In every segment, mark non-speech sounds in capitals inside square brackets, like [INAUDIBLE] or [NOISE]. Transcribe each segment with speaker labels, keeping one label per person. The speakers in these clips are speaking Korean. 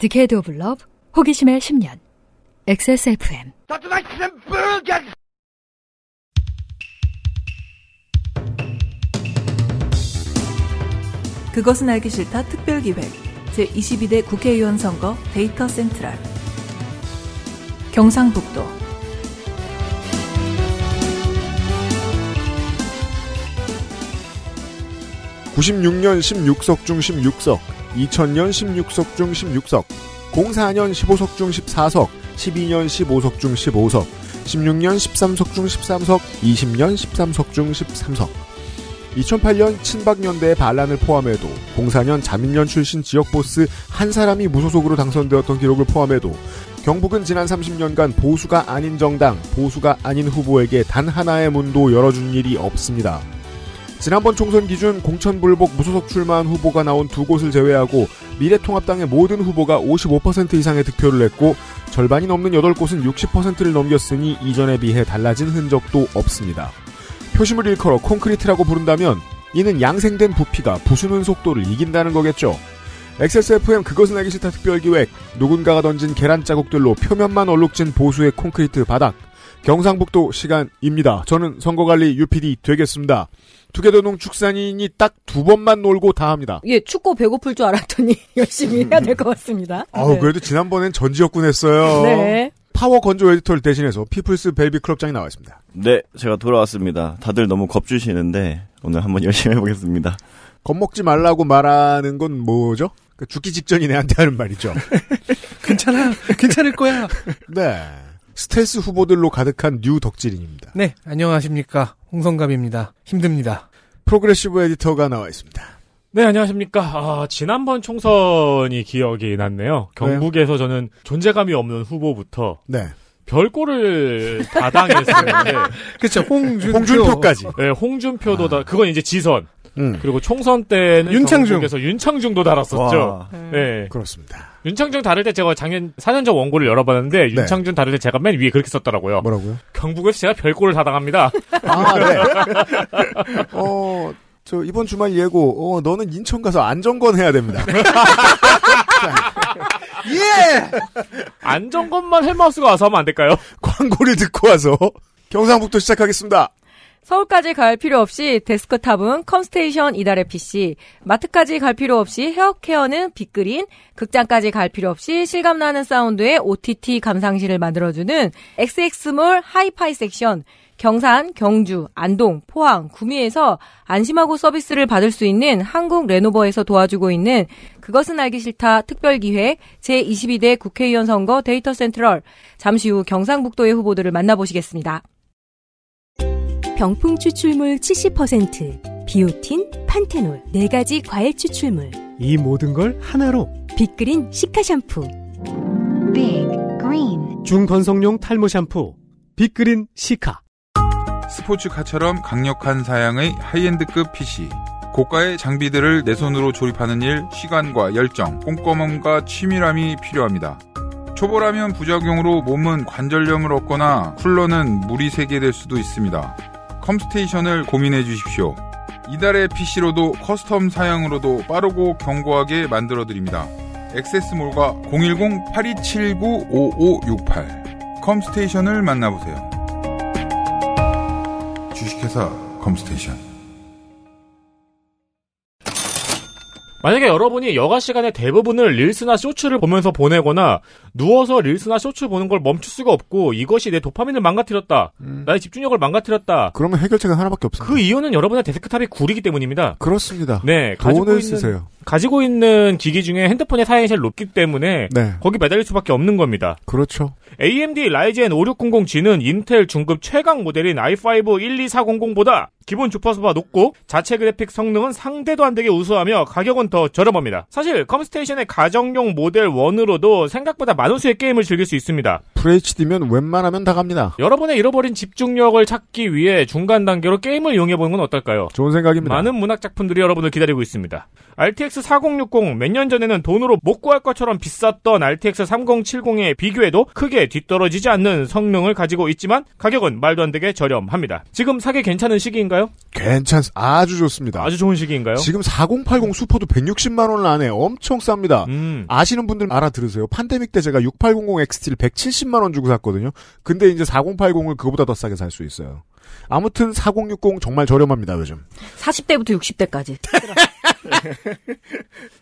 Speaker 1: 디케이드 오브 러브 호기심의 10년 XSFM 그것은 알기 싫다 특별기획 제22대 국회의원 선거 데이터 센트럴 경상북도
Speaker 2: (96년 16석) 중 (16석) 2000년 16석 중 16석, 04년 15석 중 14석, 12년 15석 중 15석, 16년 13석 중 13석, 20년 13석 중 13석. 2008년 친박연대의 반란을 포함해도 04년 자민련 출신 지역보스 한 사람이 무소속으로 당선되었던 기록을 포함해도 경북은 지난 30년간 보수가 아닌 정당, 보수가 아닌 후보에게 단 하나의 문도 열어준 일이 없습니다. 지난번 총선 기준 공천불복 무소속 출마한 후보가 나온 두 곳을 제외하고 미래통합당의 모든 후보가 55% 이상의 득표를 했고 절반이 넘는 8곳은 60%를 넘겼으니 이전에 비해 달라진 흔적도 없습니다. 표심을 일컬어 콘크리트라고 부른다면 이는 양생된 부피가 부수는 속도를 이긴다는 거겠죠. XSFM 그것은 알기 싫다 특별기획 누군가가 던진 계란 자국들로 표면만 얼룩진 보수의 콘크리트 바닥 경상북도 시간입니다. 저는 선거관리 UPD 되겠습니다. 두개더 축산인이 딱 두 번만 놀고 다 합니다.
Speaker 3: 예, 춥고 배고플 줄 알았더니 [LAUGHS] 열심히 해야 음. 될것 같습니다. 아 네.
Speaker 4: 그래도 지난번엔 전지역군 했어요. 네.
Speaker 3: 파워
Speaker 2: 건조 에디터를 대신해서 피플스 벨비 클럽장이 나와 있습니다.
Speaker 4: 네, 제가 돌아왔습니다. 다들 너무 겁주시는데 오늘 한번 열심히 해보겠습니다.
Speaker 2: 겁먹지 말라고 말하는 건 뭐죠? 그 죽기 직전이 애한테 하는 말이죠. [LAUGHS] 괜찮아, 괜찮을 거야. 네. 스텔스 후보들로 가득한 뉴 덕질인입니다.
Speaker 5: 네, 안녕하십니까. 홍성갑입니다.
Speaker 2: 힘듭니다. 프로그레시브 에디터가 나와 있습니다.
Speaker 6: 네, 안녕하십니까. 아, 지난번 총선이 기억이 났네요. 네. 경북에서 저는 존재감이 없는 후보부터 네. 별꼴을 다 당했었는데. [LAUGHS] 그렇 홍준표. 홍준표까지. 네, 홍준표도 아. 다 그건 이제 지선. 음. 그리고 총선 때는 윤창중. 에서 윤창중도 달았었죠. 와. 네. 그렇습니다. 윤창준 다룰 때 제가 작년 4년 전 원고를 열어봤는데 네. 윤창준 다룰 때 제가 맨 위에 그렇게 썼더라고요. 뭐라고요? 경북에서 제가 별꼴을 사당합니다.
Speaker 7: [LAUGHS] 아, 네.
Speaker 2: 어, 저 이번 주말 예고. 어, 너는 인천 가서 안정권 해야 됩니다. [LAUGHS] 예! 안정권만 헬마우스가 와서 하면 안 될까요? [LAUGHS] 광고를 듣고 와서 경상북도 시작하겠습니다.
Speaker 3: 서울까지 갈 필요 없이 데스크탑은 컴스테이션 이달의 PC, 마트까지 갈 필요 없이 헤어케어는 빅그린, 극장까지 갈 필요 없이 실감나는 사운드의 OTT 감상실을 만들어주는 XX몰 하이파이 섹션, 경산, 경주, 안동, 포항, 구미에서 안심하고 서비스를 받을 수 있는 한국 레노버에서 도와주고 있는 그것은 알기 싫다 특별기획 제22대 국회의원 선거 데이터 센트럴 잠시 후 경상북도의 후보들을 만나보시겠습니다. 병풍 추출물 70%, 비오틴, 판테놀, 4가지 과일 추출물. 이 모든 걸
Speaker 2: 하나로. 빅그린 시카 샴푸. 빅 그린. 중건성용
Speaker 5: 탈모 샴푸. 빅그린 시카.
Speaker 8: 스포츠카처럼 강력한 사양의 하이엔드급 PC. 고가의 장비들을 내 손으로 조립하는 일, 시간과 열정, 꼼꼼함과 치밀함이 필요합니다. 초보라면 부작용으로 몸은 관절염을 얻거나 쿨러는 물이 새게 될 수도 있습니다. 컴스테이션을 고민해 주십시오. 이달의 PC로도 커스텀 사양으로도 빠르고 견고하게 만들어 드립니다. 엑세스몰과 010-8279-5568 컴스테이션을 만나보세요. 주식회사 컴스테이션 만약에 여러분이 여가
Speaker 6: 시간의 대부분을 릴스나 쇼츠를 보면서 보내거나 누워서 릴스나 쇼츠 보는 걸 멈출 수가 없고 이것이 내 도파민을 망가뜨렸다. 음. 나의 집중력을 망가뜨렸다. 그러면 해결책은 하나밖에 없습니다. 그 이유는 여러분의 데스크탑이 구리기 때문입니다. 그렇습니다. 네, 돈을 있는, 쓰세요. 가지고 있는 기기 중에 핸드폰의 사양이 제일 높기 때문에 네. 거기 매달릴 수밖에 없는 겁니다. 그렇죠. AMD 라이젠 5600G는 인텔 중급 최강 모델인 i5 12400보다 기본 주파수가 높고 자체 그래픽 성능은 상대도 안 되게 우수하며 가격은 더 저렴합니다. 사실 컴스테이션의 가정용 모델 1으로도 생각보다 만원수의 게임을 즐길 수 있습니다.
Speaker 2: FHD면 웬만하면 다 갑니다.
Speaker 6: 여러분의 잃어버린 집중력을 찾기 위해 중간 단계로 게임을 이용해보는 건 어떨까요? 좋은 생각입니다. 많은 문학 작품들이 여러분을 기다리고 있습니다. RTX 4060 몇 년 전에는 돈으로 못 구할 것처럼 비쌌던 RTX 3070에 비교해도 크게 뒤떨어지지 않는 성능을 가지고 있지만 가격은 말도 안 되게 저렴합니다. 지금 사기 괜찮은 시기인가요?
Speaker 2: 괜찮, 아주 좋습니다. 아주 좋은 시기인가요? 지금 4080 슈퍼도 160만 원을 안에 엄청 쌉니다. 음. 아시는 분들은 알아들으세요. 판데믹 때 제가 6800XT를 170만원 주고 샀거든요. 근데 이제 4080을 그거보다 더 싸게 살 수 있어요. 아무튼 4060 정말 저렴합니다,
Speaker 6: 요즘.
Speaker 3: 40대부터 60대까지.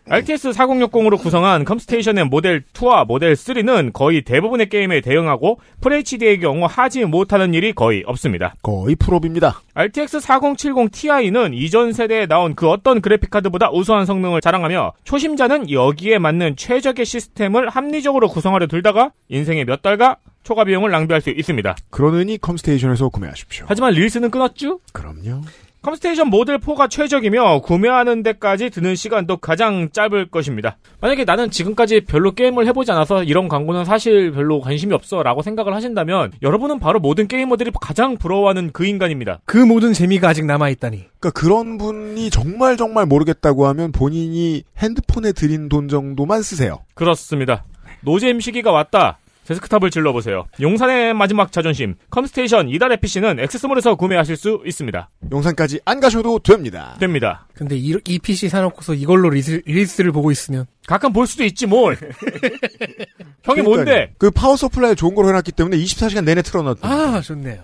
Speaker 6: RTS 4060으로 구성한 컴스테이션의 모델 2와 모델 3는 거의 대부분의 게임에 대응하고 FHD의 경우 하지 못하는 일이 거의 없습니다. 거의 풀업입니다. RTX 4070 Ti는 이전 세대에 나온 그 어떤 그래픽카드보다 우수한 성능을 자랑하며 초심자는 여기에 맞는 최적의 시스템을 합리적으로 구성하려 들다가 인생의 몇 달과 초과 비용을 낭비할 수 있습니다. 그러느니
Speaker 2: 컴스테이션에서
Speaker 6: 구매하십시오. 하지만 릴스는 끊었죠? 그럼요. 컴스테이션 모델 4가 최적이며 구매하는 데까지 드는 시간도 가장 짧을 것입니다. 만약에 나는 지금까지 별로 게임을 해보지 않아서 이런 광고는 사실 별로 관심이 없어 라고 생각을 하신다면 여러분은 바로 모든 게이머들이 가장 부러워하는 그 인간입니다. 그 모든 재미가 아직 남아있다니.
Speaker 2: 그러니까 그런 분이 정말 정말 모르겠다고 하면 본인이 핸드폰에 드린 돈 정도만 쓰세요.
Speaker 6: 그렇습니다. 노잼 시기가 왔다. 데스크탑을 질러보세요. 용산의 마지막 자존심 컴스테이션 이달 PC는 액세스몰에서 구매하실 수 있습니다.
Speaker 2: 용산까지 안
Speaker 6: 가셔도 됩니다. 됩니다.
Speaker 2: 근데 이, 이 PC 사놓고서 이걸로 리스, 리스를 보고 있으면 가끔 볼 수도 있지 뭘.
Speaker 7: [LAUGHS] 형이 그러니까요. 뭔데?
Speaker 2: 그 파워 서플라이 좋은 걸 해놨기 때문에 24시간 내내 틀어놨다. 아 좋네요.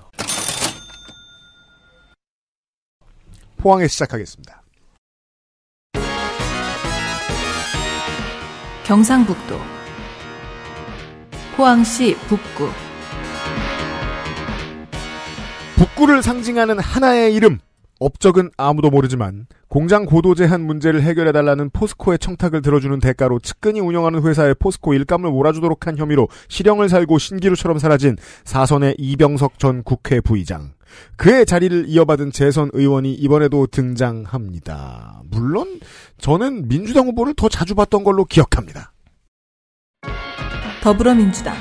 Speaker 2: 포항에 시작하겠습니다.
Speaker 1: 경상북도 포항시 북구
Speaker 2: 북구를 상징하는 하나의 이름 업적은 아무도 모르지만 공장 고도 제한 문제를 해결해달라는 포스코의 청탁을 들어주는 대가로 측근이 운영하는 회사의 포스코 일감을 몰아주도록 한 혐의로 실형을 살고 신기루처럼 사라진 사선의 이병석 전 국회 부의장. 그의 자리를 이어받은 재선 의원이 이번에도 등장합니다. 물론 저는 민주당 후보를 더 자주 봤던 걸로 기억합니다.
Speaker 3: 더불어민주당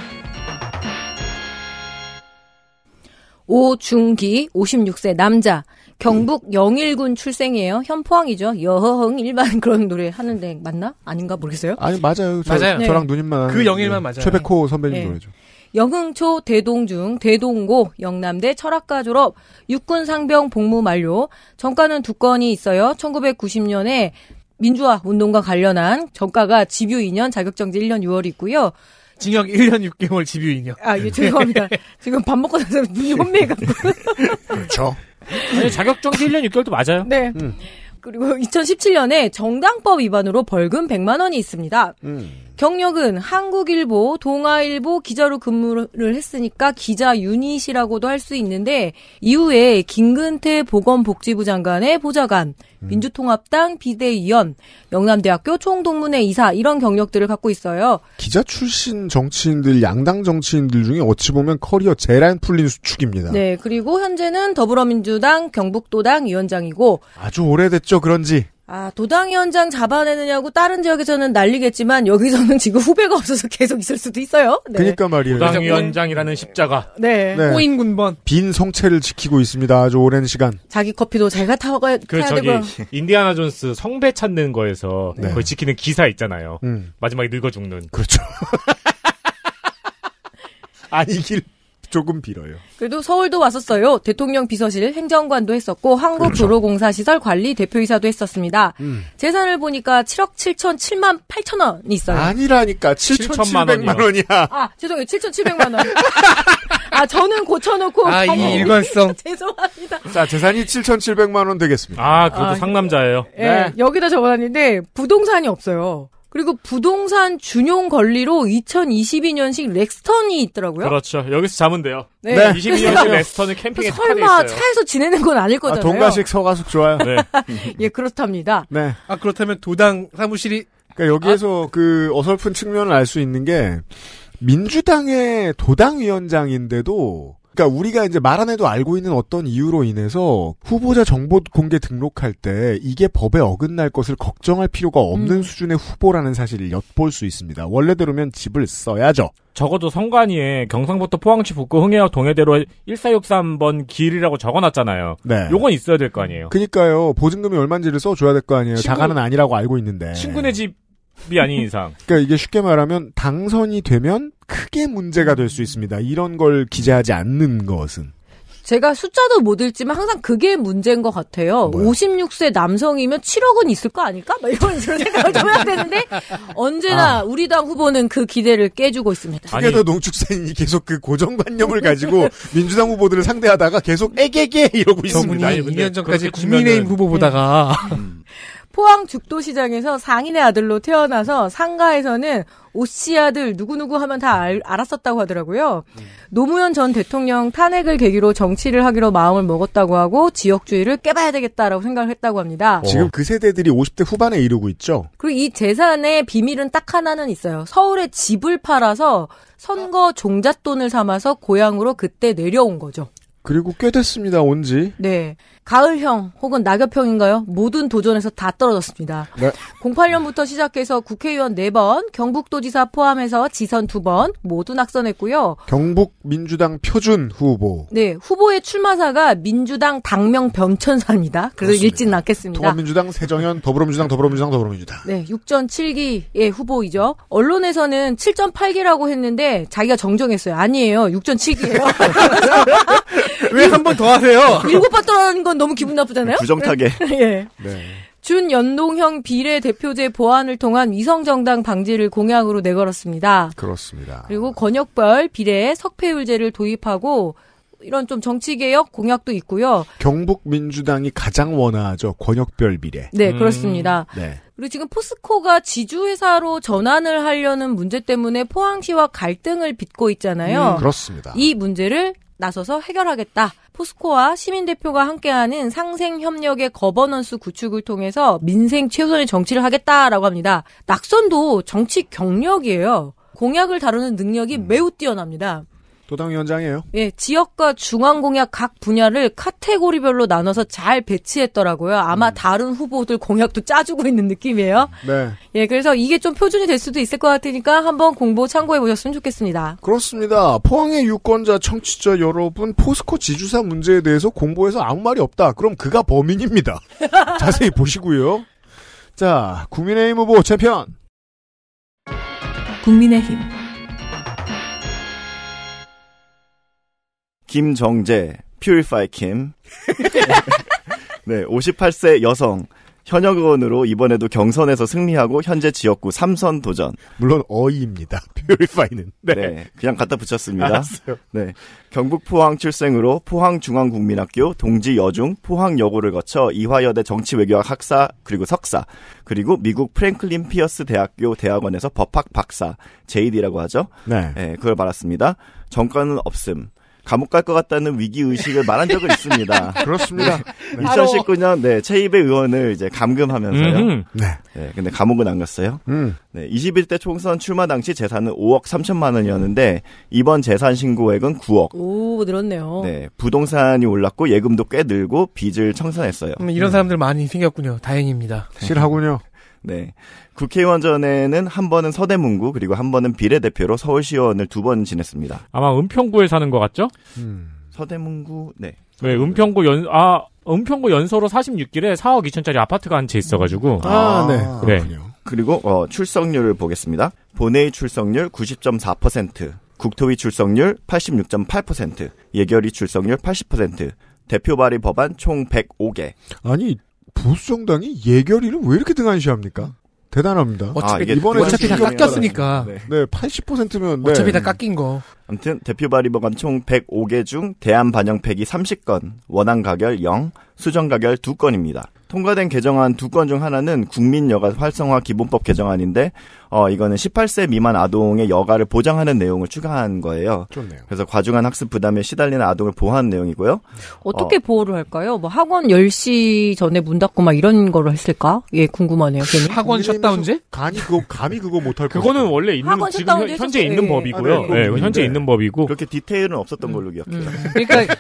Speaker 3: 오중기 56세 남자 경북 음. 영일군 출생이에요. 현포항이죠. 여흥 일반 [LAUGHS] 그런 노래 하는데 맞나? 아닌가 모르겠어요.
Speaker 2: 아니 맞아요. 저, 맞아요. 저랑 네. 누님만 그 영일만 맞아요. 최백호 선배님 네. 노래죠.
Speaker 3: 영흥초 대동중 대동고 영남대 철학과 졸업 육군 상병 복무 만료 전과는 두 건이 있어요. 1990년에 민주화 운동과 관련한 전과가 집유 2년 자격정지 1년 6월이 있고요.
Speaker 5: 징역 1년 6개월 집유인이요. 아, 예, 죄송합니다. 네.
Speaker 3: 지금 밥 먹고 나서 눈이 예. 혼미해가지고. 그렇죠. 아니, 자격정지 1년 6개월도 맞아요. 네. 음. 그리고 2017년에 정당법 위반으로 벌금 100만 원이 있습니다. 음. 경력은 한국일보, 동아일보 기자로 근무를 했으니까 기자 유닛이라고도 할 수 있는데 이후에 김근태 보건복지부 장관의 보좌관, 음. 민주통합당 비대위원, 영남대학교 총동문회 이사 이런 경력들을 갖고 있어요.
Speaker 2: 기자 출신 정치인들, 양당 정치인들 중에 어찌 보면 커리어 재란 풀린 수축입니다.
Speaker 3: 네, 그리고 현재는 더불어민주당 경북도당 위원장이고
Speaker 2: 아주 오래됐죠 그런지.
Speaker 3: 아, 도당위원장 잡아내느냐고 다른 지역에서는 난리겠지만 여기서는 지금 후배가 없어서 계속 있을 수도 있어요. 네. 그러니까
Speaker 2: 말이에요. 도당위원장이라는
Speaker 6: 십자가.
Speaker 3: 네. 네. 꼬인 군번.
Speaker 2: 빈 성체를 지키고 있습니다. 아주 오랜 시간.
Speaker 3: 자기 커피도 제가 타고 그 타야 저기 되고.
Speaker 6: 인디아나 존스 성배 찾는 거에서 네. 그걸 지키는 기사 있잖아요. 음. 마지막에 늙어 죽는. 그렇죠. [LAUGHS] 아니길 조금 빌어요.
Speaker 3: 그래도 서울도 왔었어요. 대통령 비서실 행정관도 했었고 한국도로공사 그렇죠. 시설 관리 대표이사도 했었습니다. 음. 재산을 보니까 7억 7천 7만 8천 원이 있어요.
Speaker 2: 아니라니까 7천만 700만 원이야. 아
Speaker 3: 죄송해요 7천7백만 원. 아 저는 고쳐놓고 아이 일관성 [LAUGHS] 죄송합니다.
Speaker 2: 자 재산이 7천7백만원 되겠습니다. 아 그것도 아, 상남자예요.
Speaker 3: 네. 네. 여기다 적어놨는데 부동산이 없어요. 그리고 부동산 준용 권리로 2022년식 렉스턴이 있더라고요.
Speaker 6: 그렇죠. 여기서 자면 돼요.
Speaker 3: 네.
Speaker 5: 네. 22년식 렉스턴은 캠핑에 설마 차에서
Speaker 3: 지내는 건 아닐 아, 거잖아요. 아, 동가식
Speaker 2: 서가숙 좋아요. 네.
Speaker 3: [LAUGHS] 예, 그렇답니다.
Speaker 2: 네. 아 그렇다면 도당 사무실이 그러니까 여기에서 아... 그 어설픈 측면을 알 수 있는 게 민주당의 도당 위원장인데도 그러니까 우리가 이제 말 안 해도 알고 있는 어떤 이유로 인해서 후보자 정보 공개 등록할 때 이게 법에 어긋날 것을 걱정할 필요가 없는 음. 수준의 후보라는
Speaker 6: 사실을 엿볼 수
Speaker 2: 있습니다. 원래대로면 집을 써야죠.
Speaker 6: 적어도 선관위에 경상북도 포항시 북구 흥해역 동해대로 1463번 길이라고 적어놨잖아요. 네. 요건 있어야 될 거 아니에요.
Speaker 2: 그니까요. 러 보증금이 얼마인지를 써줘야 될 거 아니에요. 친구, 자가는 아니라고 알고 있는데. 친구네
Speaker 6: 집이 아닌 [LAUGHS] 이상.
Speaker 2: 그러니까 이게 쉽게 말하면 당선이 되면 크게 문제가 될 수 있습니다. 이런 걸 기재하지 않는 것은.
Speaker 3: 제가 숫자도 못 읽지만 항상 그게 문제인 것 같아요. 뭐야? 56세 남성이면 7억은 있을 거 아닐까? 막 이런 생각을 좀 해야 되는데 언제나 아. 우리 당 후보는 그 기대를 깨주고 있습니다. 특히나
Speaker 2: 농축산인이 계속 그 고정관념을 가지고 민주당 후보들을 상대하다가 계속 에게게 이러고 있습니다. 아니, 2년 전까지 국민의힘 후보
Speaker 5: 보다가 음.
Speaker 3: 포항 죽도시장에서 상인의 아들로 태어나서 상가에서는 오씨 아들 누구누구 하면 다 알, 았었다고 하더라고요. 노무현 전 대통령 탄핵을 계기로 정치를 하기로 마음을 먹었다고 하고 지역주의를 깨봐야 되겠다라고 생각을 했다고 합니다. 어. 지금 그
Speaker 2: 세대들이 50대 후반에 이르고 있죠.
Speaker 3: 그리고 이 재산의 비밀은 딱 하나는 있어요. 서울에 집을 팔아서 선거 종잣돈을 삼아서 고향으로 그때 내려온 거죠. 그리고 꽤 됐습니다, 온지. 네. 가을형 혹은 낙엽형인가요? 모든 도전에서 다 떨어졌습니다. 네. 08년부터 시작해서 국회의원 4번, 경북도지사 포함해서 지선 2번 모두 낙선했고요.
Speaker 2: 경북 민주당 표준 후보.
Speaker 3: 네, 후보의 출마사가 민주당 당명 변천사입니다. 그래서 일찍 났겠습니다. 통합민주당,
Speaker 2: 세정현 더불어민주당, 더불어민주당, 더불어민주당.
Speaker 3: 네, 6.7기의 후보이죠. 언론에서는 7.8기라고 했는데 자기가 정정했어요. 아니에요. 6.7기예요.
Speaker 5: [LAUGHS] 왜 한 번 더 하세요? 7번
Speaker 3: [LAUGHS] 떨어진 건 그러 너무 기분 나쁘잖아요. 부정타게. [LAUGHS] 예. 네. 준연동형 비례대표제 보완을 통한 위성정당 방지를 공약으로 내걸었습니다.
Speaker 7: 그렇습니다.
Speaker 3: 그리고 권역별 비례 석패율제를 도입하고 이런 좀 정치개혁 공약도 있고요.
Speaker 2: 경북민주당이 가장 원하죠. 권역별 비례. 네, 음. 그렇습니다. 네.
Speaker 3: 그리고 지금 포스코가 지주회사로 전환을 하려는 문제 때문에 포항시와 갈등을 빚고 있잖아요. 음, 그렇습니다. 이 문제를 나서서 해결하겠다. 포스코와 시민 대표가 함께하는 상생 협력의 거버넌스 구축을 통해서 민생 최우선의 정치를 하겠다라고 합니다. 낙선도 정치 경력이에요. 공약을 다루는 능력이 음. 매우 뛰어납니다. 도당위원장이에요. 예, 지역과 중앙공약 각 분야를 카테고리별로 나눠서 잘 배치했더라고요. 아마 음. 다른 후보들 공약도 짜주고 있는 느낌이에요. 네. 예, 그래서 이게 좀 표준이 될 수도 있을 것 같으니까 한번 공보 참고해 보셨으면 좋겠습니다. 그렇습니다. 포항의 유권자
Speaker 2: 청취자 여러분, 포스코 지주사 문제에 대해서 공보에서 아무 말이 없다. 그럼 그가 범인입니다. [LAUGHS] 자세히 보시고요. 자, 국민의힘 후보 챔피언. 국민의힘.
Speaker 4: 김정재, 퓨리파이 킴. [LAUGHS] 네, 58세 여성. 현역 의원으로 이번에도 경선에서 승리하고 현재 지역구 3선 도전. 물론 어이입니다. 퓨리파이는. [LAUGHS] 네. 네. 그냥 갖다 붙였습니다. 알았어요. 네. 경북 포항 출생으로 포항중앙국민학교, 동지 여중, 포항여고를 거쳐 이화여대 정치외교학 학사, 그리고 석사, 그리고 미국 프랭클린 피어스 대학교 대학원에서 법학 박사, JD라고 하죠. 네. 네 그걸 받았습니다. 정과는 없음. 감옥 갈 것 같다는 위기 의식을 말한 적은 있습니다. [LAUGHS] 그렇습니다. 네. 2019년 네 체입의 의원을 이제 감금하면서요. 음. 네. 네. 근데 감옥은 안 갔어요. 음. 네. 21대 총선 출마 당시 재산은 5억 3천만 원이었는데 이번 재산 신고액은 9억.
Speaker 3: 오 늘었네요. 네.
Speaker 4: 부동산이 올랐고 예금도 꽤 늘고 빚을 청산했어요. 음,
Speaker 5: 이런 사람들 많이 생겼군요. 다행입니다. 실하군요.
Speaker 4: 네. 국회의원전에는 한 번은 서대문구 그리고 한 번은 비례대표로 서울시의원을 두 번 지냈습니다.
Speaker 6: 아마 은평구에 사는 것 같죠?
Speaker 4: 음. 서대문구
Speaker 6: 네. 왜 네, 은평구 연아 은평구 연서로 46길에 4억 2천짜리 아파트가 한 채 있어가지고 아, 아 네. 아, 그렇군요. 네.
Speaker 4: 그리고 어, 출석률을 보겠습니다. 본회의 출석률 90.4%, 국토위 출석률 86.8%, 예결위 출석률 80%, 대표 발의 법안 총 105개.
Speaker 2: 아니, 부수정당이 예결위를 왜 이렇게 등한시합니까? 대단합니다. 어차피 아, 그 이번에
Speaker 4: 어차피 다 깎였으니까. 네. 네, 80%면 어차피 다 깎인 거. 아무튼 대표 발의법안 총 105개 중 대안 반영팩이 30건, 원안 가결 0, 수정 가결 2건입니다. 통과된 개정안 두 건 중 하나는 국민 여가 활성화 기본법 개정안인데 어 이거는 18세 미만 아동의 여가를 보장하는 내용을 추가한 거예요. 좋네요. 그래서 과중한 학습 부담에 시달리는 아동을 보호한 내용이고요. 어떻게 어,
Speaker 3: 보호를 할까요? 뭐 학원 10시 전에 문 닫고 막 이런 거를 했을까? 예, 궁금하네요. 괜 학원
Speaker 4: 셧다운제? 감히 그거 감히
Speaker 6: 그거 못 할 거. 그거는 원래
Speaker 3: 있는
Speaker 4: 지금 현재 있는 예. 법이고요. 아, 네, 네, 현재 있는 법이고. 그렇게 디테일은 없었던 음. 걸로 기억해요. 음. 그러니까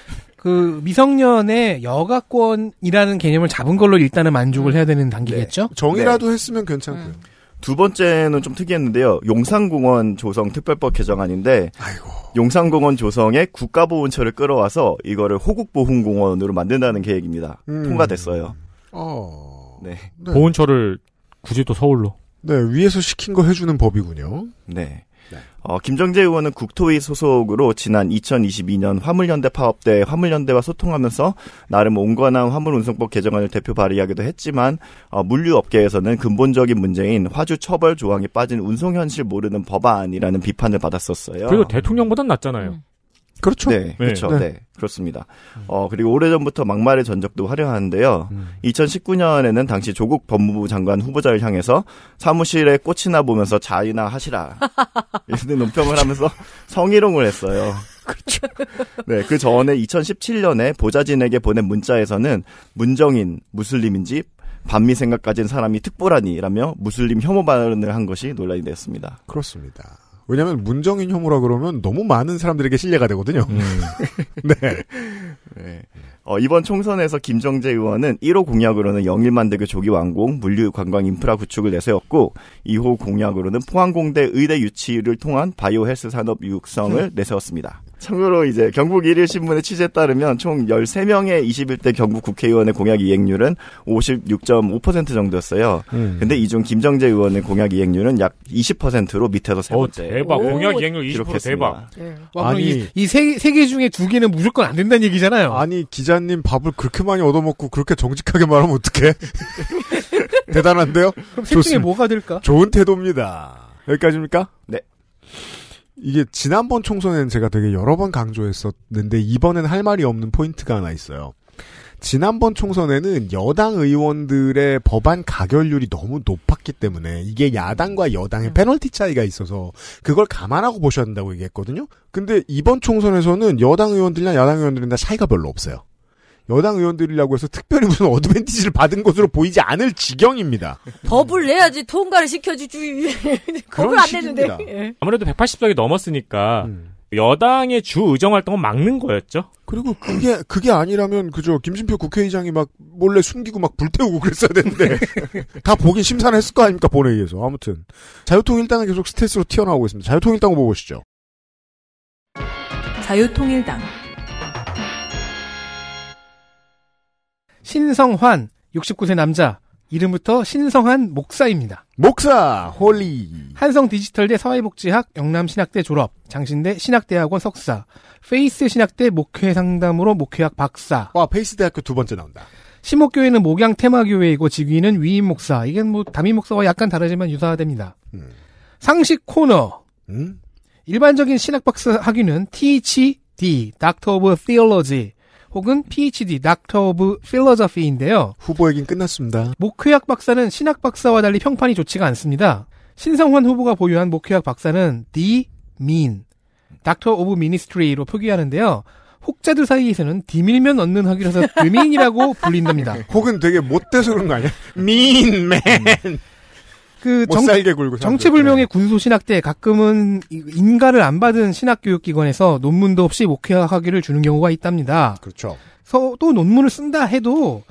Speaker 5: 그 미성년의 여가권이라는 개념을 잡은 걸로 일단은 만족을 음. 해야 되는 단계겠죠? 네. 정의라도 네. 했으면 괜찮고요. 음.
Speaker 4: 두 번째는 좀 특이했는데요. 용산공원 조성 특별법 개정안인데 아이고. 용산공원 조성에 국가보훈처를 끌어와서 이거를 호국보훈공원으로 만든다는 계획입니다. 음. 통과됐어요.
Speaker 2: 어... 네. 네.
Speaker 4: 보훈처를
Speaker 6: 굳이 또 서울로. 네,
Speaker 2: 위에서 시킨 거 해주는 법이군요.
Speaker 4: 네. 네. 어, 김정재 의원은 국토위 소속으로 지난 2022년 화물연대 파업 때 화물연대와 소통하면서 나름 온건한 화물운송법 개정안을 대표 발의하기도 했지만 어, 물류업계에서는 근본적인 문제인 화주 처벌 조항이 빠진 운송현실 모르는 법안이라는 비판을 받았었어요. 그리고
Speaker 6: 대통령보단 낫잖아요. 음.
Speaker 4: 그렇죠. 네, 네, 그렇죠. 네. 네. 그렇습니다. 어, 그리고 오래전부터 막말의 전적도 화려한데요. 음. 2019년에는 당시 조국 법무부 장관 후보자를 향해서 사무실에 꽃이나 보면서 자이나 하시라. [LAUGHS] 이런 논평을 하면서 성희롱을 했어요. 그렇죠. 네, 그 전에 2017년에 보좌진에게 보낸 문자에서는 문정인, 무슬림인지 반미 생각 가진 사람이 특보라니라며 무슬림 혐오 발언을 한 것이 논란이 됐습니다.
Speaker 2: 그렇습니다.
Speaker 4: 왜냐하면 문정인 혐오라 그러면 너무 많은 사람들에게 신뢰가 되거든요. 음. [LAUGHS] 네. 네. 어, 이번 총선에서 김정재 의원은 1호 공약으로는 영일 만대교 조기 완공, 물류 관광 인프라 구축을 내세웠고 2호 공약으로는 포항공대 의대 유치를 통한 바이오 헬스 산업 육성을 [LAUGHS] 내세웠습니다. 참고로 이제 경북 일일 신문의 취재에 따르면 총 13명의 21대 경북 국회의원의 공약 이행률은 56.5% 정도였어요. 음. 근데 이 중 김정재 의원의 공약 이행률은 약 20%로 밑에서 세 어, 번째. 오, 대박. 오, 공약 이행률 20% 대박. 네. 와, 아니 이세개
Speaker 2: 세 중에 두 개는 무조건 안 된다는 얘기잖아요. 아니 기자님 밥을 그렇게 많이 얻어먹고 그렇게 정직하게 말하면 어떡해? [LAUGHS] 대단한데요? 그럼 셋 중에 뭐가 될까? 좋은 태도입니다.
Speaker 4: 여기까지입니까? 네.
Speaker 2: 이게 지난번 총선에는 제가 되게 여러 번 강조했었는데 이번엔 할 말이 없는 포인트가 하나 있어요. 지난번 총선에는 여당 의원들의 법안 가결률이 너무 높았기 때문에 이게 야당과 여당의 패널티 음. 차이가 있어서 그걸 감안하고 보셔야 된다고 얘기했거든요. 근데 이번 총선에서는 여당 의원들이나 야당 의원들이나 차이가 별로 없어요. 여당 의원들이라고 해서 특별히 무슨 어드밴티지를
Speaker 6: 받은 것으로 보이지 않을 지경입니다.
Speaker 3: 법을 내야지 통과를 시켜주지. 법을 [LAUGHS] 안 내는데. 예.
Speaker 6: 아무래도 180석이 넘었으니까 음. 여당의 주 의정 활동은 막는 거였죠. 그리고
Speaker 2: 그게 그게 아니라면 그저 김진표 국회의장이 막 몰래 숨기고 막 불태우고 그랬어야 되는데 [LAUGHS] 다 보긴 심사를 했을 거 아닙니까 본회의에서 아무튼 자유통일당은 계속 스트레스로 튀어나오고 있습니다. 자유통일당 보고 보시죠.
Speaker 1: 자유통일당
Speaker 2: 신성환
Speaker 5: 69세 남자 이름부터 신성한 목사입니다. 목사 홀리 한성 디지털대 사회복지학 영남신학대 졸업 장신대 신학대학원 석사 페이스 신학대 목회 상담으로 목회학 박사 와 페이스 대학교 두 번째 나온다. 신목교회는 목양 테마교회이고 직위는 위임 목사 이게 뭐 담임 목사와 약간 다르지만 유사됩니다. 음. 상식 코너 음? 일반적인 신학 박사 학위는 THD Doctor of Theology 혹은 PhD, Doctor of Philosophy인데요. 후보 에긴 끝났습니다. 목회학 박사는 신학 박사와 달리 평판이 좋지가 않습니다. 신성환 후보가 보유한 목회학 박사는 D. Mean, Doctor of Ministry로 표기하는데요. 혹자들 사이에서는 디밀면 얻는 학위라서 드민이라고 불린답니다. [LAUGHS] 혹은
Speaker 2: 되게 못돼서 그런 거 아니야? 민맨. 그 정, 정체불명의
Speaker 5: 네. 군소 신학 때 가끔은 인가를 안 받은 신학교육기관에서 논문도 없이 목회학위를 주는 경우가 있답니다. 그렇죠. 그래서 또 논문을 쓴다 해도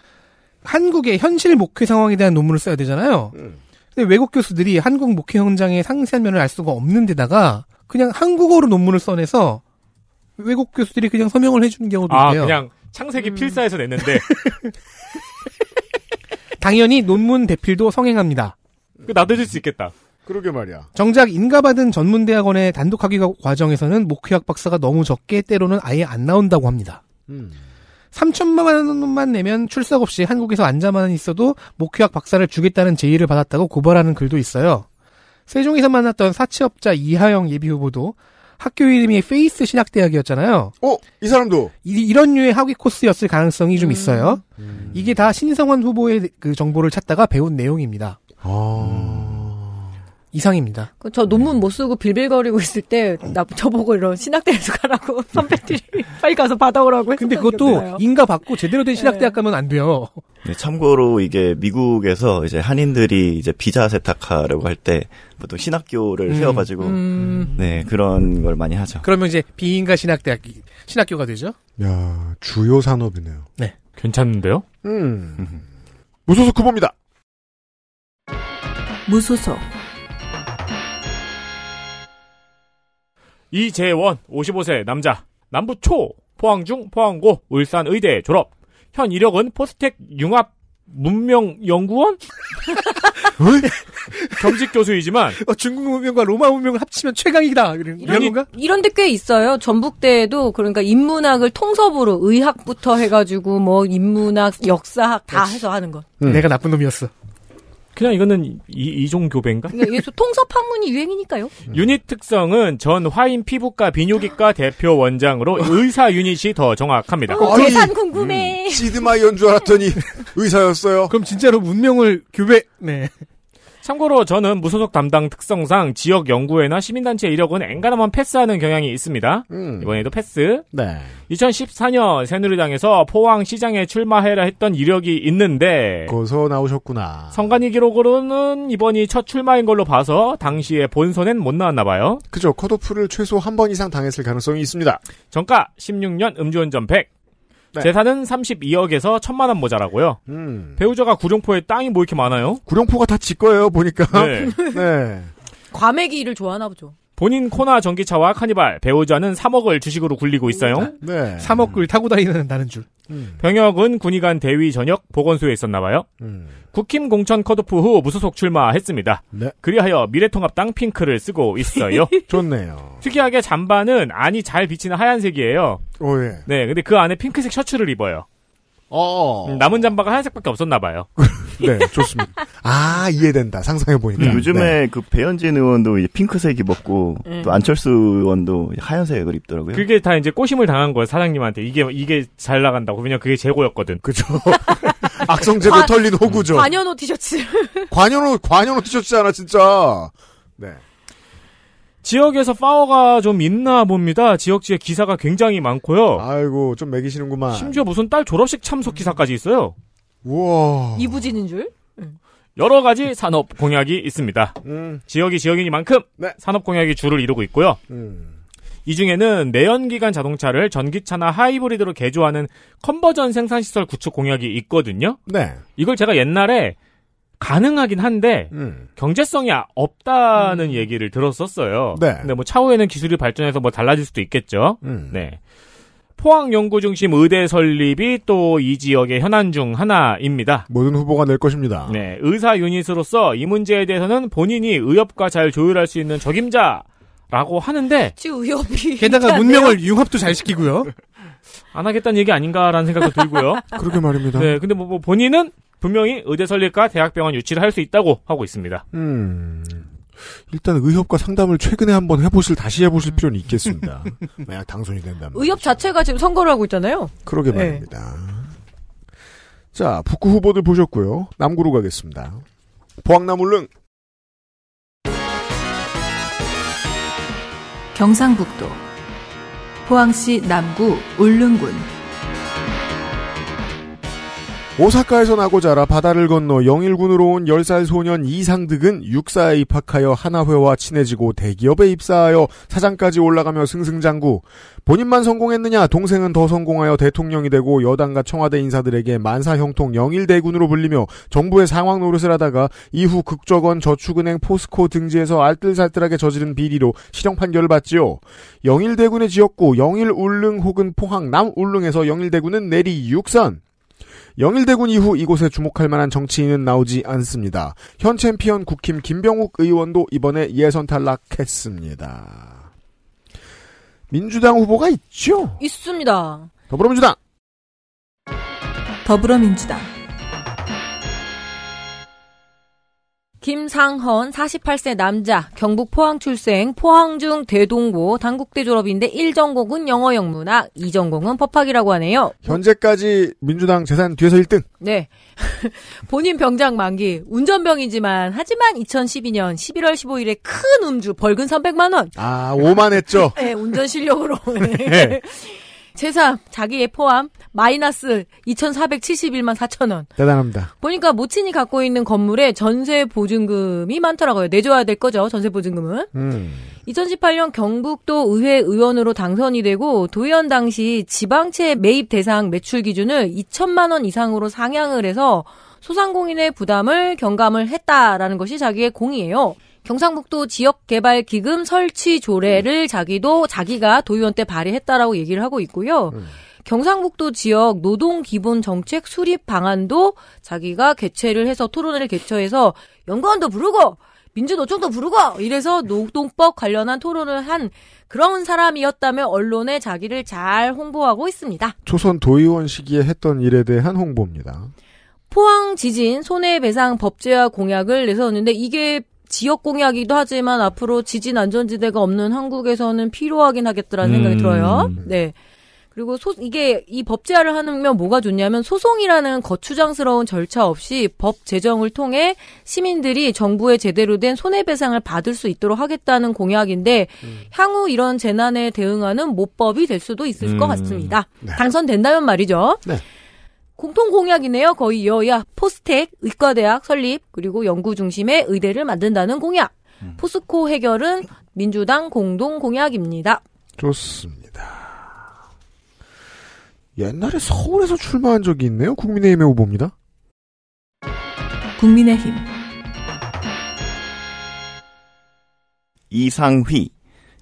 Speaker 5: 한국의 현실 목회 상황에 대한 논문을 써야 되잖아요. 음. 근데 외국 교수들이 한국 목회 현장의 상세한 면을 알 수가 없는 데다가 그냥 한국어로 논문을 써내서 외국 교수들이 그냥 서명을 해주는 경우도 아, 있대요. 그냥
Speaker 6: 창세기 음. 필사에서 냈는데.
Speaker 5: [LAUGHS] 당연히 논문 대필도 성행합니다.
Speaker 6: 그나도 해줄 수 있겠다. 그러게 말이야.
Speaker 5: 정작 인가받은 전문대학원의 단독 학위 과정에서는 목회학 박사가 너무 적게 때로는 아예 안 나온다고 합니다. 음. 3천만 원만 내면 출석 없이 한국에서 앉아만 있어도 목회학 박사를 주겠다는 제의를 받았다고 고발하는 글도 있어요. 세종에서 만났던 사채업자 이하영 예비후보도 학교 이름이 페이스 신학대학이었잖아요. 어, 이 사람도 이, 런 류의 학위 코스였을 가능성이 좀 음. 있어요. 음. 음. 이게 다 신성원 후보의 그 정보를 찾다가 배운 내용입니다. 어... 음. 이상입니다.
Speaker 3: 그 저 논문 못 쓰고 빌빌거리고 있을 때나 저보고 이런 신학대에서 가라고
Speaker 5: [LAUGHS] 선배들이 빨리 가서 받아오라고 근데 그것도 인가 받고 제대로 된 신학대학 네. 가면 안 돼요.
Speaker 4: 네, 참고로 이게 미국에서 이제 한인들이 이제 비자 세탁하려고 할 때 보통 신학교를 음, 세워가지고 음. 네 그런 걸 많이 하죠. 그러면 이제 비인가 신학대학
Speaker 5: 신학교가 되죠?
Speaker 2: 야 주요 산업이네요. 네, 괜찮은데요? 음
Speaker 6: 무소속 후보입니다. 무소속 이재원 55세 남자 남부 초 포항중 포항고 울산의대 졸업 현 이력은 포스텍 융합 문명연구원 겸직 교수이지만 어, 중국
Speaker 3: 문명과 로마 문명을 합치면 최강이다 이런, 이런 건가? 이런데 꽤 있어요. 전북대에도 그러니까 인문학을 통섭으로 의학부터 해가지고 뭐 인문학, 역사학 다 해서 하는 것.
Speaker 6: 응. 내가 나쁜 놈이었어. 그냥 이거는 이, 이종 교배인가? 그러니
Speaker 3: 예, 통섭 판문이 유행이니까요.
Speaker 6: 음. 유닛 특성은 전 화인 피부과 비뇨기과 대표 원장으로 어. 의사 유닛이 더 정확합니다. 어, 어 계산
Speaker 3: 궁금해. 음.
Speaker 6: 시드마 이 연줄 알았더니 [LAUGHS] 의사였어요. 그럼 진짜로 문명을 교배. 네. 참고로 저는 무소속 담당 특성상 지역 연구회나 시민단체 이력은 앵간하면 패스하는 경향이 있습니다. 음. 이번에도 패스. 네. 2014년 새누리당에서 포항시장에 출마해라 했던 이력이 있는데 거서 나오셨구나. 선관위 기록으로는 이번이 첫 출마인 걸로 봐서 당시에 본선엔 못 나왔나 봐요. 그죠. 컷오프를 최소 한 번 이상 당했을 가능성이 있습니다. 정가 16년 음주운전 100. 네. 재산은 32억에서 1 0 0 0만원 모자라고요. 음. 배우자가 구룡포에 땅이 뭐 이렇게 많아요? 구룡포가 다지 거예요 보니까. 네. [LAUGHS] 네.
Speaker 3: 과메기를 좋아하나 보죠.
Speaker 6: 본인 코나 전기차와 카니발, 배우자는 3억을 주식으로 굴리고 있어요. 네. 3억을 타고 다니는 다른 줄. 음. 병역은 군의관 대위 전역 보건소에 있었나봐요. 음. 국힘 공천 컷오프 후 무소속 출마했습니다. 네. 그리하여 미래통합당 핑크를 쓰고 있어요.
Speaker 2: [LAUGHS] 좋네요.
Speaker 6: 특이하게 잠바는 안이 잘 비치는 하얀색이에요. 오, 예. 네, 근데 그 안에 핑크색 셔츠를 입어요. 어. 어. 음, 남은 잠바가 하얀색밖에 없었나
Speaker 4: 봐요.
Speaker 2: [LAUGHS] 네, 좋습니다. 아 이해된다. 상상해 보니까. 요즘에 네.
Speaker 4: 그 배현진 의원도 이제 핑크색 입었고 음. 또 안철수 의원도 하얀색을 입더라고요.
Speaker 6: 그게 다 이제 꼬심을 당한 거예요 사장님한테 이게 이게 잘 나간다고 왜냐 그게 재고였거든. 그죠. [LAUGHS] 악성재고 털린 호구죠. 관현호 티셔츠. 관현호 관현호 티셔츠잖아 진짜. 네. 지역에서 파워가 좀 있나 봅니다. 지역지에 기사가 굉장히 많고요. 아이고, 좀 매기시는구만. 심지어 무슨 딸 졸업식 참석 기사까지 있어요. 우와.
Speaker 3: 이부진인 줄?
Speaker 6: 여러 가지 산업 공약이 있습니다. 음. 지역이 지역이니만큼 네. 산업 공약이 주를 이루고 있고요. 음. 이 중에는 내연기관 자동차를 전기차나 하이브리드로 개조하는 컨버전 생산시설 구축 공약이 있거든요. 네. 이걸 제가 옛날에 가능하긴 한데 음. 경제성이 없다는 음. 얘기를 들었었어요. 네. 근데 뭐 차후에는 기술이 발전해서 뭐 달라질 수도 있겠죠. 음. 네. 포항 연구 중심 의대 설립이 또 이 지역의 현안 중 하나입니다. 모든 후보가 낼 것입니다. 네, 의사 유닛으로서 이 문제에 대해서는 본인이 의협과 잘 조율할 수 있는 적임자라고 하는데
Speaker 7: 의협이 [LAUGHS] 게다가 문명을
Speaker 6: 융합도 잘 시키고요. 안 하겠다는 얘기 아닌가라는 생각도 들고요. [LAUGHS] 그렇게 말입니다. 네, 근데 뭐, 뭐 본인은 분명히 의대 설립과 대학병원 유치를 할 수 있다고 하고 있습니다. 음. 일단
Speaker 2: 의협과 상담을 최근에 한번 해보실 다시 해보실 필요는 있겠습니다. [LAUGHS]
Speaker 6: 만약 당선이 된다면.
Speaker 3: 의협 자체가 지금 선거를 하고 있잖아요. 그러게 네. 말입니다.
Speaker 2: 자, 북구 후보들 보셨고요. 남구로 가겠습니다. 보항나물릉
Speaker 1: 경상북도 포항시 남구
Speaker 2: 울릉군 오사카에서 나고 자라 바다를 건너 영일군으로 온 10살 소년 이상득은 육사에 입학하여 하나회와 친해지고 대기업에 입사하여 사장까지 올라가며 승승장구. 본인만 성공했느냐 동생은 더 성공하여 대통령이 되고 여당과 청와대 인사들에게 만사형통 영일대군으로 불리며 정부의 상황 노릇을 하다가 이후 극적원 저축은행 포스코 등지에서 알뜰살뜰하게 저지른 비리로 실형 판결을 받지요. 영일대군의 지역구 영일울릉 혹은 포항 남울릉에서 영일대군은 내리 육선. 영일대군 이후 이곳에 주목할 만한 정치인은 나오지 않습니다. 현 챔피언 국힘 김병욱 의원도 이번에 예선 탈락했습니다. 민주당 후보가 있죠?
Speaker 3: 있습니다. 더불어민주당. 더불어민주당. 김상헌 48세 남자 경북 포항 출생 포항중 대동고 단국대 졸업인데 1전공은 영어 영문학 2전공은 법학이라고 하네요.
Speaker 2: 현재까지 민주당 재산 뒤에서 1등.
Speaker 3: 네. [LAUGHS] 본인 병장 만기 운전병이지만 하지만 2012년 11월 15일에 큰 음주 벌금 300만 원.
Speaker 7: 아, 오만했죠. [LAUGHS]
Speaker 3: 네, 운전 실력으로. [LAUGHS] 네. 네. 재산 자기의 포함 마이너스 2,471만 4천 원. 대단합니다. 보니까 모친이 갖고 있는 건물에 전세 보증금이 많더라고요. 내줘야 될 거죠. 전세 보증금은. 음. 2018년 경북도 의회 의원으로 당선이 되고 도의원 당시 지방채 매입 대상 매출 기준을 2천만 원 이상으로 상향을 해서 소상공인의 부담을 경감을 했다라는 것이 자기의 공이에요. 경상북도 지역개발기금 설치 조례를 자기도 자기가 도의원 때 발의했다라고 얘기를 하고 있고요. 음. 경상북도 지역 노동 기본 정책 수립 방안도 자기가 개최를 해서 토론회를 개최해서 연구원도 부르고 민주노총도 부르고 이래서 노동법 관련한 토론을 한 그런 사람이었다면 언론에 자기를 잘 홍보하고 있습니다.
Speaker 2: 조선 도의원 시기에 했던 일에 대한 홍보입니다.
Speaker 3: 포항 지진 손해배상 법제화 공약을 내세웠는데 이게 지역 공약이기도 하지만 앞으로 지진 안전지대가 없는 한국에서는 필요하긴 하겠더라는 음. 생각이 들어요. 네. 그리고 소, 이게 이 법제화를 하면 뭐가 좋냐면 소송이라는 거추장스러운 절차 없이 법 제정을 통해 시민들이 정부의 제대로 된 손해배상을 받을 수 있도록 하겠다는 공약인데 음. 향후 이런 재난에 대응하는 모법이 될 수도 있을 음. 것 같습니다. 네. 당선된다면 말이죠. 네. 공통 공약이네요. 거의 여야 포스텍 의과대학 설립 그리고 연구 중심의 의대를 만든다는 공약. 음. 포스코 해결은 민주당 공동 공약입니다.
Speaker 2: 좋습니다. 옛날에 서울에서 출마한 적이 있네요. 국민의힘의 후보입니다.
Speaker 1: 국민의힘
Speaker 4: 이상휘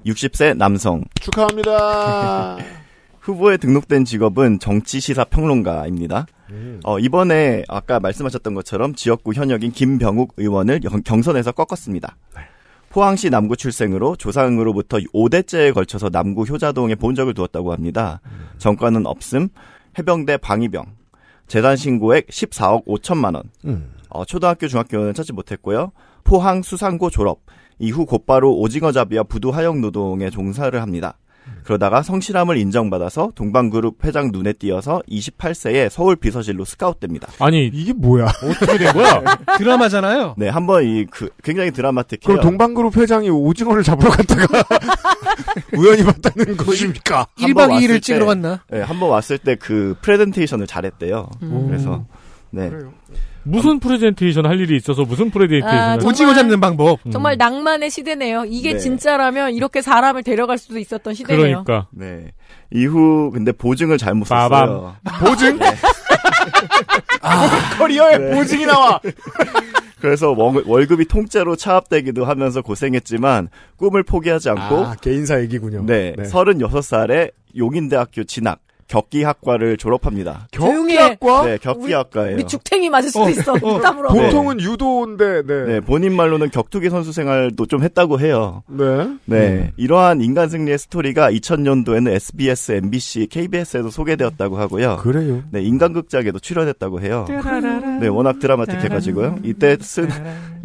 Speaker 4: 60세 남성
Speaker 2: 축하합니다.
Speaker 4: [LAUGHS] 후보에 등록된 직업은 정치시사 평론가입니다. 음. 어, 이번에 아까 말씀하셨던 것처럼 지역구 현역인 김병욱 의원을 경선에서 꺾었습니다. 네. 포항시 남구 출생으로 조상으로부터 5대째에 걸쳐서 남구 효자동에 본적을 두었다고 합니다. 정가는 없음, 해병대 방위병, 재단 신고액 14억 5천만 원. 음. 어, 초등학교 중학교는 찾지 못했고요. 포항 수상고 졸업 이후 곧바로 오징어잡이와 부두 하역 노동에 종사를 합니다. 그러다가 성실함을 인정받아서 동방그룹 회장 눈에 띄어서 28세에 서울 비서실로 스카웃됩니다.
Speaker 2: 아니 이게 뭐야? 어떻게
Speaker 5: 된 거야?
Speaker 4: [LAUGHS] 드라마잖아요. 네, 한번 이 그 굉장히 드라마틱해요. 그럼 동방그룹
Speaker 2: 회장이 오징어를 잡으러 갔다가
Speaker 4: [LAUGHS] 우연히 봤다는 것입니까? 1박 2일을 찍으러 갔나? 네, 한번 왔을 때 그 프레젠테이션을 잘했대요. 음. 그래서 네.
Speaker 3: 그래요.
Speaker 6: 무슨 프레젠테이션 할 일이 있어서 무슨 프레젠테이션
Speaker 3: 아, 정말, 오징어 잡는 방법. 정말 음. 낭만의 시대네요. 이게 네. 진짜라면 이렇게 사람을 데려갈 수도 있었던 시대네요.
Speaker 4: 그러니까. 네. 이후 근데 보증을 잘못 썼어요. 보증? 네.
Speaker 3: [LAUGHS] 아, 커리어에 네.
Speaker 4: 보증이 나와. [LAUGHS] 그래서 월급이 통째로 차압되기도 하면서 고생했지만 꿈을 포기하지 않고 아, 개인사 얘기군요. 네, 네. 36살에 용인대학교 진학. 격기학과를 졸업합니다. 격기학과? 네, 격기학과예요. 우리
Speaker 3: 죽탱이 맞을 수도 어,
Speaker 2: 있어. 어, 땀으로. 네. 보통은 네. 유도인데, 네. 네.
Speaker 4: 본인 말로는 격투기 선수 생활도 좀 했다고 해요. 네. 네. 음. 이러한 인간 승리의 스토리가 2000년도에는 SBS, MBC, KBS에도 소개되었다고 하고요. 그래요. 네, 인간극장에도 출연했다고 해요. 네, 워낙 드라마틱해가지고요. 이때 쓴,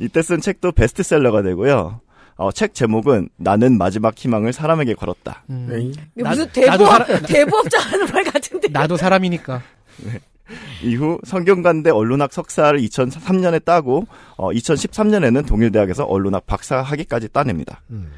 Speaker 4: 이때 쓴 책도 베스트셀러가 되고요. 어, 책 제목은 나는 마지막 희망을 사람에게 걸었다. 음.
Speaker 7: 네. 나, 무슨 대부업, 사람, [LAUGHS] 대부업자 하는 말 같은데.
Speaker 4: 나도 사람이니까. 네. 이후 성균관대 언론학 석사를 2003년에 따고 어, 2013년에는 동일대학에서 언론학 박사학위까지 따냅니다. 음.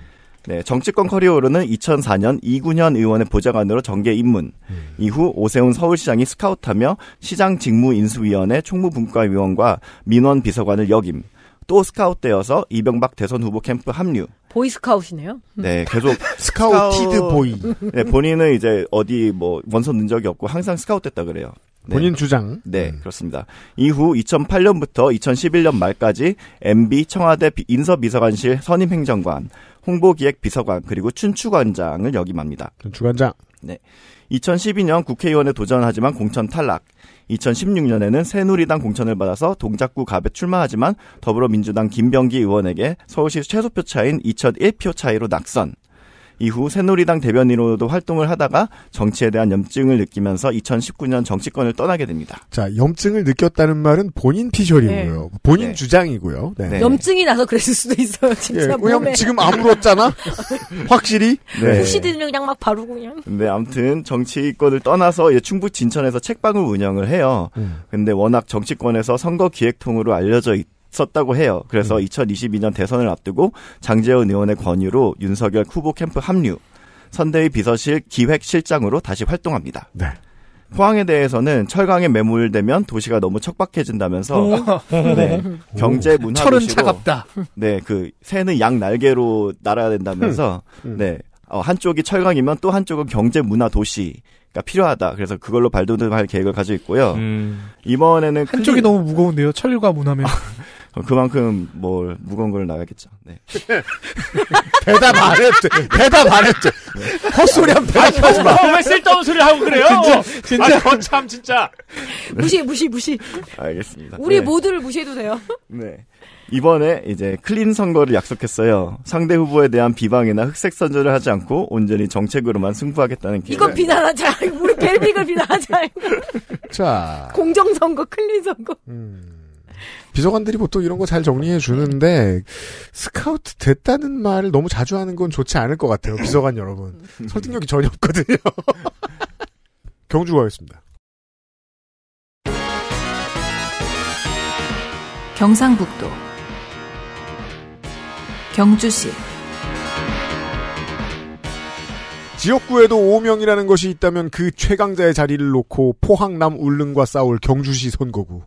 Speaker 4: 네, 정치권 커리어로는 2004년 이구년 의원의 보좌관으로 정계 입문. 음. 이후 오세훈 서울시장이 스카우트하며 시장 직무인수위원회 총무분과위원과 민원 비서관을 역임. 또 스카웃되어서 이병박 대선 후보 캠프 합류.
Speaker 3: 보이스카웃이네요.
Speaker 4: 네, 음. 계속 [LAUGHS] 스카우티드 보이. 네, 본인은 이제 어디 뭐 원선 는 적이 없고 항상 스카웃됐다 그래요. 네. 본인 주장. 네, 음. 그렇습니다. 이후 2008년부터 2011년 말까지 MB 청와대 인서비서관실 선임행정관, 홍보기획비서관, 그리고 춘추관장을 역임합니다. 춘추관장. 네. 2012년 국회의원에 도전하지만 공천 탈락. 2016년에는 새누리당 공천을 받아서 동작구 갑에 출마하지만 더불어민주당 김병기 의원에게 서울시 최소표 차인 2001표 차이로 낙선. 이후 새누리당 대변인으로도 활동을 하다가 정치에 대한 염증을 느끼면서 2019년 정치권을 떠나게 됩니다.
Speaker 2: 자, 염증을 느꼈다는 말은 본인
Speaker 4: 피셜이고요. 네. 본인 네. 주장이고요. 네. 네.
Speaker 3: 염증이 나서 그랬을 수도 있어요. 진짜. 예, 왜냐면 지금 아무렇잖아. [LAUGHS] 확실히. 네. 후시들을 그냥 막 바르고 그냥.
Speaker 4: 근데 네, 아무튼 정치권을 떠나서 충북 진천에서 책방을 운영을 해요. 음. 근데 워낙 정치권에서 선거 기획통으로 알려져 있 있었다고 해요. 그래서 음. 2022년 대선을 앞두고 장재훈 의원의 권유로 윤석열 후보 캠프 합류, 선대위 비서실 기획실장으로 다시 활동합니다. 네. 포항에 대해서는 철강에 매몰되면 도시가 너무 척박해진다면서 [LAUGHS] 네, 경제 문화 철은 도시로, 차갑다. 네, 그 새는 양 날개로 날아야 된다면서 음. 음. 네. 어, 한쪽이 철강이면 또 한쪽은 경제 문화 도시가 필요하다. 그래서 그걸로 발돋움할 계획을 가지고 있고요. 음. 이번에는 한쪽이 클리... 너무 무거운데요. 철과 문화면 [LAUGHS] 어, 그만큼 뭘 무거운 걸나가겠죠 네. [LAUGHS] 대답 안 했대. 대답 안 했대. 헛소리하면 대답하지 뭐 마. 뭐 왜 쓸데없는 소리를
Speaker 6: 하고
Speaker 3: 그래요? 진짜, 진짜. 아, 참 진짜. 무시 해 무시 무시. 알겠습니다. 우리 네. 모두를 무시해도 돼요.
Speaker 4: 네. 이번에 이제 클린 선거를 약속했어요. 상대 후보에 대한 비방이나 흑색 선전을 하지 않고 온전히 정책으로만 승부하겠다는 기획이건
Speaker 3: 비난하자. 우리 벨빅을 비난하자. 자. 공정 선거, 클린 선거. 음.
Speaker 2: 비서관들이 보통 이런 거 잘 정리해 주는데 스카우트 됐다는 말을 너무 자주 하는 건 좋지 않을 것 같아요. 비서관 여러분 설득력이 전혀 없거든요. [LAUGHS] 경주가였습니다. 경상북도 경주시 지역구에도 5명이라는 것이 있다면 그 최강자의 자리를 놓고 포항남 울릉과 싸울 경주시 선거구.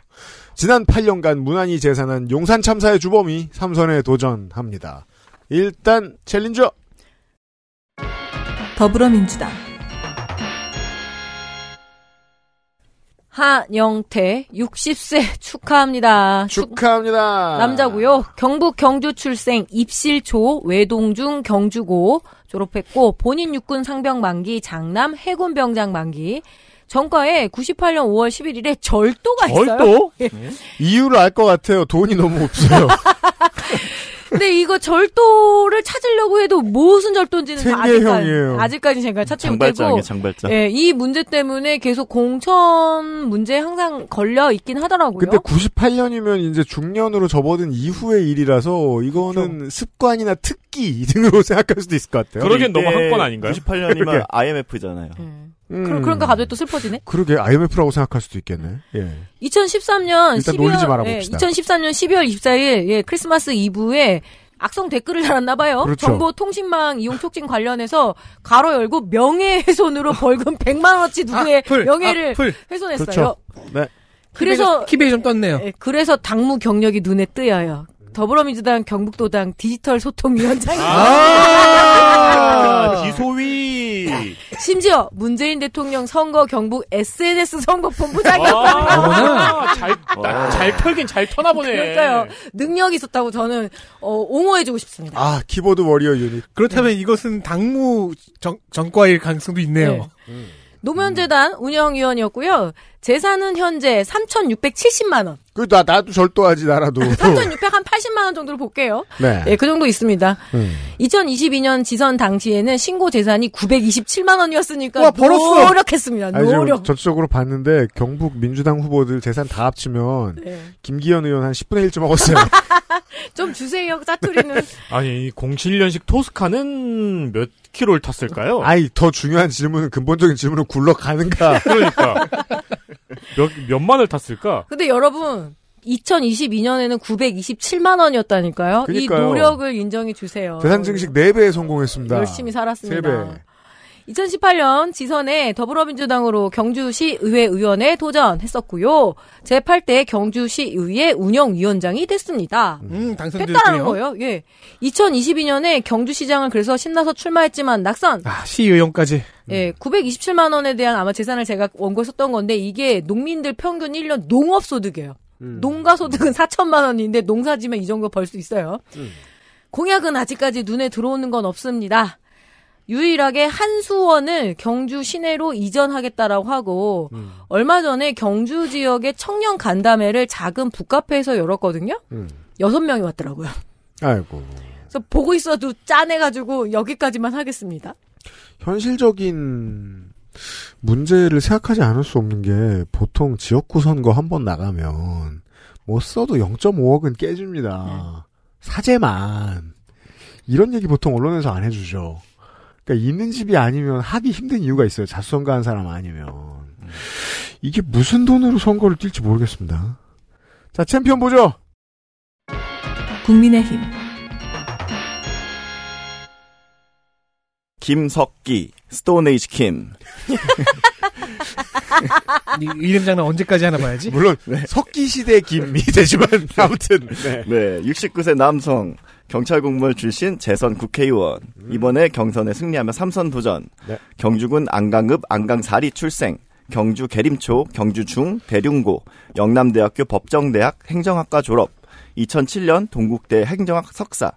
Speaker 2: 지난 8년간 무난히 재산한 용산 참사의 주범이 삼선에 도전합니다. 일단 챌린저 더불어민주당
Speaker 3: 하영태 60세 축하합니다. 축하합니다. 남자고요. 경북 경주 출생 입실초 외동중 경주고 졸업했고 본인 육군 상병 만기 장남 해군 병장 만기 정가에 98년 5월 11일에 절도가 있어요. 절도? 예. 네.
Speaker 2: 이유를 알 것 같아요. 돈이 너무 없어요. [LAUGHS]
Speaker 3: 근데 이거 절도를 찾으려고 해도 무슨 절도인지는 아직까지 아직까지 제가 찾지 못했고 장발장. 예, 이 문제 때문에 계속 공천 문제 항상 걸려 있긴 하더라고요. 근데 98년이면
Speaker 2: 이제 중년으로 접어든 이후의 일이라서 이거는 그렇죠. 습관이나 특기 [LAUGHS] 등으로 생각할 수도 있을 것 같아요. 그러긴 너무 한 건 아닌가요? 98년이면
Speaker 4: IMF잖아요. 음.
Speaker 3: 음. 그런가러 갑자기 또 슬퍼지네.
Speaker 2: 그러게 IMF라고 생각할 수도 있겠네. 예.
Speaker 3: 2013년 일단 12월, 말아봅시다. 예, 2013년 12월 24일 예, 크리스마스 이브에 악성 댓글을 [LAUGHS] 달았나 봐요. 그렇죠. 정보 통신망 이용 촉진 관련해서 가로 열고 명예훼손으로 벌금 100만 원어치 누구의 아, 명예를 아, 훼손했어요. 그렇죠. 네. 그래서 키베이 좀 떴네요. 예, 그래서 당무 경력이 눈에 띄어요 더불어민주당 경북도당 디지털 소통위원장입니다. 아~ 디소위 [LAUGHS] 심지어 문재인 대통령 선거 경북 SNS 선거 본부장이었다는 아,
Speaker 6: 잘잘 [LAUGHS] 어. 털긴
Speaker 3: 잘
Speaker 2: 터나
Speaker 5: 보네.
Speaker 3: 그러니까요. 능력이 있었다고 저는 어, 옹호해주고 싶습니다.
Speaker 2: 아 키보드
Speaker 5: 워리어 유닛. 그렇다면 네. 이것은 당무 정, 정과일 가능성도 있네요. 네.
Speaker 7: 음.
Speaker 3: 노무현재단 운영위원이었고요. 재산은 현재 3,670만 원.
Speaker 2: 그, 나, 나도 절도하지, 나라도.
Speaker 3: 3,680만 원 정도로 볼게요. 네. 예, 그 정도 있습니다. 음. 2022년 지선 당시에는 신고 재산이 927만 원이었으니까. 와, 벌었어! 노력했습니다. 노력. 아니,
Speaker 2: 저쪽으로 봤는데, 경북 민주당 후보들 재산 다 합치면, 네. 김기현 의원 한 10분의 1쯤 먹었어요.
Speaker 3: [LAUGHS] [LAUGHS] 좀 주세요, 짜투리는. [LAUGHS]
Speaker 2: 아니, 07년식 토스카는 몇키로를 탔을까요? 아니, 더 중요한 질문은, 근본적인 질문은
Speaker 6: 굴러가는가.
Speaker 3: [LAUGHS] 그러니까.
Speaker 6: 몇, 몇만을 탔을까?
Speaker 3: 근데 여러분, 2022년에는 927만 원이었다니까요. 그러니까요. 이 노력을 인정해 주세요. 대상
Speaker 6: 증식
Speaker 2: 4배 에 성공했습니다. 열심히 살았습니다. 3배.
Speaker 3: 2018년 지선에 더불어민주당으로 경주시 의회 의원에 도전했었고요. 제8대 경주시 의회 운영위원장이 됐습니다. 음, 음 당선됐다는 거예요. 예. 2022년에 경주시장을 그래서 신나서 출마했지만 낙선. 아,
Speaker 5: 시의원까지.
Speaker 3: 예, 927만 원에 대한 아마 재산을 제가 원고에 썼던 건데 이게 농민들 평균 1년 농업 소득이에요. 음. 농가 소득은 4천만 원인데 농사지면 이 정도 벌 수 있어요. 음. 공약은 아직까지 눈에 들어오는 건 없습니다. 유일하게 한수원을 경주 시내로 이전하겠다라고 하고 음. 얼마 전에 경주 지역의 청년 간담회를 작은 북카페에서 열었거든요. 음. 여섯 음. 명이 왔더라고요. 아이고. 그래서 보고 있어도 짠해가지고 여기까지만 하겠습니다.
Speaker 2: 현실적인 문제를 생각하지 않을 수 없는 게 보통 지역구 선거 한 번 나가면 뭐 써도 0.5억은 깨집니다. 네. 사제만 이런 얘기 보통 언론에서 안 해주죠. 그러니까 있는 집이 아니면 하기 힘든 이유가 있어요. 자수성가한 사람 아니면 이게 무슨 돈으로 선거를 뛸지 모르겠습니다. 자 챔피언 보죠. 국민의힘
Speaker 4: 김석기 스톤에이지 킴 이름 장난
Speaker 5: 언제까지 하나 봐야지? 물론 네. 석기 시대 김이
Speaker 4: 되지만 [LAUGHS] 네. 아무튼 네. 네 69세 남성 경찰 공무원 출신 재선 국회의원. 음. 이번에 경선에 승리하며 3선 도전. 네. 경주군 안강읍 안강사리 출생. 경주 계림초, 경주중, 대륜고, 영남대학교 법정대학 행정학과 졸업, 2007년 동국대 행정학 석사,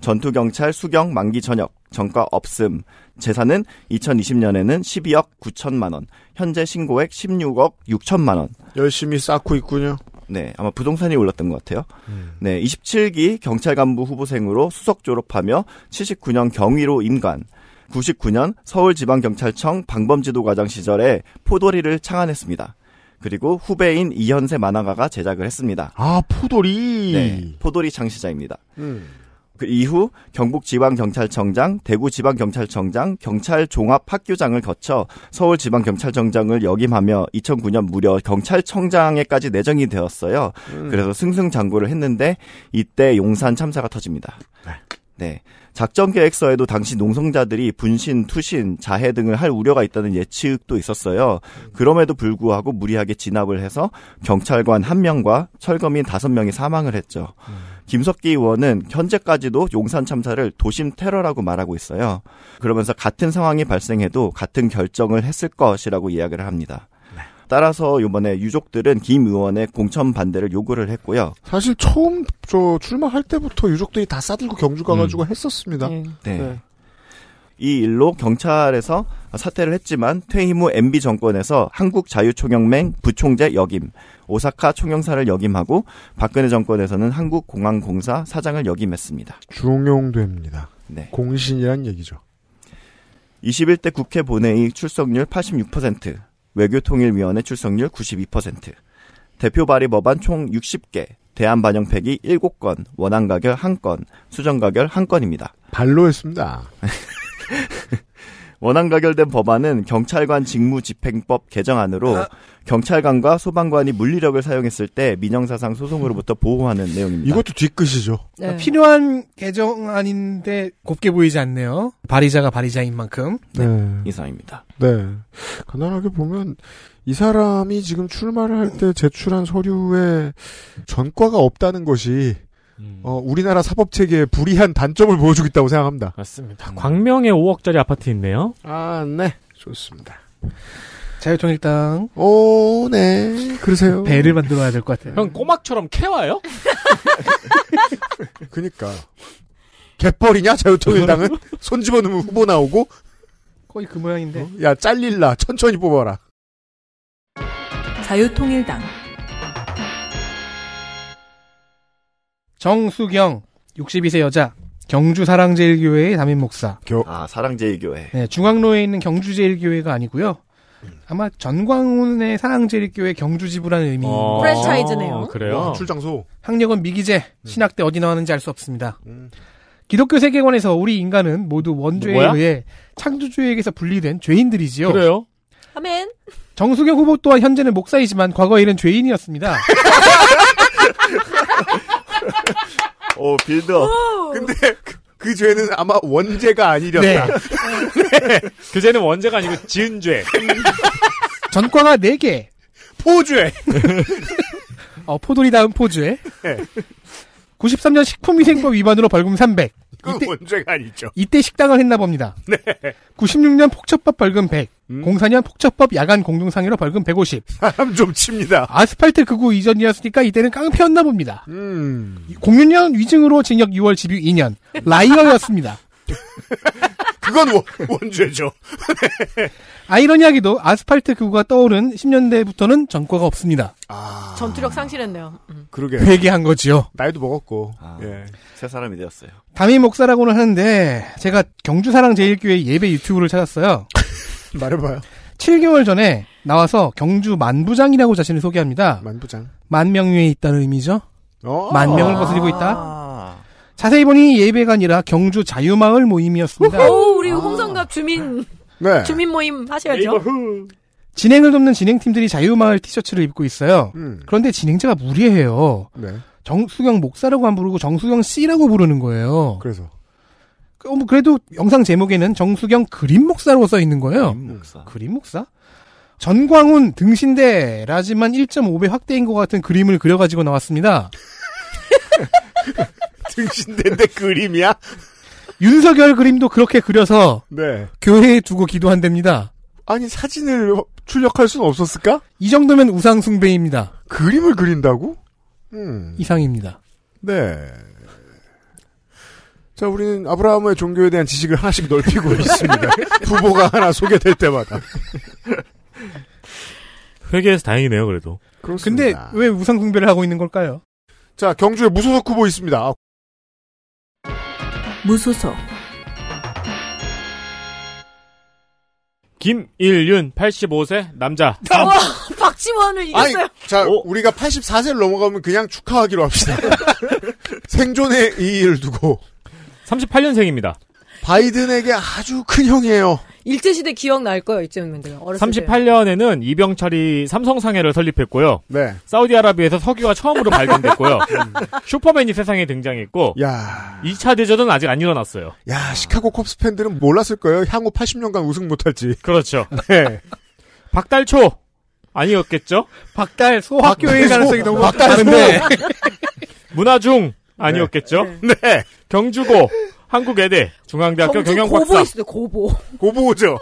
Speaker 4: 전투경찰 수경 만기 전역, 전과 없음, 재산은 2020년에는 12억 9천만 원, 현재 신고액 16억 6천만 원. 열심히 쌓고 있군요. 네, 아마 부동산이 올랐던 것 같아요. 음. 네, 27기 경찰 간부 후보생으로 수석 졸업하며 79년 경위로 임관, 99년 서울지방경찰청 방범지도과장 시절에 포도리를 창안했습니다. 그리고 후배인 이현세 만화가가 제작을 했습니다. 아, 포도리. 네, 포도리 창시자입니다. 음. 그 이후 경북지방경찰청장, 대구지방경찰청장, 경찰종합학교장을 거쳐 서울지방경찰청장을 역임하며 2009년 무려 경찰청장에까지 내정이 되었어요. 음. 그래서 승승장구를 했는데 이때 용산 참사가 터집니다. 네. 네. 작전 계획서에도 당시 농성자들이 분신, 투신, 자해 등을 할 우려가 있다는 예측도 있었어요. 그럼에도 불구하고 무리하게 진압을 해서 경찰관 1명과 철거민 5명이 사망을 했죠. 음. 김석기 의원은 현재까지도 용산 참사를 도심 테러라고 말하고 있어요. 그러면서 같은 상황이 발생해도 같은 결정을 했을 것이라고 이야기를 합니다. 네. 따라서 이번에 유족들은 김 의원의 공천 반대를 요구를 했고요.
Speaker 2: 사실 처음 저 출마할 때부터 유족들이 다 싸들고 경주 가가지고 음. 했었습니다. 네. 네.
Speaker 4: 네. 이 일로 경찰에서 사퇴를 했지만 퇴임 후 MB 정권에서 한국 자유총영맹 부총재 역임, 오사카 총영사를 역임하고 박근혜 정권에서는 한국공항공사 사장을 역임했습니다.
Speaker 2: 중용됩니다.
Speaker 4: 네. 공신이란 얘기죠. 21대 국회 본회의 출석률 86%, 외교통일위원회 출석률 92%, 대표 발의 법안 총 60개, 대안 반영 팩이 7건, 원안 가결 1건, 수정 가결 1건입니다. 발로 했습니다. [LAUGHS] [LAUGHS] 원안 가결된 법안은 경찰관 직무집행법 개정안으로 아. 경찰관과 소방관이 물리력을 사용했을 때 민영사상 소송으로부터 보호하는 내용입니다. 이것도 뒤끝이죠. 아,
Speaker 5: 네. 필요한 개정안인데 곱게 보이지 않네요. 발의자가 발의자인 만큼. 네. 네. 이상입니다.
Speaker 4: 네.
Speaker 2: 간단하게 보면 이 사람이 지금 출마를 할 때 제출한 서류에 전과가 없다는 것이 음. 어, 우리나라 사법 체계의 불이한 단점을 보여주고 있다고 생각합니다. 맞습니다. 음.
Speaker 6: 광명에 5억짜리 아파트 있네요.
Speaker 2: 아, 네. 좋습니다.
Speaker 6: 자유통일당. 오, 네. 그러세요.
Speaker 2: 배를 만들어야 될 것 같아요. 형 꼬막처럼 캐와요? [LAUGHS] 그니까. 개뻘이냐, 자유통일당은? 손 집어넣으면 후보 나오고?
Speaker 5: 거의 그 모양인데.
Speaker 2: 어? 야, 잘릴라. 천천히 뽑아라.
Speaker 1: 자유통일당.
Speaker 5: 정수경 62세 여자 경주 사랑제일교회의
Speaker 4: 담임 목사. 교. 아 사랑제일교회.
Speaker 5: 네, 중앙로에 있는 경주제일교회가 아니고요. 아마 전광훈의 사랑제일교회 경주지부라는 의미. 어. 아~ 프랜차이즈네요. 그래요. 와, 어, 출장소. 학력은 미기재. 음. 신학때 어디 나왔는지 알 수 없습니다. 음. 기독교 세계관에서 우리 인간은 모두 원죄에 뭐야? 의해 창조주에게서 분리된 죄인들이지요. 그래요? 아멘. 정수경 후보 또한 현재는 목사이지만 과거 에는 죄인이었습니다. [LAUGHS]
Speaker 2: 어, 오, 빌드업. 근데 그, 그 죄는 아마
Speaker 6: 원죄가 아니렸다.
Speaker 2: 네.
Speaker 7: 네.
Speaker 6: 그 죄는 원죄가 아니고 지은 죄.
Speaker 5: 전과가 4개. 포죄. 어, 포돌이 다음 포죄. 네. 93년 식품위생법 위반으로 벌금 300.
Speaker 2: 그 이때, 원죄가 아니죠.
Speaker 5: 이때 식당을 했나 봅니다. 네. 96년 폭첩법 벌금 100. 음? 공 04년 폭처법 야간 공동상해로 벌금 150. 사람 좀 칩니다. 아스팔트 극우 이전이었으니까 이때는 깡패였나 봅니다.
Speaker 7: 음.
Speaker 5: 06년 위증으로 징역 6월 집유 2년. 라이어였습니다. [LAUGHS] 그건 원, 원죄죠. [LAUGHS] 아이러니하게도 아스팔트 극우가 떠오른 10년대부터는 전과가 없습니다.
Speaker 3: 아... 전투력 상실했네요.
Speaker 2: 음. 그러게.
Speaker 5: 회개한 거지요.
Speaker 2: 나이도 먹었고. 아... 예. 새 사람이 되었어요.
Speaker 5: 담임 목사라고는 하는데 제가 경주사랑 제일교회 예배 유튜브를 찾았어요. [LAUGHS] [LAUGHS] 말해봐요. 7개월 전에 나와서 경주 만부장이라고 자신을 소개합니다. 만부장. 만 명 위에 있다는 의미죠.
Speaker 7: 어. 만명을
Speaker 5: 거스리고 있다. 아. 자세히 보니 예배가 아니라 경주 자유마을 모임이었습니다. 오,
Speaker 3: 우리 아. 홍성갑 주민 네. 주민 모임 하셔야죠.
Speaker 5: 진행을 돕는 진행팀들이 자유마을 티셔츠를 입고 있어요. 음. 그런데 진행자가 무리해요. 네. 정수경 목사라고 안 부르고 정수경 씨라고 부르는 거예요. 그래서 어, 뭐 그래도 영상 제목에는 정수경 그림 목사로 써 있는 거예요. 그림 목사. 그림 목사? 전광훈 등신대 라지만 1.5배 확대인 것 같은 그림을 그려가지고 나왔습니다. [LAUGHS] 등신대인데 그림이야? 윤석열 그림도 그렇게 그려서 네. 교회에 두고 기도한답니다.
Speaker 2: 아니 사진을 출력할 수는 없었을까? 이 정도면 우상숭배입니다. 그림을 그린다고? 음. 이상입니다. 네. 자, 우리는 아브라함의 종교에 대한 지식을 하나씩 넓히고 [LAUGHS] 있습니다. 부보가 하나 소개될 때마다.
Speaker 6: 회계에서 다행이네요, 그래도.
Speaker 2: 그렇습니다. 근데 왜 우상 숭배를 하고 있는 걸까요?
Speaker 6: 자, 경주에 무소속 후보 있습니다. 아, 무소속. 김일윤 85세 남자.
Speaker 2: 아, 뭐. 와,
Speaker 7: 박지원을 이겼어요. 아니,
Speaker 6: 자, 오. 어? 우리가 84세를 넘어가면 그냥 축하하기로
Speaker 2: 합시다. [LAUGHS] 생존의 이의를 두고 38년생입니다.
Speaker 6: 바이든에게 아주 큰 형이에요.
Speaker 3: 일제시대 기억날 거예요, 이쯤이면 돼요.
Speaker 6: 38년에는 이병철이 삼성상해를 설립했고요. 네. 사우디아라비에서 석유가 처음으로 발견됐고요. [LAUGHS] 음. 슈퍼맨이 세상에 등장했고. 야. 2차 대전은 아직 안 일어났어요. 야, 시카고
Speaker 2: 컵스 팬들은 몰랐을 거예요. 향후 80년간 우승 못할지. 그렇죠. 네.
Speaker 6: 박달초! 아니었겠죠? 박달
Speaker 2: 소학교일 가능성이 너무 박달인데
Speaker 6: 문화중 아니었겠죠? 네. 네. 경주고 한국외대 중앙대학교 경영박사 고보이시죠 고보 고보죠.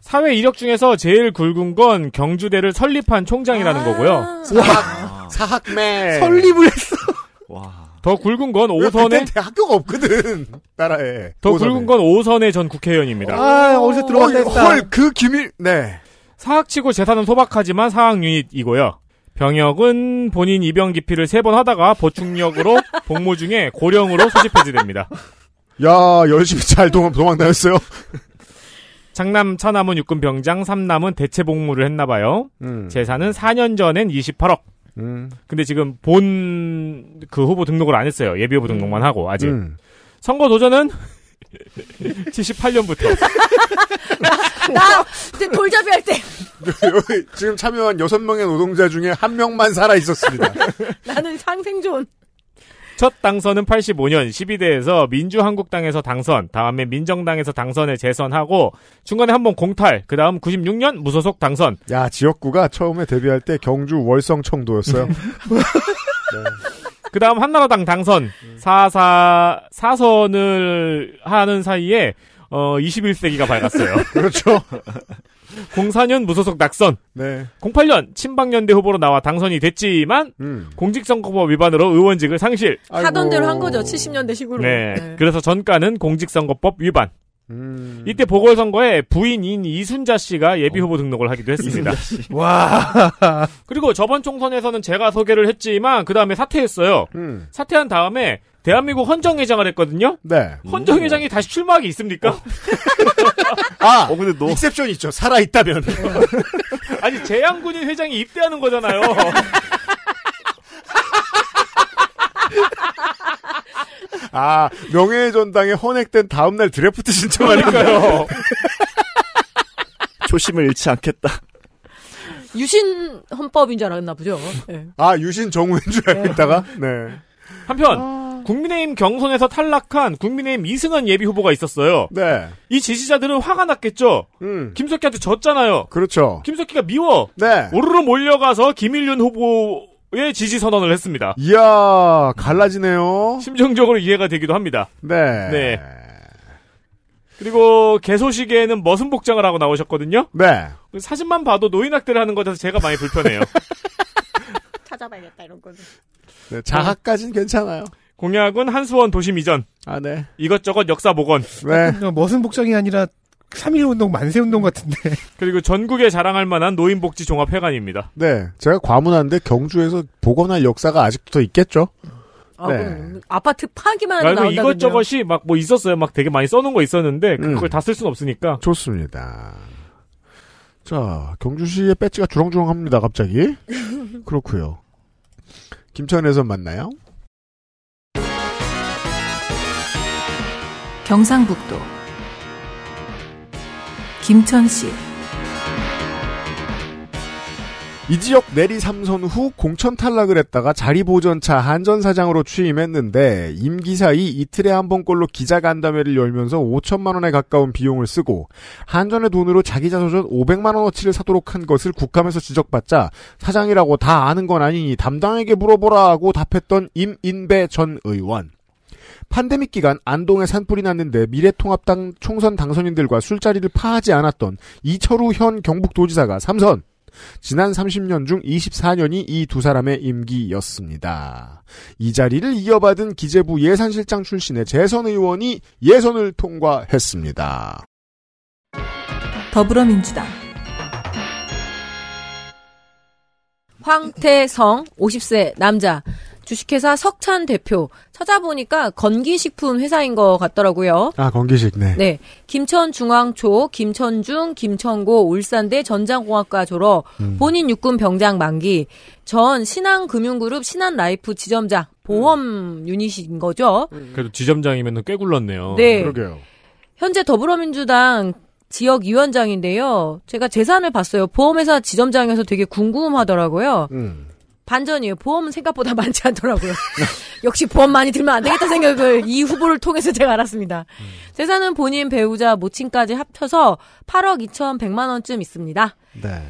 Speaker 6: 사회 이력 중에서 제일 굵은 건 경주대를 설립한 총장이라는 아~ 거고요. 사학
Speaker 2: 아. 사학맨 네. 설립을
Speaker 6: 했어. 와. 더 굵은 건 오선의
Speaker 2: 대학교가 없거든 따라해더 5선에. 굵은
Speaker 6: 건 오선의 전 국회의원입니다. 아 어디서 들어갔다 헐그 기밀 네. 사학치고 재산은 소박하지만 사학 유닛이고요. 병역은 본인 입영 기피를 세 번 하다가 보충력으로 [LAUGHS] 복무 중에 고령으로 소집해지됩니다.
Speaker 2: 야, 열심히 잘 도망, 도망 다녔어요.
Speaker 6: 장남 차남은 육군 병장, 삼남은 대체 복무를 했나봐요. 음. 재산은 4년 전엔 28억. 음. 근데 지금 본 그 후보 등록을 안 했어요. 예비 후보 등록만 하고 아직. 음. 선거 도전은 78년부터.
Speaker 3: 나, 이제 돌잡이 할 때.
Speaker 6: 지금 참여한 6명의 노동자 중에 한 명만 살아있었습니다.
Speaker 3: 나는 상생존.
Speaker 6: 첫 당선은 85년 12대에서 민주한국당에서 당선, 다음에 민정당에서 당선에 재선하고 중간에 한 번 공탈, 그 다음 96년 무소속 당선.
Speaker 2: 야 지역구가 처음에 데뷔할 때 경주 월성 청도였어요. 네. [LAUGHS]
Speaker 6: 그 다음 한나라당 당선, 4사 음. 사선을 하는 사이에, 어, 21세기가 밝았어요. [LAUGHS] 그렇죠. 04년 무소속 낙선. 네. 08년 친박연대 후보로 나와 당선이 됐지만 음. 공직선거법 위반으로 의원직을 상실. 아이고. 하던 대로 한
Speaker 3: 거죠. 70년대 식으로. 네.
Speaker 6: 네. 그래서 전과는 공직선거법 위반. 음... 이때 보궐선거에 부인인 이순자 씨가 예비후보 어... 등록을 하기도 어. 했습니다. [LAUGHS] 와. 그리고 저번 총선에서는 제가 소개를 했지만 그 다음에 사퇴했어요. 음. 사퇴한 다음에 대한민국 헌정회장을 했거든요. 네. 헌정회장이 음... 다시 출마하기 있습니까? 어.
Speaker 2: [LAUGHS] 아, 어, 근데 너 익셉션 있죠. 살아 있다면.
Speaker 6: [LAUGHS] 아니 재양군인 회장이 입대하는 거잖아요.
Speaker 2: 아, 명예의 전당에 헌액된 다음날 드래프트 신청하니까요. 초심을 잃지 않겠다.
Speaker 3: 유신 헌법인 줄 알았나 보죠. 네.
Speaker 6: 아, 유신 정우인 줄 알고 예. 다가 네. 한편, 아... 국민의힘 경선에서 탈락한 국민의힘 이승환 예비 후보가 있었어요. 네. 이 지지자들은 화가 났겠죠. 음. 김석희한테 졌잖아요. 그렇죠. 김석희가 미워. 네. 오르르 몰려가서 김일륜 후보 의 예, 지지 선언을 했습니다. 이야, 갈라지네요. 심정적으로 이해가 되기도 합니다. 네. 네. 그리고 개소식에는 머슴 복장을 하고 나오셨거든요. 네. 사진만 봐도 노인 학대를 하는 것에서 제가 많이 불편해요.
Speaker 7: [LAUGHS] 찾아봐야겠다 이런 거는.
Speaker 6: 네, 자학까진 괜찮아요. 공약은 한수원 도심 이전. 아, 네. 이것저것 역사 복원. 네. 머슴 복장이 아니라 3.1운동 만세운동 같은데. [LAUGHS] 그리고 전국에 자랑할 만한 노인복지 종합회관입니다.
Speaker 2: 네. 제가 과문한데 경주에서 복원할 역사가 아직도 더 있겠죠?
Speaker 3: 아, 네. 아파트 파기만 하는 나온다 이것저것이
Speaker 6: 막 뭐 있었어요. 막 되게 많이 써놓은 거 있었는데 그, 그걸 음. 다쓸 수는 없으니까. 좋습니다. 자, 경주시의
Speaker 2: 배지가 주렁주렁합니다. 갑자기. [LAUGHS] 그렇고요. 김천에서 만나요. 경상북도 김천 씨. 이 지역 내리 삼선 후 공천 탈락을 했다가 자리보전차 한전사장으로 취임했는데 임기 사이 이틀에 한 번꼴로 기자간담회를 열면서 5천만 원에 가까운 비용을 쓰고 한전의 돈으로 자기 자서전 500만 원어치를 사도록 한 것을 국감에서 지적받자 사장이라고 다 아는 건 아니니 담당에게 물어보라고 답했던 임인배 전 의원. 판데믹 기간 안동에 산불이 났는데 미래통합당 총선 당선인들과 술자리를 파하지 않았던 이철우 현 경북도지사가 3선. 지난 30년 중 24년이 이 두 사람의 임기였습니다. 이 자리를 이어받은 기재부 예산실장 출신의 재선 의원이 예선을 통과했습니다.
Speaker 3: 더불어민주당 황태성 50세 남자 주식회사 석찬 대표 찾아보니까 건기식품 회사인 것 같더라고요.
Speaker 2: 아 건기식 네.
Speaker 3: 네 김천 중앙초 김천중 김천고 울산대 전장공학과 졸업 음. 본인 육군 병장 만기 전 신한금융그룹 신한라이프 지점장 보험 음. 유닛인 거죠.
Speaker 6: 그래도 지점장이면 꽤 굴렀네요. 네. 그러게요.
Speaker 3: 현재 더불어민주당 지역 위원장인데요. 제가 재산을 봤어요. 보험회사 지점장에서 되게 궁금하더라고요. 음. 반전이에요. 보험은 생각보다 [LAUGHS] 많지 않더라고요. [LAUGHS] 역시 보험 많이 들면 안 되겠다 생각을 이 후보를 통해서 제가 알았습니다. 음. 재산은 본인 배우자 모친까지 합쳐서 8억 2,100만 원쯤 있습니다. 네.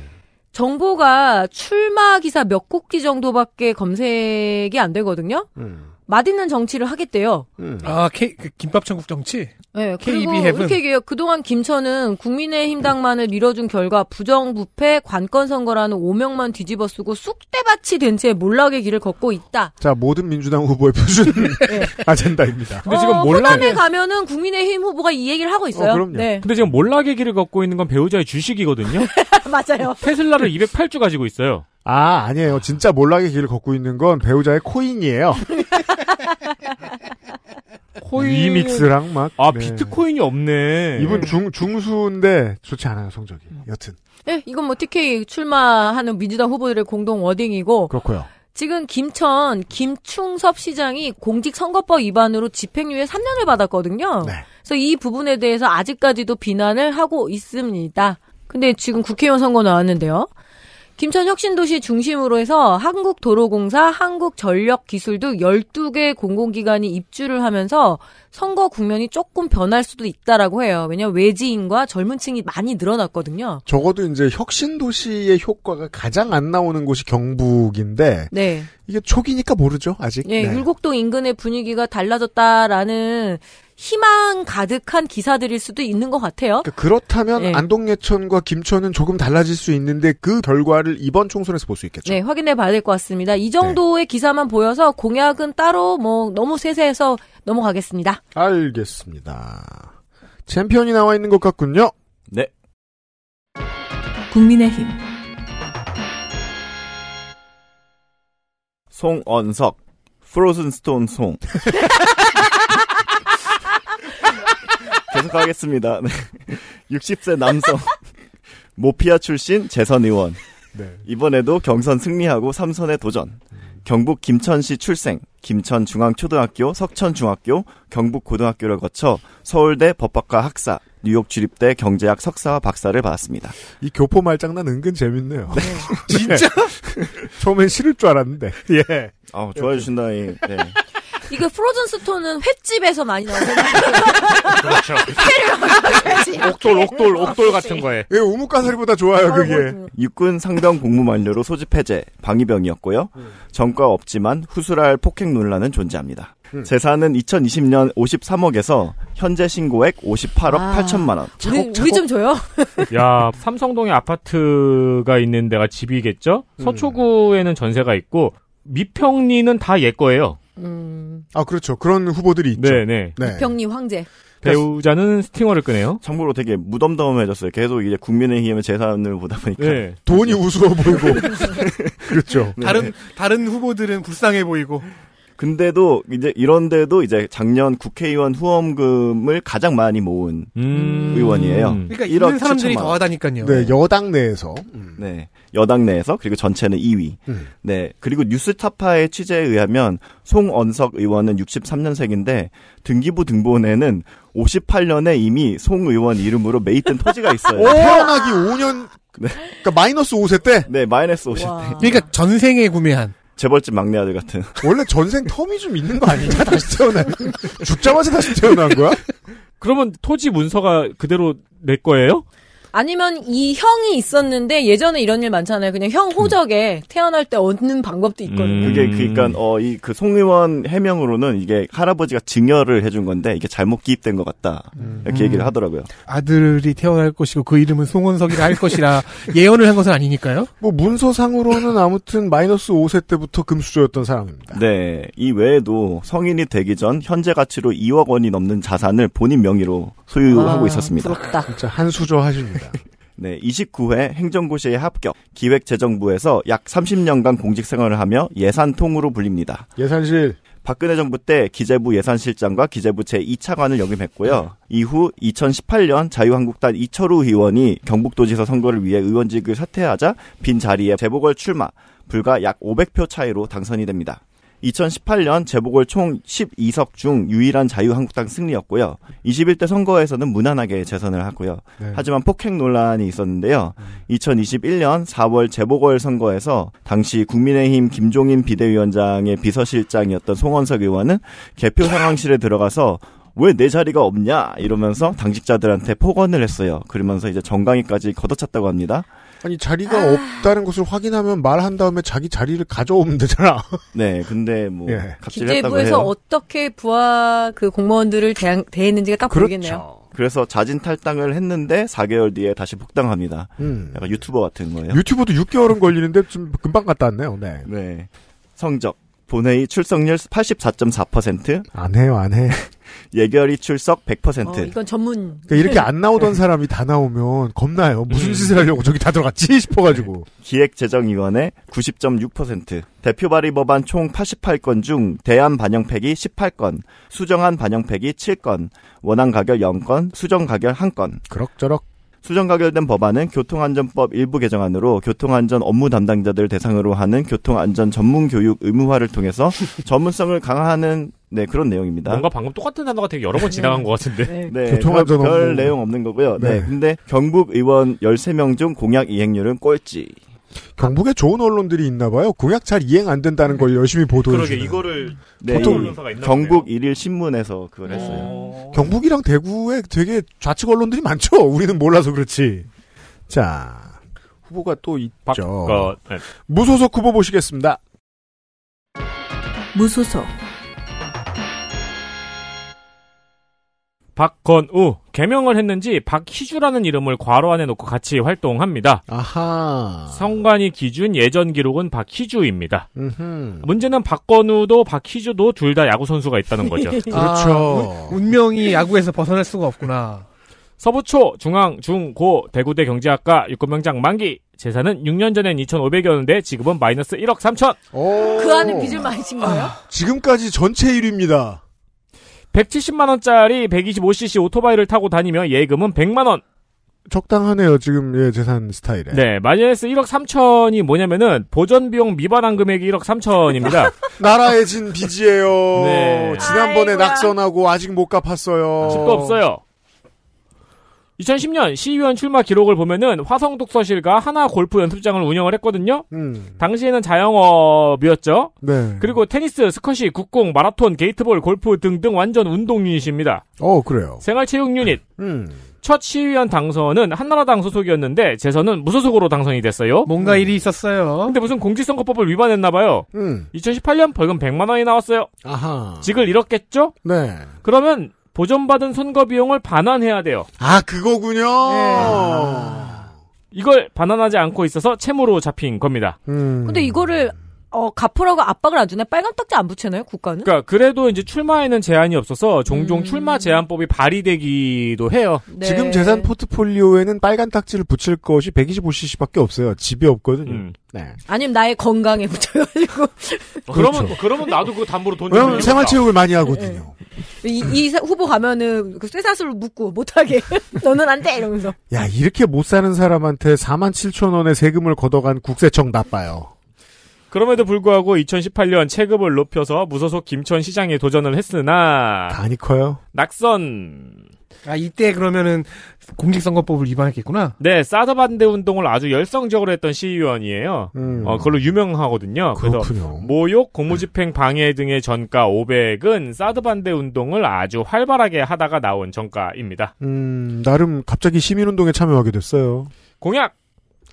Speaker 3: 정보가 출마 기사 몇 곡지 정도밖에 검색이 안 되거든요. 음. 맛있는 정치를 하겠대요.
Speaker 5: 음. 아, K, 그 김밥 천국 정치?
Speaker 3: 네, e 그리고 KBF은. 이렇게 얘기해요. 그동안 김천은 국민의힘당만을 밀어준 결과 부정부패 관건 선거라는 오명만 뒤집어 쓰고 쑥대밭이 된 채 몰락의 길을 걷고 있다.
Speaker 2: 자, 모든 민주당
Speaker 6: 후보의 표준 [LAUGHS] 네. 아젠다입니다.
Speaker 2: 근데 지금 어, 몰락에 몰라...
Speaker 3: 가면은 국민의힘 후보가 이 얘기를 하고 있어요. 어, 네.
Speaker 6: 근데 지금 몰락의 길을 걷고 있는 건 배우자의 주식이거든요. [LAUGHS] 맞아요. 테슬라를 208주 가지고 있어요.
Speaker 2: 아, 아니에요. 진짜 몰락의 길을 걷고 있는 건 배우자의 코인이에요. [LAUGHS]
Speaker 3: 코인. 위믹스랑
Speaker 2: 막. 아, 네. 비트코인이 없네. 이분 중, 중수인데 좋지 않아요, 성적이. 음. 여튼.
Speaker 3: 네, 이건 뭐 TK 출마하는 민주당 후보들의 공동 워딩이고. 그렇고요. 지금 김천 김충섭 시장이 공직선거법 위반으로 집행유예 3년을 받았거든요. 네. 그래서 이 부분에 대해서 아직까지도 비난을 하고 있습니다. 근데 지금 국회의원 선거 나왔는데요. 김천 혁신도시 중심으로 해서 한국도로공사, 한국전력기술 등 12개 공공기관이 입주를 하면서 선거 국면이 조금 변할 수도 있다라고 해요. 왜냐하면 외지인과 젊은 층이 많이 늘어났거든요.
Speaker 2: 적어도 이제 혁신도시의 효과가 가장 안 나오는 곳이 경북인데 네. 이게 초기니까 모르죠, 아직. 네, 네.
Speaker 3: 율곡동 인근의 분위기가 달라졌다라는 희망 가득한 기사들일 수도 있는 것 같아요. 그러니까
Speaker 2: 그렇다면 네. 안동예천과 김천은 조금 달라질 수 있는데 그 결과를 이번 총선에서 볼 수 있겠죠.
Speaker 3: 네, 확인해 봐야 될 것 같습니다. 이 정도의 네. 기사만 보여서 공약은 따로 뭐 너무 세세해서 넘어가겠습니다.
Speaker 2: 알겠습니다. 챔피언이 나와 있는 것 같군요. 네. 국민의힘
Speaker 4: 송언석 프로즌 스톤 송 하겠습니다. 네. 60세 [LAUGHS] 남성 모피아 출신 재선 의원. 네. 이번에도 경선 승리하고 3선에 도전. 경북 김천시 출생, 김천 중앙초등학교, 석천 중학교, 경북 고등학교를 거쳐 서울대 법학과 학사, 뉴욕 출입대 경제학 석사와 박사를 받았습니다.
Speaker 2: 이 교포 말장난 은근 재밌네요. 네. 네. 진짜? [LAUGHS] 처음엔 싫을 줄 알았는데. 예.
Speaker 4: 아, 좋아해 주신다니.
Speaker 2: 네.
Speaker 3: 이거 프로즌 스톤은 횟집에서 많이 나오는 그렇죠.
Speaker 7: 옥돌, 옥돌, 옥돌 같은 거에.
Speaker 4: 예, 우뭇가사리보다 좋아요, 그게. 어, 육군 상병 공무 만료로 소집 해제, 방위병이었고요. 음. 정과 없지만 후술할 폭행 논란은 존재합니다. 음. 재산은 2020년 53억에서 현재 신고액 58억 아, 8천만 원. 차곡,
Speaker 3: 우리, 우리 좀 줘요.
Speaker 4: 야 삼성동에 아파트가 있는
Speaker 6: 데가 집이겠죠? 음. 서초구에는 전세가 있고 미평리는 다얘 예 거예요.
Speaker 3: 음.
Speaker 4: 아
Speaker 6: 그렇죠. 그런 후보들이 있죠.
Speaker 4: 네네. 네.
Speaker 3: 병리 네. 네. 황제.
Speaker 4: 배우자는 스팅어를 끄네요. 참고로 되게 무덤덤해졌어요. 계속 이제 국민의힘의 재산을 보다 보니까 네. 돈이 우스워 보이고 [LAUGHS] 그렇죠. 네. 다른 다른 후보들은 불쌍해 보이고 근데도 이제 이런데도 이제 작년 국회의원 후원금을 가장 많이 모은 음. 의원이에요.
Speaker 2: 그러니까 이런 사람들이 더하다니까요. 네, 여당 내에서.
Speaker 4: 음. 네. 여당 내에서 그리고 전체는 2위. 음. 네. 그리고 뉴스타파의 취재에 의하면 송언석 의원은 63년생인데 등기부 등본에는 58년에 이미 송 의원 이름으로 매입된 토지가 있어요. [LAUGHS] 태어나기 5년 네. 그니까 마이너스 5세 때? 네, 마이너스 5세 때. 그러니까 전생에 구매한. 재벌집 막내 아들 같은. 원래 전생 텀이 좀 있는 거 아니냐? 다시 태어나 죽자마자 다시 태어난 거야? 그러면 토지
Speaker 6: 문서가 그대로 내 거예요?
Speaker 3: 아니면 이 형이 있었는데 예전에 이런 일 많잖아요. 그냥 형 호적에 태어날 때 얻는 방법도
Speaker 4: 있거든요. 음. 그게 그니까 어 이 그 송의원 해명으로는 이게 할아버지가 증여를 해준 건데 이게 잘못 기입된 것 같다 음. 이렇게 얘기를 하더라고요.
Speaker 2: 아들이 태어날 것이고 그 이름은 송원석이라 할 것이라 [LAUGHS] 예언을 한 것은 아니니까요. 뭐 문서상으로는 아무튼 마이너스 5세 때부터 금수저였던 사람입니다.
Speaker 4: 네, 이 외에도 성인이 되기 전 현재 가치로 2억 원이 넘는 자산을 본인 명의로 소유하고 아, 있었습니다.
Speaker 2: 부럽다. 진짜 한수저 하십니다.
Speaker 4: [LAUGHS] 네, 29회 행정고시에 합격. 기획재정부에서 약 30년간 공직생활을 하며 예산통으로 불립니다. 예산실. 박근혜 정부 때 기재부 예산실장과 기재부 제2차관을 역임했고요. 네. 이후 2018년 자유한국당 이철우 의원이 경북도지사 선거를 위해 의원직을 사퇴하자 빈 자리에 재보궐 출마 불과 약 500표 차이로 당선이 됩니다. 2018년 재보궐 총 12석 중 유일한 자유한국당 승리였고요. 21대 선거에서는 무난하게 재선을 하고요. 네. 하지만 폭행 논란이 있었는데요. 2021년 4월 재보궐 선거에서 당시 국민의힘 김종인 비대위원장의 비서실장이었던 송원석 의원은 개표 상황실에 들어가서 왜 내 자리가 없냐 이러면서 당직자들한테 폭언을 했어요. 그러면서 이제 정강이까지 걷어찼다고 합니다. 아니 자리가 아...
Speaker 2: 없다는 것을 확인하면 말한 다음에 자기 자리를
Speaker 4: 가져오면 되잖아. [LAUGHS] 네, 근데 뭐 예.
Speaker 3: 기재부에서 어떻게 부하 그 공무원들을 대한, 대했는지가 딱 그렇죠. 보이겠네요.
Speaker 4: 그래서 자진 탈당을 했는데 4개월 뒤에 다시 복당합니다. 음. 약간 유튜버 같은 거예요. 유튜버도 6개월은 걸리는데 좀 금방 갔다 왔네요. 네. 네. 성적 본회의 출석률 84.4%. 안 해요, 안 해. 예결위 출석 100%. 어, 이건
Speaker 3: 전문. 그러니까 이렇게 안
Speaker 4: 나오던 네.
Speaker 2: 사람이 다 나오면 겁나요. 무슨
Speaker 4: 음. 짓을 하려고 저기 다 들어갔지 [LAUGHS] 싶어가지고. 기획재정위원회 90.6%. 대표 발의 법안 총 88건 중 대안 반영팩이 18건, 수정안 반영팩이 7건, 원안 가결 0건, 수정 가결 1건. 그럭저럭. 수정 가결된 법안은 교통안전법 일부 개정안으로 교통안전 업무 담당자들 대상으로 하는 교통안전 전문 교육 의무화를 통해서 [LAUGHS] 전문성을 강화하는 네, 그런 내용입니다. 뭔가 방금
Speaker 6: 똑같은 단어가 되게 여러 번 지나간 것 같은데. [LAUGHS] 네, 네 교통안전 별, 별
Speaker 2: 뭐. 내용
Speaker 4: 없는 거고요. 네. 네. 근데 경북 의원 13명 중 공약 이행률은 꼴찌.
Speaker 2: 경북에 좋은 언론들이 있나 봐요. 공약 잘 이행 안 된다는 걸 열심히 보도해 그러게
Speaker 4: 이거를 네, 경북
Speaker 2: 일일 신문에서
Speaker 4: 그걸 어. 했어요.
Speaker 2: 경북이랑 대구에 되게 좌측 언론들이 많죠. [LAUGHS] 우리는 몰라서 그렇지. 자, 후보가 또 있죠.
Speaker 7: 바 어, 네.
Speaker 6: 무소속 후보 보시겠습니다. 무소속 박건우 개명을 했는지 박희주라는 이름을 괄호 안에 놓고 같이 활동합니다. 아하. 성관이 기준 예전 기록은 박희주입니다.
Speaker 7: 음흠.
Speaker 6: 문제는 박건우도 박희주도 둘 다 야구 선수가 있다는 거죠. [LAUGHS] 아. 그렇죠. 아, 운명이 야구에서 벗어날 수가 없구나. 서부초 중앙 중고 대구대 경제학과 육군병장 만기 재산은 6년 전엔 2 5 0 0이었는데 지금은 마이너스 1억 3천.
Speaker 3: 오. 그 안에 빚을 많이 진 거예요? 아,
Speaker 6: 지금까지 전체 1위입니다. 170만원짜리 125cc 오토바이를 타고 다니면 예금은 100만원.
Speaker 2: 적당하네요, 지금, 예, 재산 스타일에.
Speaker 6: 네, 마이너스 1억 3천이 뭐냐면은, 보전비용 미반환 금액이 1억 3천입니다. [LAUGHS] 나라에 진 빚이에요. 네. 지난번에 아이고야. 낙선하고
Speaker 2: 아직 못 갚았어요. 집도 없어요.
Speaker 6: 2010년 시의원 출마 기록을 보면은 화성 독서실과 하나 골프 연습장을 운영을 했거든요. 음. 당시에는 자영업이었죠. 네. 그리고 테니스, 스쿼시, 국공, 마라톤, 게이트볼, 골프 등등 완전 운동 유닛입니다. 어, 그래요. 생활체육 유닛. 음. 첫 시의원 당선은 한나라당 소속이었는데 재선은 무소속으로 당선이 됐어요. 뭔가 음. 일이 있었어요. 근데 무슨 공직선거법을 위반했나 봐요. 음. 2018년 벌금 100만 원이 나왔어요. 아하. 직을 잃었겠죠? 네. 그러면 보전받은 선거 비용을 반환해야 돼요. 아, 그거군요. 네. 아. 이걸 반환하지 않고 있어서 채무로 잡힌 겁니다. 음. 근데
Speaker 3: 이거를 어, 갚으라고 압박을 안 주네. 빨간 딱지 안 붙이나요? 국가는? 그니까
Speaker 6: 그래도 이제 출마에는 제한이 없어서 종종 음. 출마 제한법이 발의되기도 해요.
Speaker 2: 네. 지금 재산 포트폴리오에는 빨간 딱지를 붙일 것이 125cc밖에 없어요. 집이 없거든요.
Speaker 6: 음. 네.
Speaker 3: 아니면 나의 건강에 [LAUGHS] 붙여가지고. 어,
Speaker 6: 그러면 그렇죠. 그러면 나도 그 담보로 돈. 왜냐면 생활체육을 많이
Speaker 3: 하거든요. 네. 이, 이 후보 가면은 그 쇠사슬 묶고 못하게 [LAUGHS] 너는 안 돼 이러면서.
Speaker 2: 야 이렇게 못 사는 사람한테 4만 7천 원의 세금을 걷어간 국세청 나빠요.
Speaker 6: 그럼에도 불구하고 2018년 체급을 높여서 무소속 김천 시장에 도전을 했으나 간이 커요. 낙선. 아 이때 그러면은
Speaker 5: 공직선거법을 위반했겠구나.
Speaker 6: 네, 사드 반대 운동을 아주 열성적으로 했던 시의원이에요. 음. 어, 그걸로 유명하거든요. 그렇군요. 그래서 모욕, 공무집행 네. 방해 등의 전가 500은 사드 반대 운동을 아주 활발하게 하다가 나온 전가입니다.
Speaker 7: 음,
Speaker 2: 나름 갑자기 시민운동에 참여하게 됐어요.
Speaker 6: 공약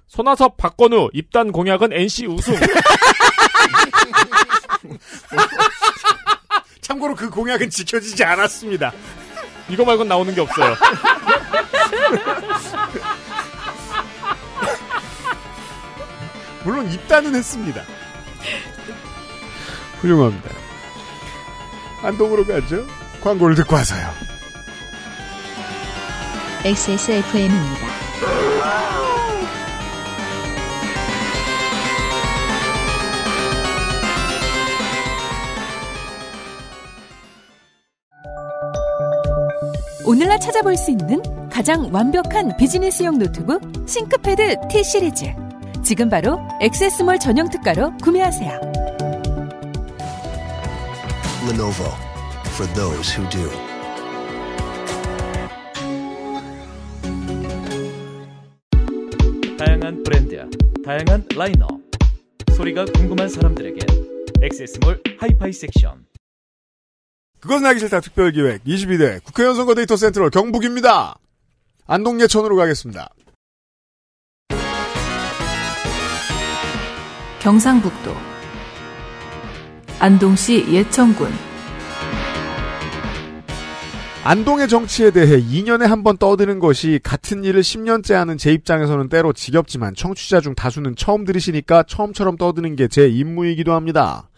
Speaker 6: 손아섭, 박건우 입단 공약은 NC 우승. [LAUGHS] 참고로 그 공약은 지켜지지 않았습니다. 이거 말곤 나오는 게
Speaker 2: 없어요. [LAUGHS] 물론 입단은 했습니다. 훌륭합니다. 안동으로 가죠. 광고를 듣고 와서요.
Speaker 3: XSFM입니다.
Speaker 1: 오늘날 찾아볼 수 있는
Speaker 3: 가장 완벽한 비즈니스용 노트북 싱크패드 T 시리즈. 지금 바로 액세스몰 전용 특가로 구매하세요.
Speaker 7: Lenovo for those who do.
Speaker 6: 다양한 브랜드야, 다양한 라인업. 소리가 궁금한 사람들에게 액세스몰 하이파이 섹션.
Speaker 2: 그것은 하기 싫다 특별기획 22대 국회의원 선거 데이터 센트럴 경북입니다. 안동예천으로 가겠습니다.
Speaker 1: 경상북도 안동시 예천군
Speaker 2: 안동의 정치에 대해 2년에 한 번 떠드는 것이 같은 일을 10년째 하는 제 입장에서는 때로 지겹지만 청취자 중 다수는 처음 들으시니까 처음처럼 떠드는 게 제 임무이기도 합니다.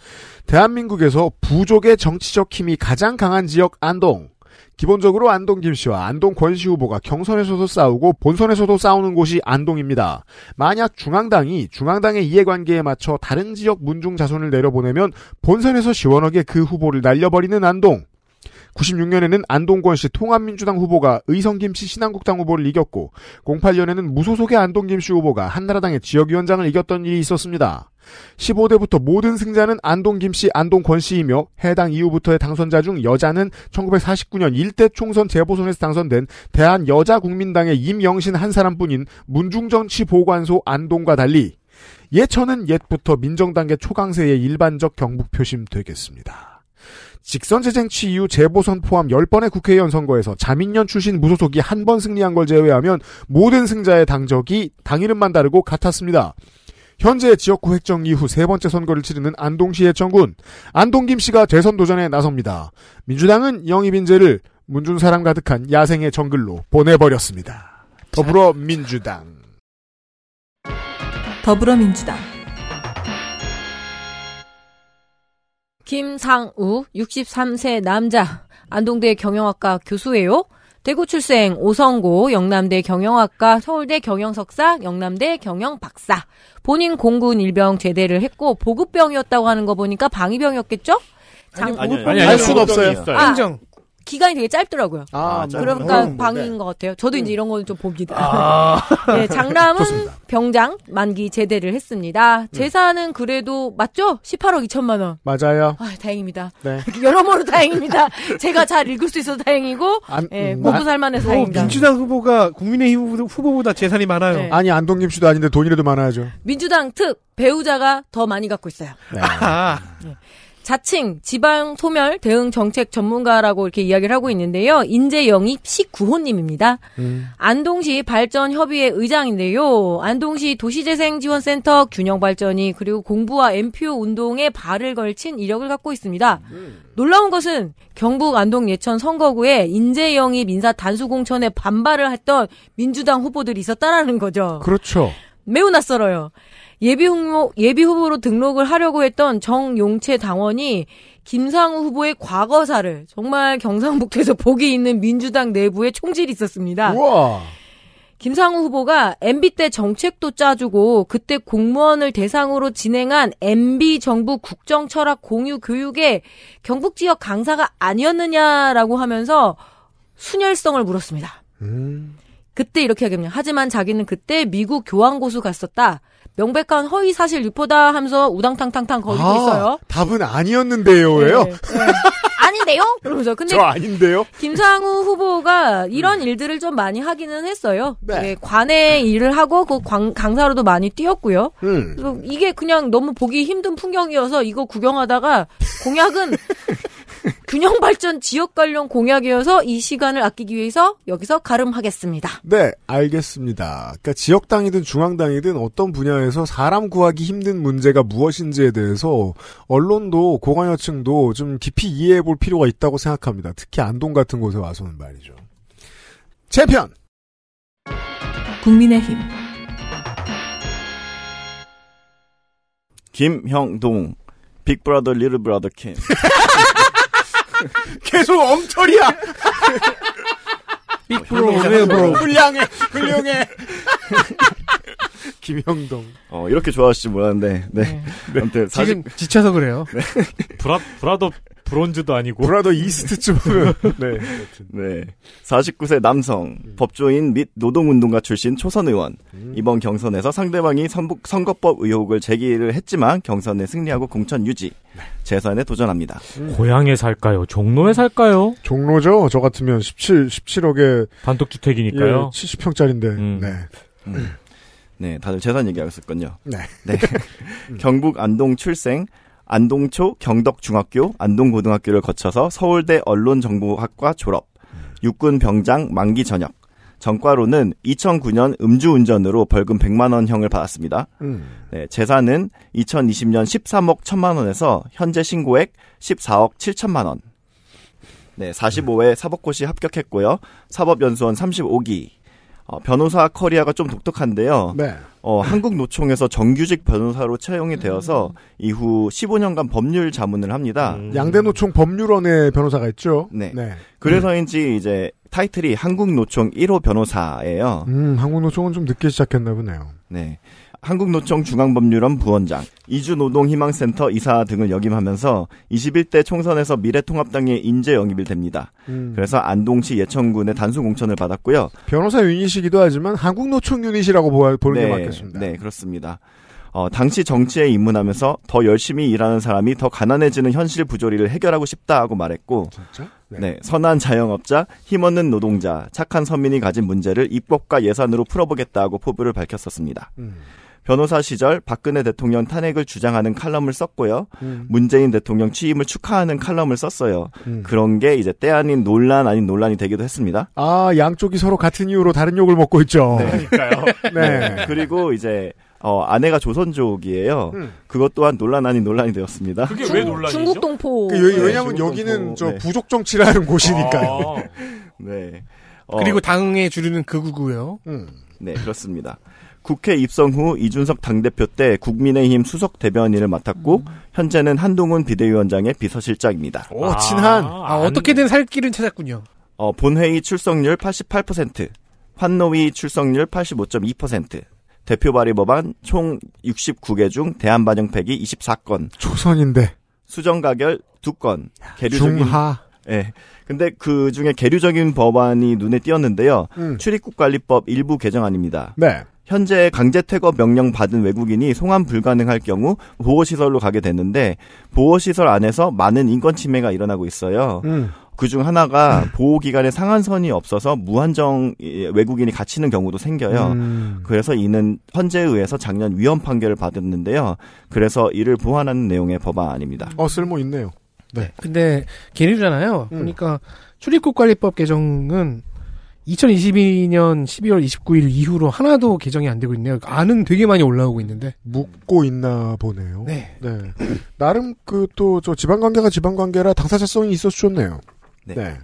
Speaker 2: 대한민국에서 부족의 정치적 힘이 가장 강한 지역 안동. 기본적으로 안동 김씨와 안동 권씨 후보가 경선에서도 싸우고 본선에서도 싸우는 곳이 안동입니다. 만약 중앙당이 중앙당의 이해관계에 맞춰 다른 지역 문중 자손을 내려보내면 본선에서 시원하게 그 후보를 날려버리는 안동. 96년에는 안동권 씨 통합민주당 후보가 의성김 씨 신한국당 후보를 이겼고 08년에는 무소속의 안동김 씨 후보가 한나라당의 지역위원장을 이겼던 일이 있었습니다. 15대부터 모든 승자는 안동김 씨, 안동권 씨이며 해당 이후부터의 당선자 중 여자는 1949년 일대 총선 재보선에서 당선된 대한여자국민당의 임영신 한 사람뿐인 문중정치보관소 안동과 달리 예천은 옛부터 민정당계 초강세의 일반적 경북 표심 되겠습니다. 직선 재쟁치 이후 재보선 포함 10번의 국회의원 선거에서 자민련 출신 무소속이 한 번 승리한 걸 제외하면 모든 승자의 당적이 당 이름만 다르고 같았습니다. 현재 지역구 획정 이후 세 번째 선거를 치르는 안동시의 청군 안동김 씨가 대선 도전에 나섭니다. 민주당은 영입 인재를 문준사람 가득한 야생의 정글로 보내버렸습니다. 더불어민주당
Speaker 3: 더불어민주당 김상우 63세 남자 안동대 경영학과 교수예요. 대구 출생, 오성고, 영남대 경영학과, 서울대 경영석사, 영남대 경영박사. 본인 공군 일병 제대를 했고 보급병이었다고 하는 거 보니까 방위병이었겠죠? 장, 아니, 아니, 아니, 아니, 아니, 아니, 아니, 아니, 아 기간이 되게 짧더라고요. 아, 아 그러니까 어, 방위인 네. 것 같아요. 저도 이제 네. 이런 거는 좀 봅니다. 아.
Speaker 7: [LAUGHS] 네, 장남은 좋습니다.
Speaker 3: 병장 만기 제대를 했습니다. 음. 재산은 그래도 맞죠? 18억 2천만 원. 맞아요. 아, 다행입니다. 네. [LAUGHS] 여러모로 다행입니다. 제가 잘 읽을 수 있어서 다행이고 안, 예, 먹고 음, 아, 살만해서 뭐, 다행입니다.
Speaker 2: 민주당 후보가 국민의힘 후보보다 재산이 많아요. 네. 아니 안동김 씨도 아닌데 돈이라도 많아야죠.
Speaker 3: 민주당 특 배우자가 더 많이 갖고 있어요.
Speaker 7: 아. 네.
Speaker 3: 자칭 지방 소멸 대응 정책 전문가라고 이렇게 이야기를 하고 있는데요. 인재 영입 19호님입니다. 음. 안동시 발전 협의회 의장인데요. 안동시 도시재생지원센터 균형 발전이 그리고 공부와 MPO 운동에 발을 걸친 이력을 갖고 있습니다. 음. 놀라운 것은 경북 안동 예천 선거구에 인재 영입 인사 단수 공천에 반발을 했던 민주당 후보들이 있었다라는 거죠. 그렇죠. 매우 낯설어요. 예비 후보 예비 후보로 등록을 하려고 했던 정용채 당원이 김상우 후보의 과거사를 정말 경상북도에서 [LAUGHS] 복이 있는 민주당 내부에 총질이 있었습니다. 우와. 김상우 후보가 MB 때 정책도 짜주고 그때 공무원을 대상으로 진행한 MB 정부 국정 철학 공유 교육에 경북 지역 강사가 아니었느냐라고 하면서 순혈성을 물었습니다. 음. 그때 이렇게 하겠냐. 하지만 자기는 그때 미국 교환고수 갔었다. 명백한 허위 사실 유포다 하면서 우당탕탕탕 거리고 아, 있어요.
Speaker 2: 답은 아니었는데요예요. 네,
Speaker 7: 네, 네.
Speaker 3: 아닌데요? 그러면서 근데 저 아닌데요? 김상우 후보가 이런 일들을 좀 많이 하기는 했어요. 네. 네 관에 일을 하고 그 광, 강사로도 많이 뛰었고요. 음. 그래서 이게 그냥 너무 보기 힘든 풍경이어서 이거 구경하다가 공약은 [LAUGHS] [LAUGHS] 균형 발전 지역 관련 공약이어서 이 시간을 아끼기 위해서 여기서 가름하겠습니다.
Speaker 2: 네, 알겠습니다. 그러니까 지역당이든 중앙당이든 어떤 분야에서 사람 구하기 힘든 문제가 무엇인지에 대해서 언론도 고관여층도 좀 깊이 이해해 볼 필요가 있다고 생각합니다. 특히 안동 같은 곳에 와서는 말이죠. 재편! 국민의힘
Speaker 4: 김형동 빅브라더 리틀브라더 킴 [LAUGHS]
Speaker 7: [LAUGHS] 계속 엉터리야.
Speaker 4: 빅브로, 웨브로. 훌륭해,
Speaker 7: 훌륭해. [LAUGHS]
Speaker 4: 김영동. 어, 이렇게 좋아하실지 몰랐는데, 네. 네. 아무튼, 사실. 지금 지쳐서 그래요. 네. 브라, 브라더 브론즈도 아니고. 브라더 이스트쯤은. 네. [LAUGHS] 네. 네. 49세 남성, 음. 법조인 및 노동운동가 출신 초선 의원. 음. 이번 경선에서 상대방이 선북, 선거법 의혹을 제기를 했지만 경선에 승리하고 공천 유지, 네. 재선에 도전합니다.
Speaker 7: 음.
Speaker 6: 고향에 살까요? 종로에 살까요? 종로죠. 저 같으면 17, 17억에. 단독주택이니까요.
Speaker 4: 예,
Speaker 2: 70평짜리인데. 음. 네.
Speaker 4: 음. 네, 다들 재산 얘기하셨을건요 네. 네. [LAUGHS] 음. 경북 안동 출생, 안동초 경덕중학교 안동고등학교를 거쳐서 서울대 언론정보학과 졸업, 육군 병장 만기 전역, 전과로는 2009년 음주운전으로 벌금 100만 원형을 받았습니다. 음. 네, 재산은 2020년 13억 1천만 원에서 현재 신고액 14억 7천만 원. 네, 45회 사법고시 합격했고요. 사법연수원 35기. 어, 변호사 커리어가 좀 독특한데요. 네. 어, 한국 노총에서 정규직 변호사로 채용이 되어서 이후 15년간 법률 자문을 합니다. 음. 양대 노총
Speaker 2: 법률원의 변호사가 있죠. 네. 네.
Speaker 4: 그래서인지 이제 타이틀이 한국 노총 1호 변호사예요.
Speaker 2: 음, 한국 노총은 좀 늦게 시작했나 보네요.
Speaker 4: 네. 한국노총 중앙법률원 부원장, 이주노동희망센터 이사 등을 역임하면서 21대 총선에서 미래통합당의 인재 영입이 됩니다. 음. 그래서 안동시 예천군의 단수 공천을 받았고요.
Speaker 2: 변호사 유닛이기도 하지만 한국노총 유닛이라고 보는 네, 게 맞겠습니다.
Speaker 4: 네, 그렇습니다. 어, 당시 정치에 입문하면서 더 열심히 일하는 사람이 더 가난해지는 현실 부조리를 해결하고 싶다 하고 말했고 네. 네. 선한 자영업자, 힘없는 노동자, 착한 서민이 가진 문제를 입법과 예산으로 풀어보겠다고 포부를 밝혔었습니다. 음. 변호사 시절 박근혜 대통령 탄핵을 주장하는 칼럼을 썼고요. 음. 문재인 대통령 취임을 축하하는 칼럼을 썼어요. 음. 그런 게 이제 때 아닌 논란 아닌 논란이 되기도 했습니다. 아, 양쪽이 서로 같은 이유로 다른 욕을
Speaker 2: 먹고 있죠. 네. 그러니까요.
Speaker 4: [LAUGHS] 네. 네. 그리고 이제 어, 아내가 조선족이에요. 음. 그것 또한 논란 아닌 논란이 되었습니다. 그게 중, 왜 논란이죠?
Speaker 2: 중국 동포. 그, 네, 왜냐하면 중국
Speaker 5: 여기는 동포. 저 네. 부족 정치라는 곳이니까요. 아~
Speaker 4: [LAUGHS] 네. 어, 그리고
Speaker 5: 당의 주류는 그우고요 음.
Speaker 4: 네, 그렇습니다. 국회 입성 후 이준석 당대표 때 국민의힘 수석 대변인을 맡았고 음. 현재는 한동훈 비대위원장의 비서실장입니다. 오, 아, 친한. 아, 어떻게든 살 길은 찾았군요. 어, 본회의 출석률 88%, 환노위 출석률 85.2%, 대표 발의 법안 총 69개 중 대한 반영 팩이 24건.
Speaker 2: 초선인데.
Speaker 4: 수정 가결 2건. 계류적인 중하. 예. 네. 근데 그 중에 계류적인 법안이 눈에 띄었는데요. 음. 출입국 관리법 일부 개정안입니다. 네. 현재 강제 퇴거 명령 받은 외국인이 송환 불가능할 경우 보호시설로 가게 됐는데 보호시설 안에서 많은 인권 침해가 일어나고 있어요. 음. 그중 하나가 보호 기간에 상한선이 없어서 무한정 외국인이 갇히는 경우도 생겨요. 음. 그래서 이는 현재에 의해서 작년 위헌 판결을 받았는데요. 그래서 이를 보완하는 내용의 법안입니다. 어
Speaker 2: 쓸모 있네요. 네. 네. 근데
Speaker 5: 개류잖아요. 음. 그러니까 출입국 관리법 개정은 2022년 12월 29일 이후로 하나도 개정이 안 되고 있네요. 안은 되게 많이 올라오고 있는데. 묻고
Speaker 2: 있나 보네요. 네. 네. 나름 그 또 저 지방 관계가 지방 관계라 당사자성이 있어서 좋네요. 네. 네.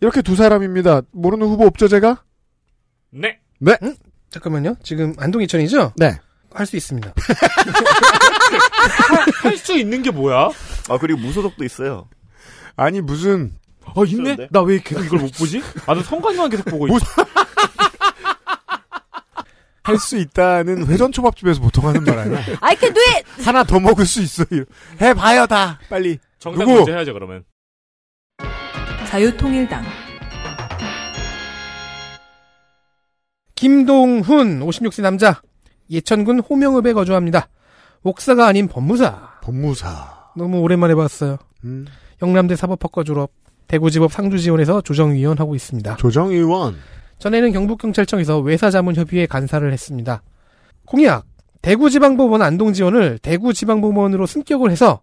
Speaker 2: 이렇게 두 사람입니다. 모르는 후보 없죠, 제가? 네. 네. 응? 잠깐만요. 지금 안동이천이죠? 네. 할 수 있습니다. 할 수 있는 게 뭐야? 아, 그리고 무소속도 있어요. 아니, 무슨, 아 있네? 나 왜 계속 이걸 못 보지? 아, 나 성관이만 계속 보고 있어. [LAUGHS] 할 수 있다는 회전 초밥집에서 보통 하는 말 아니야? [LAUGHS] I
Speaker 6: can do it!
Speaker 2: 하나 더 먹을 수 있어. 해봐요 다 빨리.
Speaker 6: 정답 누구? 해야죠 그러면.
Speaker 1: 자유통일당
Speaker 5: 김동훈 56세 남자 예천군 호명읍에 거주합니다. 목사가 아닌 법무사. 법무사. 너무 오랜만에 봤어요. 음. 영남대 사법학과 졸업, 대구지법 상주지원에서 조정위원 하고 있습니다. 조정위원. 전에는 경북경찰청에서 외사자문협의회 간사를 했습니다. 공약. 대구지방법원 안동지원을 대구지방법원으로 승격을 해서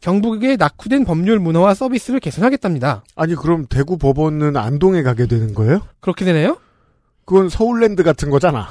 Speaker 5: 경북에 낙후된 법률 문화와 서비스를
Speaker 2: 개선하겠답니다. 아니 그럼 대구 법원은 안동에 가게 되는 거예요? 그렇게 되네요. 그건 서울랜드 같은 거잖아.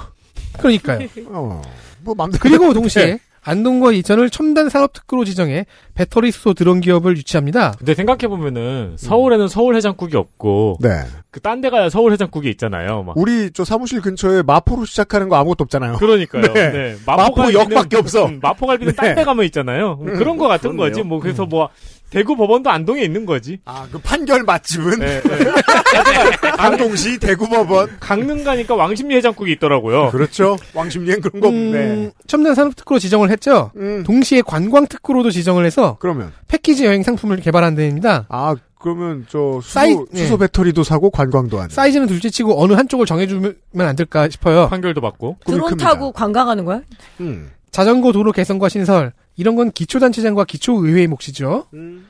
Speaker 2: 그러니까요. 어, 뭐 그리고 동시에
Speaker 6: 안동과 이천을 첨단 산업 특구로 지정해 배터리 수소 드론 기업을 유치합니다. 근데 생각해 보면은 서울에는 서울 해장국이 없고 네. 그딴데 가야 서울 해장국이 있잖아요. 막. 우리 저 사무실 근처에 마포로 시작하는 거 아무것도 없잖아요. 그러니까요. 네. 네. 마포, 역밖에 없어. 음, 마포갈비는 네. 딴데 가면 있잖아요. 음, 그런 거 같은 그렇네요. 거지. 뭐 그래서 음. 뭐 대구 법원도 안동에 있는 거지. 아, 그 판결 맛집은? 네, 네. [LAUGHS] 안동시 대구 법원. 강릉 가니까 왕십리 해장국이 있더라고요. 그렇죠. 왕십리엔 그런 거 없네. 음,
Speaker 5: 첨단 산업특구로 지정을 했죠. 음. 동시에 관광특구로도 지정을 해서. 그러면. 패키지 여행 상품을 개발한 데입니다.
Speaker 2: 아, 그러면 저
Speaker 5: 수소, 사이, 네. 수소
Speaker 2: 배터리도 네. 사고
Speaker 5: 관광도 하는 사이즈는 둘째치고 어느 한쪽을 정해주면 안 될까 싶어요. 판결도 받고. 드론 큽니다.
Speaker 3: 타고 관광하는 거야?
Speaker 5: 음. 자전거 도로 개선과 신설, 이런 건 기초단체장과 기초의회의 몫이죠. 음.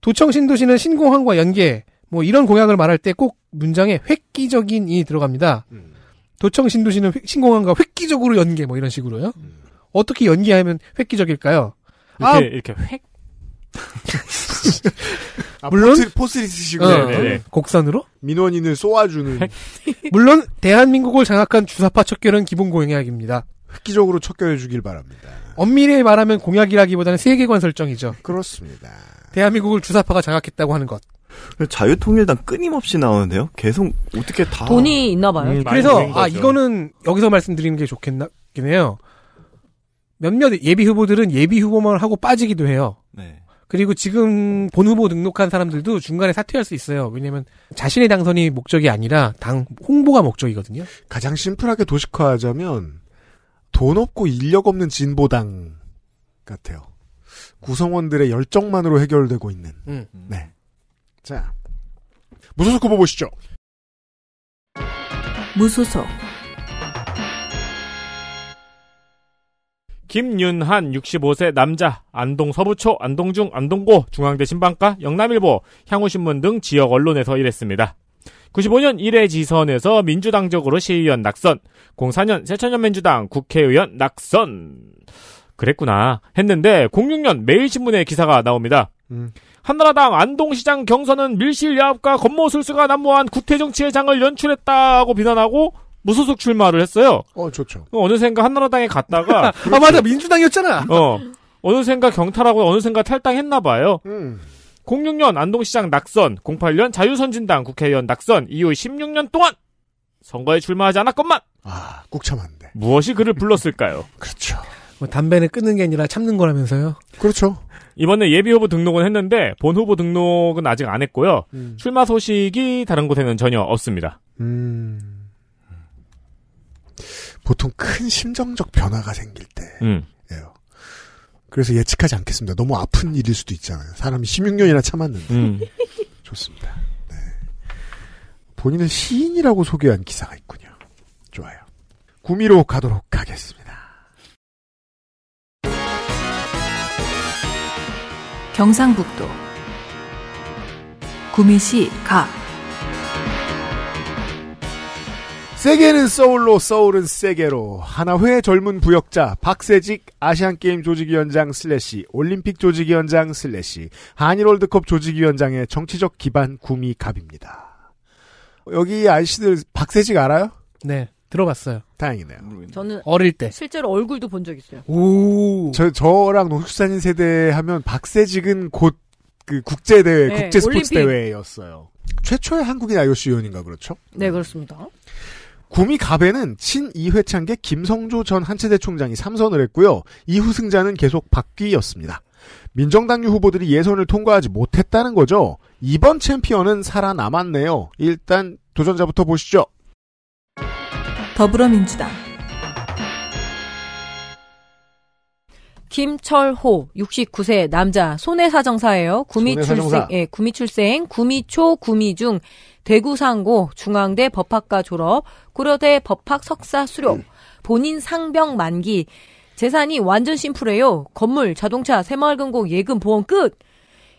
Speaker 5: 도청 신도시는 신공항과 연계 뭐 이런 공약을 말할 때 꼭 문장에 획기적인 이 들어갑니다. 음. 도청 신도시는 회, 신공항과 획기적으로 연계 뭐 이런 식으로요. 음. 어떻게 연계하면 획기적일까요? 이렇게 아, 이렇게 획
Speaker 6: [LAUGHS]
Speaker 5: 아, 물론 포스리스식 어, 네, 네, 네. 곡선으로 민원인을 쏘아주는 물론 대한민국을 장악한 주사파 척결은 기본 공약입니다. 획기적으로 척결해 주길 바랍니다. 엄밀히 말하면 공약이라기보다는 세계관 설정이죠. 그렇습니다. 대한민국을 주사파가 장악했다고
Speaker 4: 하는 것. 자유통일당 끊임없이 나오는데요. 계속 어떻게 다 돈이 있나 봐요. 음, 그래서 아 이거는
Speaker 5: 여기서 말씀드리는 게 좋겠긴
Speaker 4: 해요. 몇몇
Speaker 5: 예비 후보들은 예비 후보만 하고 빠지기도 해요. 네. 그리고 지금 본 후보 등록한 사람들도 중간에 사퇴할 수 있어요. 왜냐면
Speaker 2: 자신의 당선이 목적이 아니라 당 홍보가 목적이거든요. 가장 심플하게 도식화하자면 돈 없고 인력 없는 진보당 같아요. 구성원들의 열정만으로 해결되고 있는. 음. 네. 자, 무소속 후보 보시죠. 무소속.
Speaker 6: 김윤한 65세 남자 안동 서부초 안동중 안동고 중앙대 신방과 영남일보 향후신문 등 지역 언론에서 일했습니다. 95년 1회 지선에서 민주당적으로 시의원 낙선, 04년 새천년민주당 국회의원 낙선. 그랬구나 했는데 06년 매일신문에 기사가 나옵니다. 음. 한나라당 안동시장 경선은 밀실 야합과 겉모술수가 난무한 구태정치의 장을 연출했다고 비난하고 무소속 출마를 했어요. 어 좋죠. 어, 느샌가 한나라당에 갔다가 [LAUGHS] 아 맞아 민주당이었잖아. 어 어느샌가 경탈하고 어느샌가 탈당했나 봐요. 음. 06년 안동시장 낙선, 08년 자유선진당 국회의원 낙선 이후 16년 동안 선거에 출마하지 않았건만 아, 꾹 참았는데. 무엇이 그를 불렀을까요? [LAUGHS] 그렇죠. 뭐 담배는 끊는 게 아니라 참는
Speaker 5: 거라면서요? 그렇죠.
Speaker 6: 이번에 예비 후보 등록은 했는데 본 후보 등록은 아직 안 했고요. 음. 출마 소식이 다른 곳에는 전혀 없습니다.
Speaker 7: 음.
Speaker 2: 보통 큰 심정적 변화가 생길 때 음. 그래서 예측하지 않겠습니다. 너무 아픈 일일 수도 있잖아요. 사람이 16년이나 참았는데. 음. [LAUGHS] 좋습니다. 네. 본인은 시인이라고 소개한 기사가 있군요. 좋아요. 구미로 가도록 하겠습니다.
Speaker 1: 경상북도
Speaker 2: 구미시 가 세계는 서울로 서울은 세계로 하나회 젊은 부역자 박세직 아시안게임 조직위원장 슬래시 올림픽 조직위원장 슬래시 한일월드컵 조직위원장의 정치적 기반 구미갑입니다. 여기 아저씨들 박세직 알아요? 네 들어봤어요. 다행이네요. 저는 어릴 때
Speaker 3: 실제로 얼굴도 본 적 있어요.
Speaker 2: 오, 저 저랑 농축산인 세대 하면 박세직은 곧 그 국제 대회, 네, 국제 스포츠 대회였어요. 최초의 한국인 IOC 위원인가 그렇죠?
Speaker 3: 네 그렇습니다.
Speaker 2: 구미 가베는 친이회 창계 김성조 전 한체대 총장이 3선을 했고요. 이후 승자는 계속 바뀌었습니다 민정당 유 후보들이 예선을 통과하지 못했다는 거죠. 이번 챔피언은 살아남았네요. 일단 도전자부터 보시죠.
Speaker 3: 더불어민주당 김철호 69세 남자 손해사정사예요. 구미 출생 예, 구미 출생 구미초 구미중 대구상고, 중앙대 법학과 졸업, 고려대 법학 석사 수료, 음. 본인 상병 만기, 재산이 완전 심플해요. 건물, 자동차, 새마을금고, 예금, 보험 끝!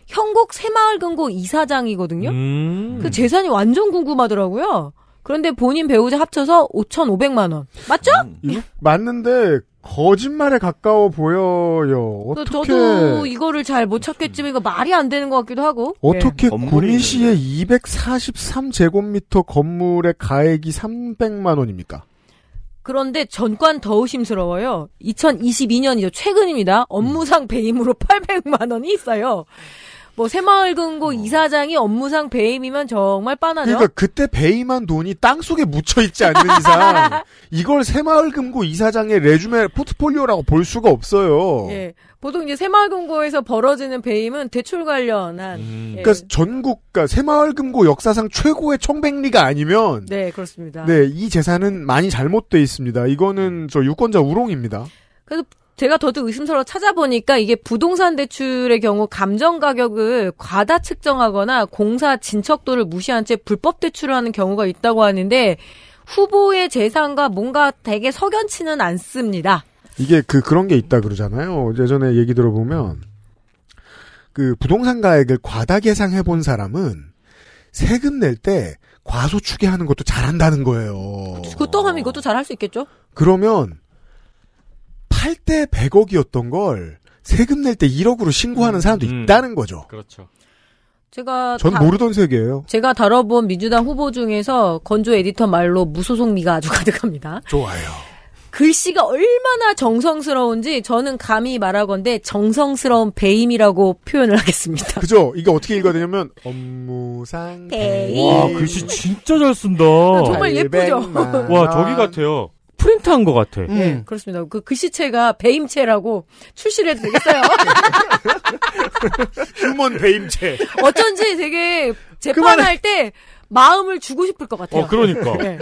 Speaker 3: 형곡 새마을금고 이사장이거든요. 음. 그 재산이 완전 궁금하더라고요. 그런데 본인 배우자 합쳐서 5,500만 원. 맞죠?
Speaker 2: 음, 예. 맞는데 거짓말에 가까워 보여요. 어떻게 저도
Speaker 3: 이거를 잘 못 찾겠지만 이거 말이 안 되는 것 같기도 하고. 어떻게
Speaker 2: 네. 구미시의 243제곱미터 건물의 가액이
Speaker 3: 300만 원입니까? 그런데 전관 더 의심스러워요. 2022년이죠. 최근입니다. 업무상 배임으로 800만 원이 있어요. 뭐 새마을금고 어. 이사장이 업무상 배임이면 정말 빤하죠. 그러니까
Speaker 2: 그때 배임한 돈이 땅 속에 묻혀 있지 않는 이상 [LAUGHS] 이걸 새마을금고 이사장의 레주메 포트폴리오라고 볼 수가 없어요. 예.
Speaker 3: 보통 이제 새마을금고에서 벌어지는 배임은 대출 관련한. 음. 예. 그러니까
Speaker 2: 전국, 그러니까 새마을금고 역사상 최고의 청백리가 아니면.
Speaker 3: 네, 그렇습니다. 네,
Speaker 2: 이 재산은 많이 잘못돼 있습니다. 이거는 음. 저 유권자 우롱입니다.
Speaker 3: 그래서 제가 더더욱 의심스러워 찾아보니까 이게 부동산 대출의 경우 감정 가격을 과다 측정하거나 공사 진척도를 무시한 채 불법 대출을 하는 경우가 있다고 하는데 후보의 재산과 뭔가 되게 석연치는 않습니다.
Speaker 2: 이게 그 그런 게 있다 그러잖아요. 예전에 얘기 들어보면 그 부동산 가액을 과다 계상해 본 사람은 세금 낼 때 과소 추계하는 것도 잘한다는 거예요.
Speaker 3: 그것도 그렇죠. 하면 이것도 잘할 수 있겠죠?
Speaker 2: 그러면 팔때 100억이었던 걸 세금 낼 때 1억으로 신고하는 음, 사람도 음. 있다는 거죠. 그렇죠.
Speaker 3: 제가 전 다, 모르던 세계예요. 제가 다뤄본 민주당 후보 중에서 건조 에디터 말로 무소속미가 아주 [LAUGHS] 가득합니다. 좋아요. 글씨가 얼마나 정성스러운지 저는 감히 말하건데 정성스러운 배임이라고 표현을 하겠습니다.
Speaker 2: 그죠? 이게 어떻게 읽어야 되냐면
Speaker 6: 업무상
Speaker 3: 배임. 와
Speaker 4: 글씨
Speaker 6: 진짜 잘 쓴다.
Speaker 2: 정말 예쁘죠.
Speaker 3: 와 저기
Speaker 6: 같아요. 프린트한 것 같아. 네,
Speaker 3: 그렇습니다. 그 글씨체가 배임체라고 출시를 해도 되겠어요.
Speaker 6: 휴먼 [LAUGHS] 배임체.
Speaker 3: 어쩐지 되게 재판할 때 마음을 주고 싶을 것 같아요. 어, 그러니까. 네.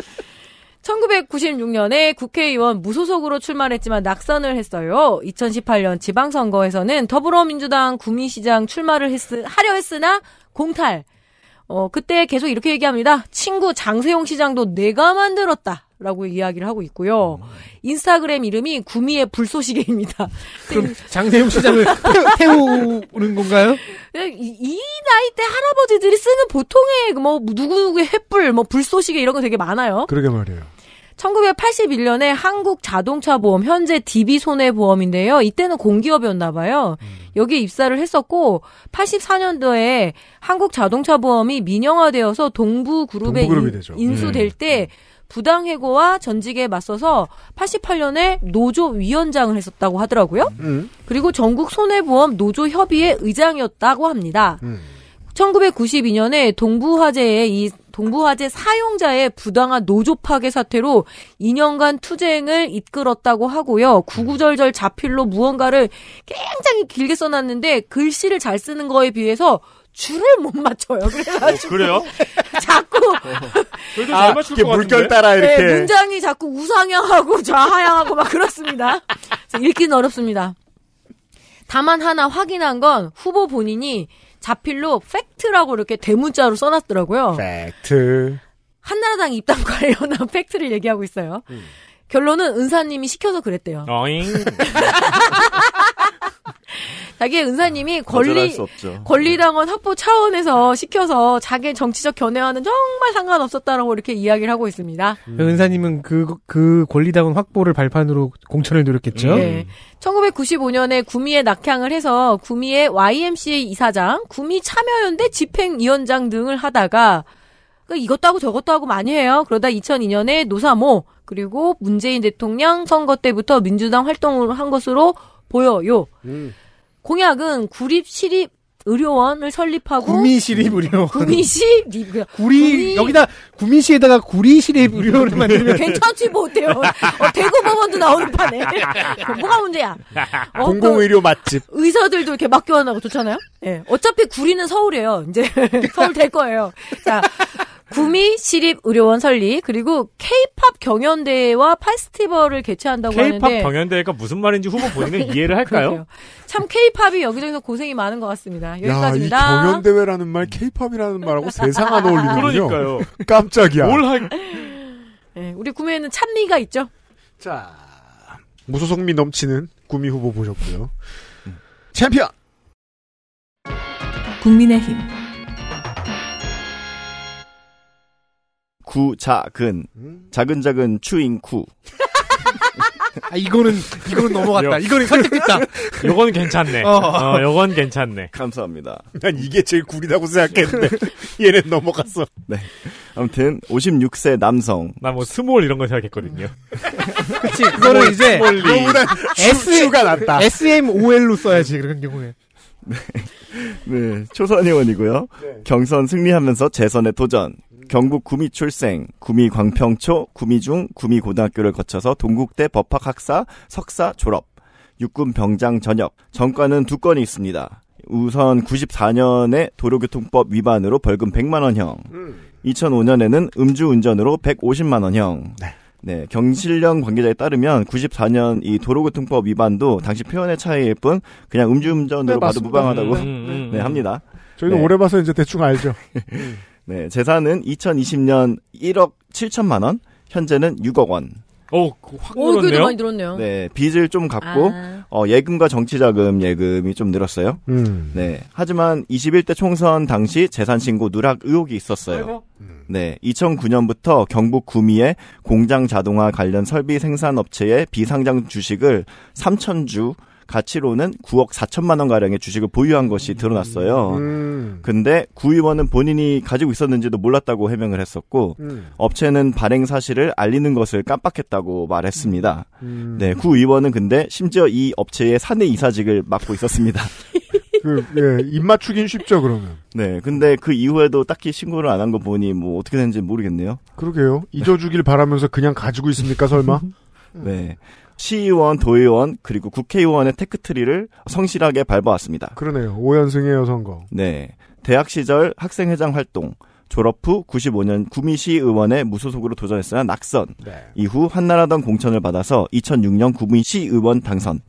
Speaker 3: 1996년에 국회의원 무소속으로 출마했지만 낙선을 했어요. 2018년 지방선거에서는 더불어민주당 구미시장 출마를 했, 하려 했으나 공탈. 어, 그때 계속 이렇게 얘기합니다. 친구 장세용 시장도 내가 만들었다. 라고 이야기를 하고 있고요. 인스타그램 이름이 구미의 불쏘시개입니다. 그럼 장세용 시장을 태우,
Speaker 5: 는 건가요?
Speaker 3: 네, 이, 이, 나이 때 할아버지들이 쓰는 보통의 그 뭐 누구누구의 횃불, 뭐 불쏘시개 이런 거 되게 많아요. 그러게 말이에요. 1981년에 한국 자동차 보험 현재 DB 손해보험인데요. 이때는 공기업이었나 봐요. 음. 여기에 입사를 했었고 84년도에 한국 자동차 보험이 민영화되어서 동부그룹에 인수될 네. 때 음. 부당해고와 전직에 맞서서 88년에 노조 위원장을 했었다고 하더라고요. 음. 그리고 전국 손해보험 노조 협의회 의장이었다고 합니다. 음. 1992년에 동부화재의 이 동부화재 사용자의 부당한 노조 파괴 사태로 2년간 투쟁을 이끌었다고 하고요. 구구절절 자필로 무언가를 굉장히 길게 써놨는데 글씨를 잘 쓰는 거에 비해서 줄을 못 맞춰요. 어, 그래가지고
Speaker 6: [LAUGHS] 어, 그래요? 자꾸 그래도 아, 잘 맞출 것 물결 따라 네, 이렇게 네,
Speaker 3: 문장이 자꾸 우상향하고 [LAUGHS] 좌하향하고 막 그렇습니다. 읽기는 어렵습니다. 다만 하나 확인한 건 후보 본인이 자필로 팩트라고 이렇게 대문자로 써놨더라고요.
Speaker 6: 팩트.
Speaker 3: 한나라당 입당 관련한 [LAUGHS] 팩트를 얘기하고 있어요. 음. 결론은 은사님이 시켜서 그랬대요.
Speaker 6: 어잉. [LAUGHS]
Speaker 3: 자기 은사님이 권리 권리당원 네. 확보 차원에서 시켜서 자기 의 정치적 견해와는 정말 상관없었다라고 이렇게 이야기를 하고 있습니다. 음. 그
Speaker 5: 은사님은 그그 그 권리당원 확보를 발판으로 공천을 누렸겠죠 네.
Speaker 3: 1995년에 구미에 낙향을 해서 구미의 YMCA 이사장, 구미 참여연대 집행위원장 등을 하다가 그러니까 이것도 하고 저것도 하고 많이 해요. 그러다 2002년에 노사모 그리고 문재인 대통령 선거 때부터 민주당 활동을 한 것으로 보여요. 음. 공약은 구립 시립 의료원을 설립하고 구미시립
Speaker 5: 의료원 구미시립 그, 구리 구미... 여기다 구미시에다가 구리시립 의료원을 음, 만들면 괜찮지
Speaker 3: 뭐 어때요 어, 대구법원도 나오는 판에 뭐가 문제야 어, 공공의료 그 맛집 의사들도 이렇게 막 교환하고 좋잖아요 예 네. 어차피 구리는 서울이에요 이제 [LAUGHS] 서울 될 거예요 자 구미 시립 의료원 설립 그리고 케이팝 경연대회와 페스티벌을 개최한다고 K-POP 하는데 케이팝
Speaker 6: 경연대회가 무슨 말인지 후보 본인은 [LAUGHS] 이해를
Speaker 3: 할까요? 참 케이팝이 여기저기서 고생이 많은 것 같습니다. 여기까지입니다. 야, 이
Speaker 6: 경연대회라는 말
Speaker 2: 케이팝이라는 말하고 세상 안 어울리는군요. 그러니까요. 깜짝이야. 뭘
Speaker 3: 할... 네, 우리 구미에는 찬미가 있죠. 자,
Speaker 2: 무소속미 넘치는 구미 후보 보셨고요.
Speaker 4: 음. 챔피언 국민의힘 구자근 작은작은 추인쿠 아, 이거는 이거는 넘어갔다. 이거는 선택됐다. [LAUGHS] 요건 괜찮네. 어, 어, 요건 괜찮네. 감사합니다.
Speaker 6: 난 이게 제일 구리다고 생각했는데
Speaker 4: [LAUGHS] 얘는 넘어갔어. 네. 아무튼 56세 남성. 나 뭐 스몰 이런 거 생각했거든요. [LAUGHS]
Speaker 7: 그치 그거는 이제 너무나 S가 났다. SMOL로
Speaker 5: 써야지 그런 경우에. 네.
Speaker 4: 네. 초선 의원이고요. 네. 경선 승리하면서 재선에 도전. 경북 구미 출생, 구미 광평초, 구미중, 구미 고등학교를 거쳐서 동국대 법학학사, 석사 졸업, 육군 병장 전역, 전과는 두 건이 있습니다. 우선 94년에 도로교통법 위반으로 벌금 100만원형, 2005년에는 음. 음주운전으로 150만원형, 네. 네, 경실련 관계자에 따르면 94년 이 도로교통법 위반도 당시 표현의 차이일 뿐 그냥 음주운전으로 네, 봐도 무방하다고 음, 음, [LAUGHS] 네, 합니다. 저희는 네. 오래
Speaker 2: 봐서 이제 대충 알죠.
Speaker 4: [LAUGHS] 네, 재산은 2020년 1억 7천만 원, 현재는 6억 원. 오, 확 늘었네요. 많이 늘었네요. 네, 빚을 좀 갚고 아. 어, 예금과 정치자금 예금이 좀 늘었어요. 음. 네, 하지만 21대 총선 당시 재산 신고 누락 의혹이 있었어요. 음. 네, 2009년부터 경북 구미의 공장 자동화 관련 설비 생산 업체의 비상장 주식을 3천 주 가치로는 9억 4천만 원 가량의 주식을 보유한 것이 드러났어요. 음. 근데 구 의원은 본인이 가지고 있었는지도 몰랐다고 해명을 했었고 음. 업체는 발행 사실을 알리는 것을 깜빡했다고 말했습니다. 음. 네, 구 의원은 근데 심지어 이 업체의 사내 이사직을 맡고 있었습니다. [LAUGHS] 그,
Speaker 2: 예, 입 맞추긴 쉽죠, 그러면.
Speaker 4: 네, 근데 그 이후에도 딱히 신고를 안 한 거 보니 뭐 어떻게 됐는지 모르겠네요.
Speaker 2: 그러게요. 잊어주길 바라면서 그냥 가지고 있습니까, 설마?
Speaker 4: [LAUGHS] 네. 시의원, 도의원, 그리고 국회의원의 테크트리를 성실하게 밟아왔습니다.
Speaker 2: 그러네요. 5연승이에요, 선거.
Speaker 4: 네. 대학 시절 학생회장 활동, 졸업 후 95년 구미시 의원에 무소속으로 도전했으나 낙선. 네. 이후 한나라당 공천을 받아서 2006년 구미시 의원 당선.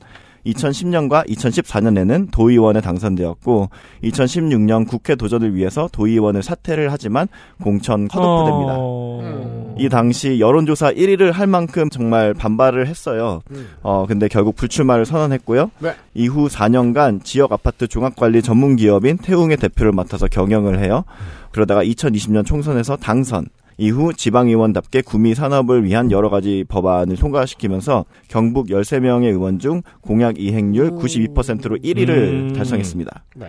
Speaker 4: 2010년과 2014년에는 도의원에 당선되었고 2016년 국회 도전을 위해서 도의원을 사퇴를 하지만 공천 컷오프됩니다. 어... 이 당시 여론조사 1위를 할 만큼 정말 반발을 했어요. 음. 어, 근데 결국 불출마를 선언했고요. 네. 이후 4년간 지역 아파트 종합관리 전문 기업인 태웅의 대표를 맡아서 경영을 해요. 그러다가 2020년 총선에서 당선. 이후 지방의원답게 구미 산업을 위한 여러 가지 법안을 통과시키면서 경북 13명의 의원 중 공약 이행률 92%로 음. 1위를 음. 달성했습니다. 네.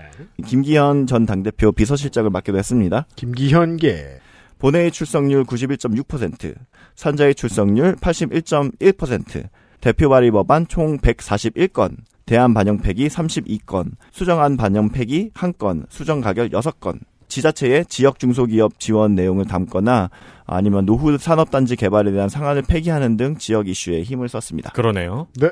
Speaker 4: 김기현 전 당대표 비서실장을 맡기도 했습니다. 김기현계. 본회의 출석률 91.6%, 산자의 출석률 81.1%, 대표 발의 법안 총 141건, 대안 반영 폐기 32건, 수정안 반영 폐기 1건, 수정 가결 6건. 지자체의 지역 중소기업 지원 내용을 담거나 아니면 노후 산업단지 개발에 대한 상한을 폐기하는 등 지역 이슈에 힘을 썼습니다. 그러네요. 네.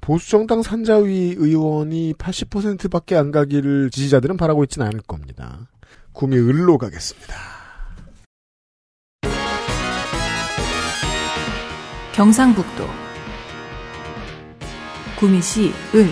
Speaker 2: 보수정당 산자위 의원이 80%밖에 안 가기를 지지자들은 바라고 있지는 않을 겁니다. 구미 을로 가겠습니다. 경상북도 구미시 을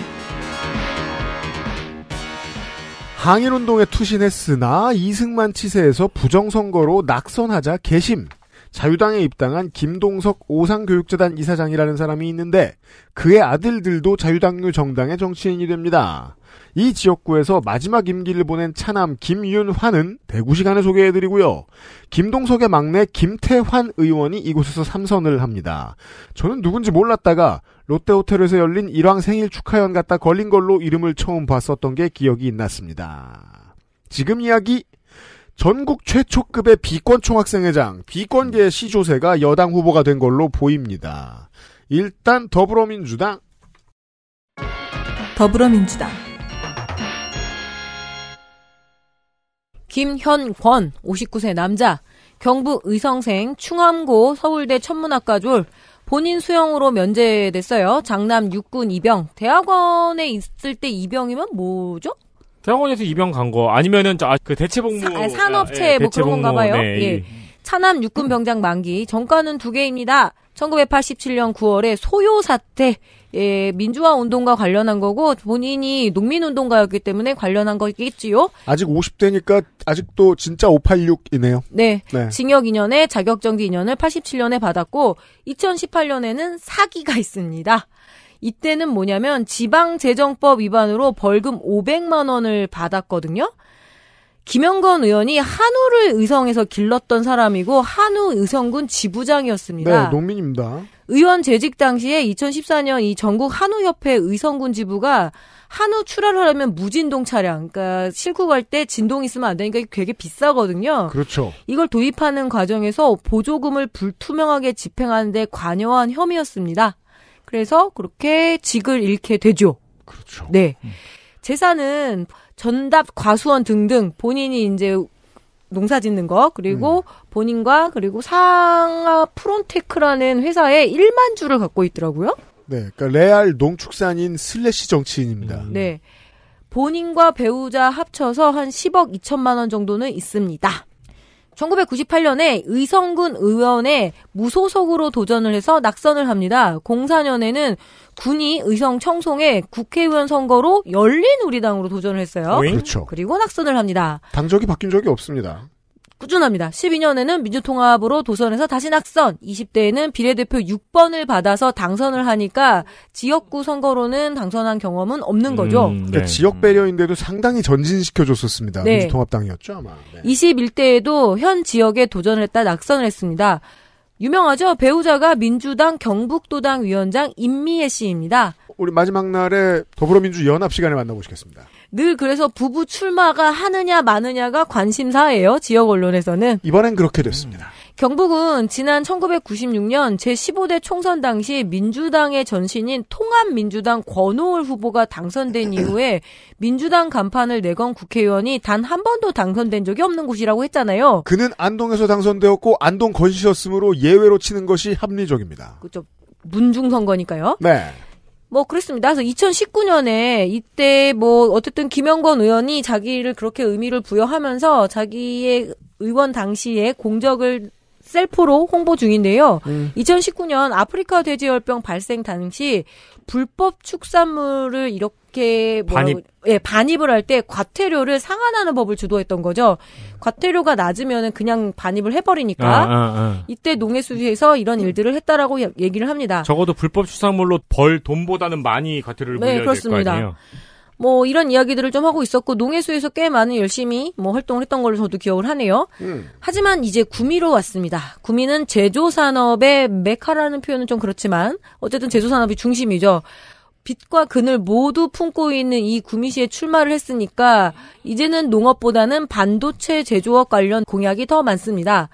Speaker 2: 항일운동에 투신했으나 이승만 치세에서 부정선거로 낙선하자 개심 자유당에 입당한 김동석 오상교육재단 이사장이라는 사람이 있는데 그의 아들들도 자유당류 정당의 정치인이 됩니다. 이 지역구에서 마지막 임기를 보낸 차남 김윤환은 대구시간에 소개해드리고요. 김동석의 막내 김태환 의원이 이곳에서 삼선을 합니다. 저는 누군지 몰랐다가 롯데호텔에서 열린 일왕 생일 축하연 갔다 걸린 걸로 이름을 처음 봤었던 게 기억이 났습니다. 지금 이야기 전국 최초급의 비권 총학생회장 비권계 시조세가 여당 후보가 된 걸로 보입니다. 일단 더불어민주당
Speaker 3: 더불어민주당 김현권 59세 남자 경북 의성생 충암고 서울대 천문학과 졸 본인 수영으로 면제됐어요. 장남 육군 입영. 대학원에 있을 때 입영이면 뭐죠?
Speaker 6: 대학원에서 입영 간거 아니면은 저, 아, 그 대체복무 아, 산업체 예, 뭐 대체복무, 그런 건가 봐요. 네. 예. 예.
Speaker 3: 차남 육군 병장 만기 정가는 두 개입니다. 1987년 9월에 소요 사태 예, 민주화 운동과 관련한 거고 본인이 농민 운동가였기 때문에 관련한 거겠지요.
Speaker 2: 아직 50대니까 아직도 진짜 586이네요.
Speaker 3: 네. 네. 징역 2년에 자격 정지 2년을 87년에 받았고 2018년에는 사기가 있습니다. 이때는 뭐냐면 지방재정법 위반으로 벌금 500만 원을 받았거든요. 김영건 의원이 한우를 의성에서 길렀던 사람이고 한우 의성군 지부장이었습니다. 네,
Speaker 2: 농민입니다.
Speaker 3: 의원 재직 당시에 2014년 이 전국 한우협회 의성군 지부가 한우 출하하려면 를 무진동 차량, 그러니까 실고 갈 때 진동 있으면 안 되니까 되게 비싸거든요. 그렇죠. 이걸 도입하는 과정에서 보조금을 불투명하게 집행하는데 관여한 혐의였습니다. 그래서 그렇게 직을 잃게 되죠. 그렇죠. 네. 음. 재산은 전답, 과수원 등등 본인이 이제 농사 짓는 거 그리고 음. 본인과 그리고 상하 프론테크라는 회사에 1만 주를 갖고 있더라고요.
Speaker 2: 네, 그러니까 레알 농축산인 슬래시 정치인입니다. 음.
Speaker 3: 네. 본인과 배우자 합쳐서 한 10억 2천만 원 정도는 있습니다. 1998년에 의성군 의원에 무소속으로 도전을 해서 낙선을 합니다. 04년에는 군이 의성 청송에 국회의원 선거로 열린 우리당으로 도전을 했어요. 그렇죠. 그리고 낙선을 합니다.
Speaker 2: 당적이 바뀐 적이 없습니다.
Speaker 3: 꾸준합니다. 12년에는 민주통합으로 도선에서 다시 낙선, 20대에는 비례대표 6번을 받아서 당선을 하니까 지역구 선거로는 당선한 경험은 없는 거죠. 음, 그러니까 네. 그러니까
Speaker 2: 지역 배려인데도 상당히 전진시켜줬었습니다. 네. 민주통합당이었죠
Speaker 3: 아마. 네. 21대에도 현 지역에 도전을 했다 낙선을 했습니다. 유명하죠? 배우자가 민주당 경북도당 위원장 임미혜 씨입니다.
Speaker 2: 우리 마지막 날에 더불어민주 연합 시간에 만나보시겠습니다.
Speaker 3: 늘 그래서 부부 출마가 하느냐 마느냐가 관심사예요. 지역 언론에서는.
Speaker 2: 이번엔 그렇게
Speaker 3: 됐습니다. 음. 경북은 지난 1996년 제15대 총선 당시 민주당의 전신인 통합민주당 권오울 후보가 당선된 이후에 [CLEARS THROAT] 민주당 간판을 내건 국회의원이 단 한 번도 당선된 적이 없는 곳이라고 했잖아요.
Speaker 2: 그는 안동에서 당선되었고 안동 건시였으므로 예외로 치는 것이 합리적입니다
Speaker 3: 그렇죠. 문중선거니까요. 네. 뭐그렇습니다 그래서 2019년에 이때 뭐 어쨌든 김영건 의원이 자기를 그렇게 의미를 부여하면서 자기의 의원 당시에 공적을 셀프로 홍보 중인데요. 음. 2019년 아프리카 돼지열병 발생 당시 불법 축산물을 이렇게 이렇게 뭐, 반입. 예, 반입을 할 때 과태료를 상환하는 법을 주도했던 거죠. 과태료가 낮으면은 그냥 반입을 해버리니까 아, 아, 아. 이때 농해수에서 이런 일들을 했다라고 얘기를 합니다. 적어도
Speaker 6: 불법 수산물로 벌 돈보다는 많이 과태료를 네, 물려야 네, 그렇습니다. 될거 아니에요.
Speaker 3: 뭐 이런 이야기들을 좀 하고 있었고 농해수에서 꽤 많은 열심히 뭐 활동을 했던 걸로 저도 기억을 하네요. 음. 하지만 이제 구미로 왔습니다. 구미는 제조 산업의 메카라는 표현은 좀 그렇지만 어쨌든 제조 산업이 중심이죠. 빛과 그늘 모두 품고 있는 이 구미시에 출마를 했으니까 이제는 농업보다는 반도체 제조업 관련 공약이 더 많습니다.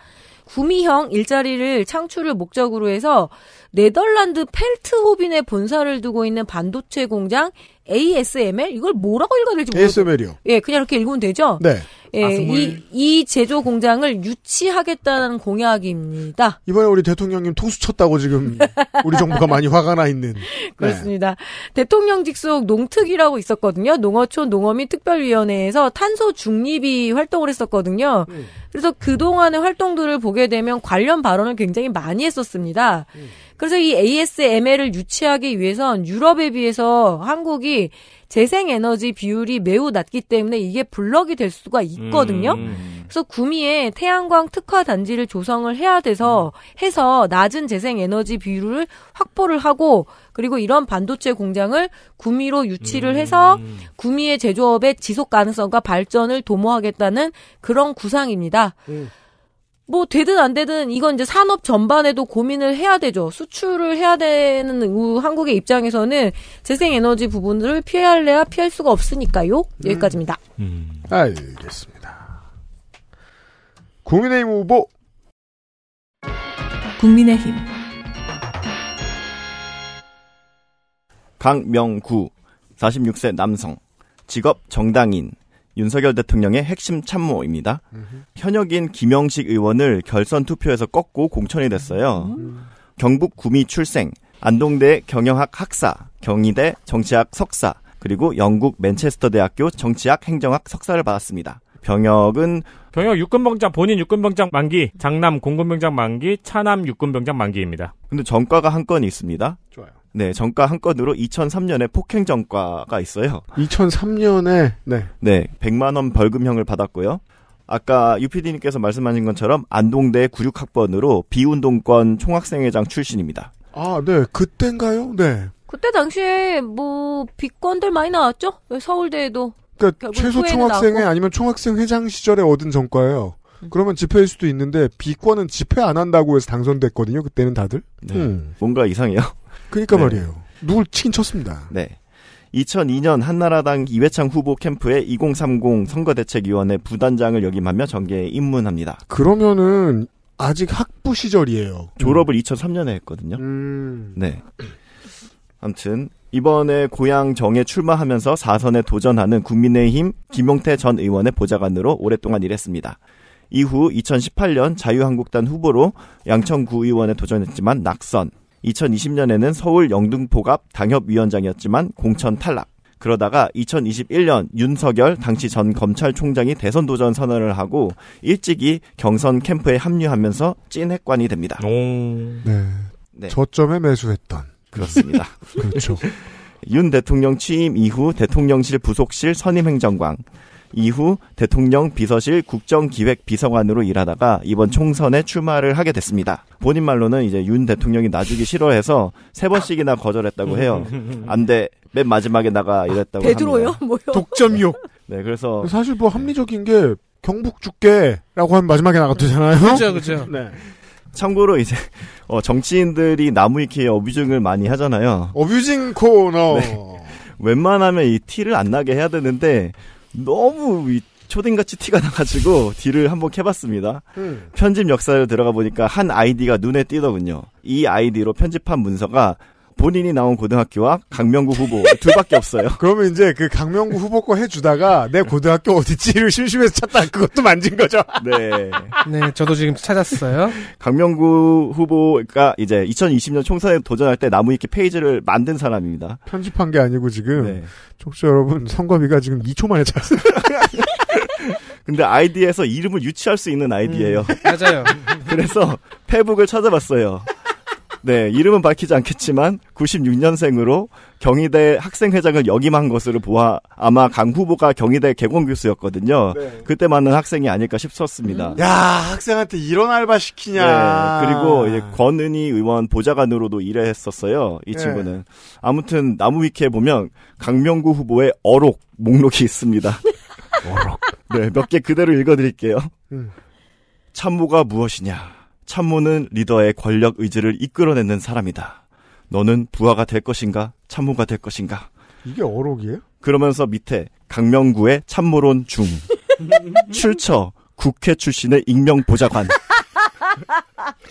Speaker 3: 구미형 일자리를 창출을 목적으로 해서 네덜란드 펠트호빈의 본사를 두고 있는 반도체 공장 ASML 이걸 뭐라고 읽어야 될지 모르겠어요. ASML이요. 예, 그냥 이렇게 읽으면 되죠. 네. 예, 이, 이 제조 공장을 유치하겠다는 공약입니다. 이번에 우리 대통령님 통수
Speaker 2: 쳤다고 지금 [LAUGHS] 우리 정부가 많이 화가 나 있는. 그렇습니다.
Speaker 3: 네. 대통령 직속 농특이라고 있었거든요. 농어촌 농어민 특별위원회에서 탄소 중립이 활동을 했었거든요. 음. 그래서 그동안의 활동들을 보게 되면 관련 발언을 굉장히 많이 했었습니다. 음. 그래서 이 ASML을 유치하기 위해선 유럽에 비해서 한국이 재생에너지 비율이 매우 낮기 때문에 이게 블럭이 될 수가 있거든요. 음, 음, 음. 그래서 구미에 태양광 특화 단지를 조성을 해야 돼서 해서 낮은 재생에너지 비율을 확보를 하고 그리고 이런 반도체 공장을 구미로 유치를 음, 해서 구미의 제조업의 지속 가능성과 발전을 도모하겠다는 그런 구상입니다. 음. 뭐 되든 안 되든 이건 이제 산업 전반에도 고민을 해야 되죠. 수출을 해야 되는 한국의 입장에서는 재생에너지 부분을 피할래야 피할 수가 없으니까요. 음. 여기까지입니다. 음.
Speaker 7: 음. 알겠습니다.
Speaker 1: 국민의힘 후보 국민의힘
Speaker 4: 강명구 46세 남성 직업 정당인 윤석열 대통령의 핵심 참모입니다. 으흠. 현역인 김영식 의원을 결선 투표에서 꺾고 공천이 됐어요. 으흠. 경북 구미 출생, 안동대 경영학 학사, 경희대 정치학 석사, 그리고 영국 맨체스터 대학교 정치학 행정학 석사를 받았습니다. 병역은
Speaker 6: 병역 육군병장 본인 육군병장 만기, 장남 공군병장 만기, 차남 육군병장 만기입니다.
Speaker 4: 근데 전과가 한 건 있습니다. 네, 정가 한 건으로 2003년에 폭행 정가가 있어요. 2003년에 네. 네, 100만 원 벌금형을 받았고요. 아까 UPD 님께서 말씀하신 것처럼 안동대 96학번으로 비운동권 총학생회장 출신입니다.
Speaker 2: 아, 네, 그땐가요? 네.
Speaker 3: 그때 당시에 뭐 비권들 많이 나왔죠? 서울대에도. 그러니까 최소 총학생회
Speaker 2: 아니면 총학생 회장 시절에 얻은 정과예요 그러면 집회일 수도 있는데 비권은 집회 안 한다고 해서 당선됐거든요. 그때는 다들.
Speaker 4: 네. 음. 뭔가 이상해요. 그러니까 네. 말이에요.
Speaker 2: 누굴 치긴 쳤습니다.
Speaker 4: 네. 2002년 한나라당 이회창 후보 캠프의 2030 선거대책위원회 부단장을 역임하며 정계에 입문합니다.
Speaker 2: 그러면은 아직 학부 시절이에요. 졸업을
Speaker 4: 음. 2003년에 했거든요. 음. 네. 아무튼 이번에 고향 정에 출마하면서 사선에 도전하는 국민의힘 김용태 전 의원의 보좌관으로 오랫동안 일했습니다. 이후 2018년 자유한국당 후보로 양천구 의원에 도전했지만 낙선. 2020년에는 서울 영등포 갑 당협위원장이었지만 공천 탈락. 그러다가 2021년 윤석열 당시 전 검찰총장이 대선 도전 선언을 하고 일찍이 경선 캠프에 합류하면서 찐 핵관이 됩니다. 네. 네.
Speaker 2: 저점에 매수했던.
Speaker 4: 그렇습니다. [LAUGHS] 그렇죠. [LAUGHS] 윤 대통령 취임 이후 대통령실 부속실 선임행정관, 이후 대통령 비서실 국정기획 비서관으로 일하다가 이번 총선에 출마를 하게 됐습니다. 본인 말로는 이제 윤 대통령이 놔주기 싫어해서 세 번씩이나 거절했다고 해요. 안 돼. 맨 마지막에 나가 이랬다고 베드로요? 합 뭐요?
Speaker 2: 독점욕.
Speaker 4: [LAUGHS] 네, 그래서
Speaker 2: 사실 뭐 합리적인 게 경북 죽게라고 하면 마지막에 나갔잖아요. 그렇죠,
Speaker 4: 그렇죠. 네. 참고로 이제 [LAUGHS] 어, 정치인들이 나무위키에 어뷰징을 많이 하잖아요. 어뷰징 코너. 네. 웬만하면 이 티를 안 나게 해야 되는데 너무 이 초딩같이 티가 나가지고 딜을 한번 캐봤습니다. 음. 편집 역사를 들어가 보니까 한 아이디가 눈에 띄더군요. 이 아이디로 편집한 문서가 본인이 나온 고등학교와 강명구 후보 [LAUGHS] 둘밖에 없어요. 그러면 이제 그 강명구 후보 거 해주다가 내 고등학교 어디지를 심심해서 찾다 그것도 만진 거죠. [LAUGHS] 네. 네, 저도 지금 찾았어요. 강명구 후보가 이제 2020년 총선에 도전할 때 나무위키 페이지를 만든 사람입니다.
Speaker 2: 편집한 게 아니고 지금 네. 촉수 여러분 성거비가 지금 2초 만에 찾았어요.
Speaker 4: [LAUGHS] 근데 아이디에서 이름을 유치할 수 있는 아이디예요. 음, 맞아요. 그래서 페북을 찾아봤어요. 네, 이름은 밝히지 않겠지만 96년생으로 경희대 학생회장을 역임한 것으로 보아 아마 강 후보가 경희대 개공 교수였거든요. 네. 그때 만난 학생이 아닐까 싶었습니다. 음. 야, 학생한테 이런 알바 시키냐. 네, 그리고 이제 권은희 의원 보좌관으로도 일했었어요. 이 네. 친구는. 네. 아무튼 나무위키에 보면 강명구 후보의 어록 목록이 있습니다. [LAUGHS] 어록. 네, 몇 개 그대로 읽어드릴게요. 음. 참모가 무엇이냐? 참모는 리더의 권력 의지를 이끌어내는 사람이다. 너는 부하가 될 것인가? 참모가 될 것인가?
Speaker 2: 이게 어록이에요?
Speaker 4: 그러면서 밑에 강명구의 참모론 중 [LAUGHS] 출처 국회 출신의 익명 보좌관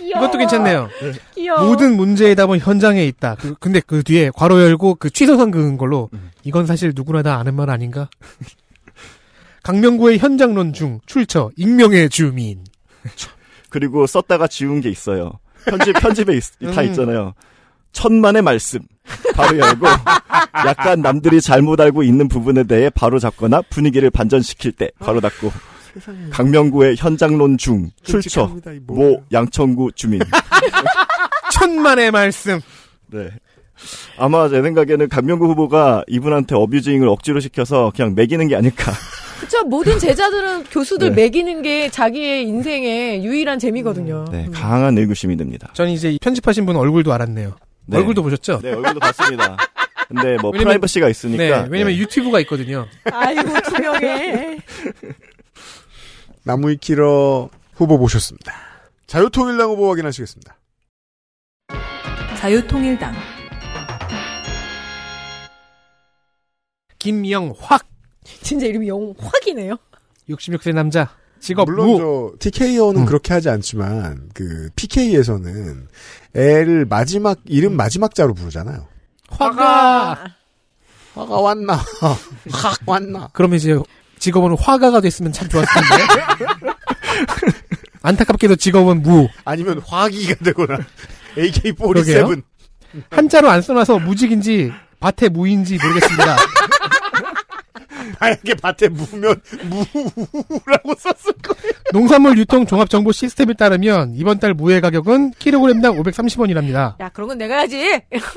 Speaker 7: 이것도 괜찮네요. 귀여워. 모든
Speaker 5: 문제의 답은 현장에 있다. 그, 근데 그 뒤에 괄호 열고 그취소상 그은 걸로 음. 이건 사실 누구나 다 아는 말 아닌가? [LAUGHS] 강명구의 현장론 중 출처 익명의
Speaker 4: 주민 그리고 썼다가 지운 게 있어요.
Speaker 5: 편집 [LAUGHS] 편집에 있, 다
Speaker 4: 음. 있잖아요. 천만의 말씀 바로 열고 약간 남들이 잘못 알고 있는 부분에 대해 바로 잡거나 분위기를 반전시킬 때 바로 닫고 강명구의 현장론 중 출처 뭐. 모 양천구 주민 [LAUGHS] 천만의 말씀 네 아마 제 생각에는 강명구 후보가 이분한테 어뷰징을 억지로 시켜서 그냥 매기는 게 아닐까
Speaker 3: 그쵸 모든 제자들은 교수들 네. 매기는 게 자기의 인생의 유일한 재미거든요.
Speaker 4: 네, 음. 강한 의구심이 듭니다. 저는 이제 편집하신 분
Speaker 5: 얼굴도 알았네요.
Speaker 4: 네. 얼굴도 보셨죠? 네, 얼굴도 봤습니다. 근데 뭐 왜냐면, 프라이버시가 있으니까. 네,
Speaker 5: 왜냐면 네. 유튜브가 있거든요.
Speaker 7: 아이고 투명해. [LAUGHS]
Speaker 2: 나무위키러 후보 보셨습니다. 자유통일당 후보 확인하시겠습니다.
Speaker 1: 자유통일당
Speaker 5: 김영확 진짜 이름이 영확이네요.
Speaker 2: 66세 남자. 직업 물론 무. 저 TKO는 음. 그렇게 하지 않지만 그 PK에서는 애를 마지막 이름 마지막 자로 부르잖아요. 화가 화가 왔나? [LAUGHS] 확 왔나? 그러면 이제 직업은 화가가 됐으면 참 좋았을 텐데.
Speaker 5: [LAUGHS] 안타깝게도 직업은 무.
Speaker 2: 아니면 화기가 되거나
Speaker 5: AK47. [LAUGHS] 한자로 안 써놔서 무직인지 밭에 무인지 모르겠습니다. 만약에 [LAUGHS] 밭에 무면
Speaker 7: 무라고
Speaker 5: 썼을 거예요. 농산물 유통 종합 정보 시스템에 따르면 이번 달 무의 가격은 킬로그램당 530원이랍니다.
Speaker 3: 야, 그런 건 내가 하지. [LAUGHS]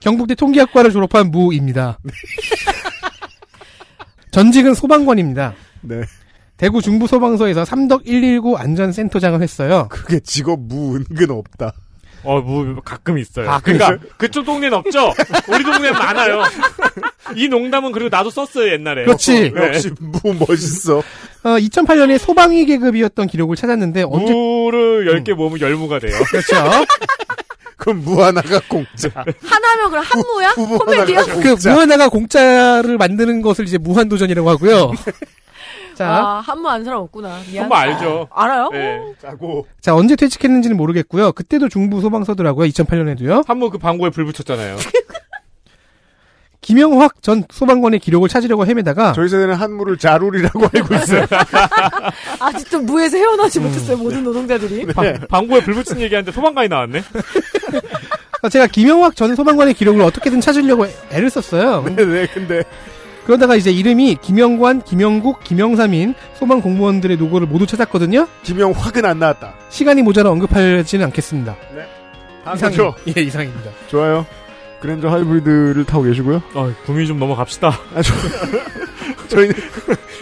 Speaker 5: 경북대 통계학과를 졸업한 무입니다. 전직은 소방관입니다. 네. 대구 중부소방서에서 삼덕 119 안전센터장을 했어요. 그게 직업 무은근 없다. 어, 뭐, 가끔 있어요. 아, 그니까
Speaker 6: 그쪽 동네는 없죠. 우리 동네는 [LAUGHS] 많아요. 이 농담은 그리고 나도 썼어요 옛날에. 그렇지. 어, 네. 역시 뭐
Speaker 5: 무 멋있어. 어, 2008년에 소방위 계급이었던 기록을 찾았는데 언제 무를
Speaker 6: 10개 음. 모으면 열무가 돼요. 그렇죠.
Speaker 5: [LAUGHS] 그럼 무 하나가 공짜.
Speaker 3: 하나면 그럼 한 무야? 코미디야? 그무
Speaker 5: 하나가 공짜를 만드는 것을 이제 무한도전이라고 하고요. [LAUGHS] 자. 아,
Speaker 3: 한모 안 사람 없구나. 한모 알죠. 아, 알아요? 네, 짜고.
Speaker 5: 자, 언제 퇴직했는지는 모르겠고요. 그때도 중부 소방서더라고요. 2008년에도요. 한모 그 방구에 불 붙였잖아요. [LAUGHS] 김영확 전 소방관의 기록을 찾으려고 헤매다가 저희 세대는 한무를 자룰이라고 알고 있어요.
Speaker 3: [LAUGHS] 아직도 무에서 헤어나지 음. 못했어요. 모든 네. 노동자들이. 네.
Speaker 6: 방구에 불 붙인 얘기하는데 소방관이 나왔네.
Speaker 5: [LAUGHS] 아, 제가 김영확 전 소방관의 기록을 어떻게든 찾으려고 애를 썼어요. 네네. 네, 근데 그러다가 이제 이름이 김영관, 김영국, 김영삼인 소방 공무원들의 노고를 모두 찾았거든요. 김영확은 안 나왔다. 시간이 모자라 언급하지는 않겠습니다.
Speaker 7: 네. 이상이,
Speaker 5: 죠
Speaker 2: 예, 이상입니다. 좋아요. 그랜저 하이브리드를 타고 계시고요. 아, 구미 좀 넘어갑시다. 아, 저, [LAUGHS] 저희는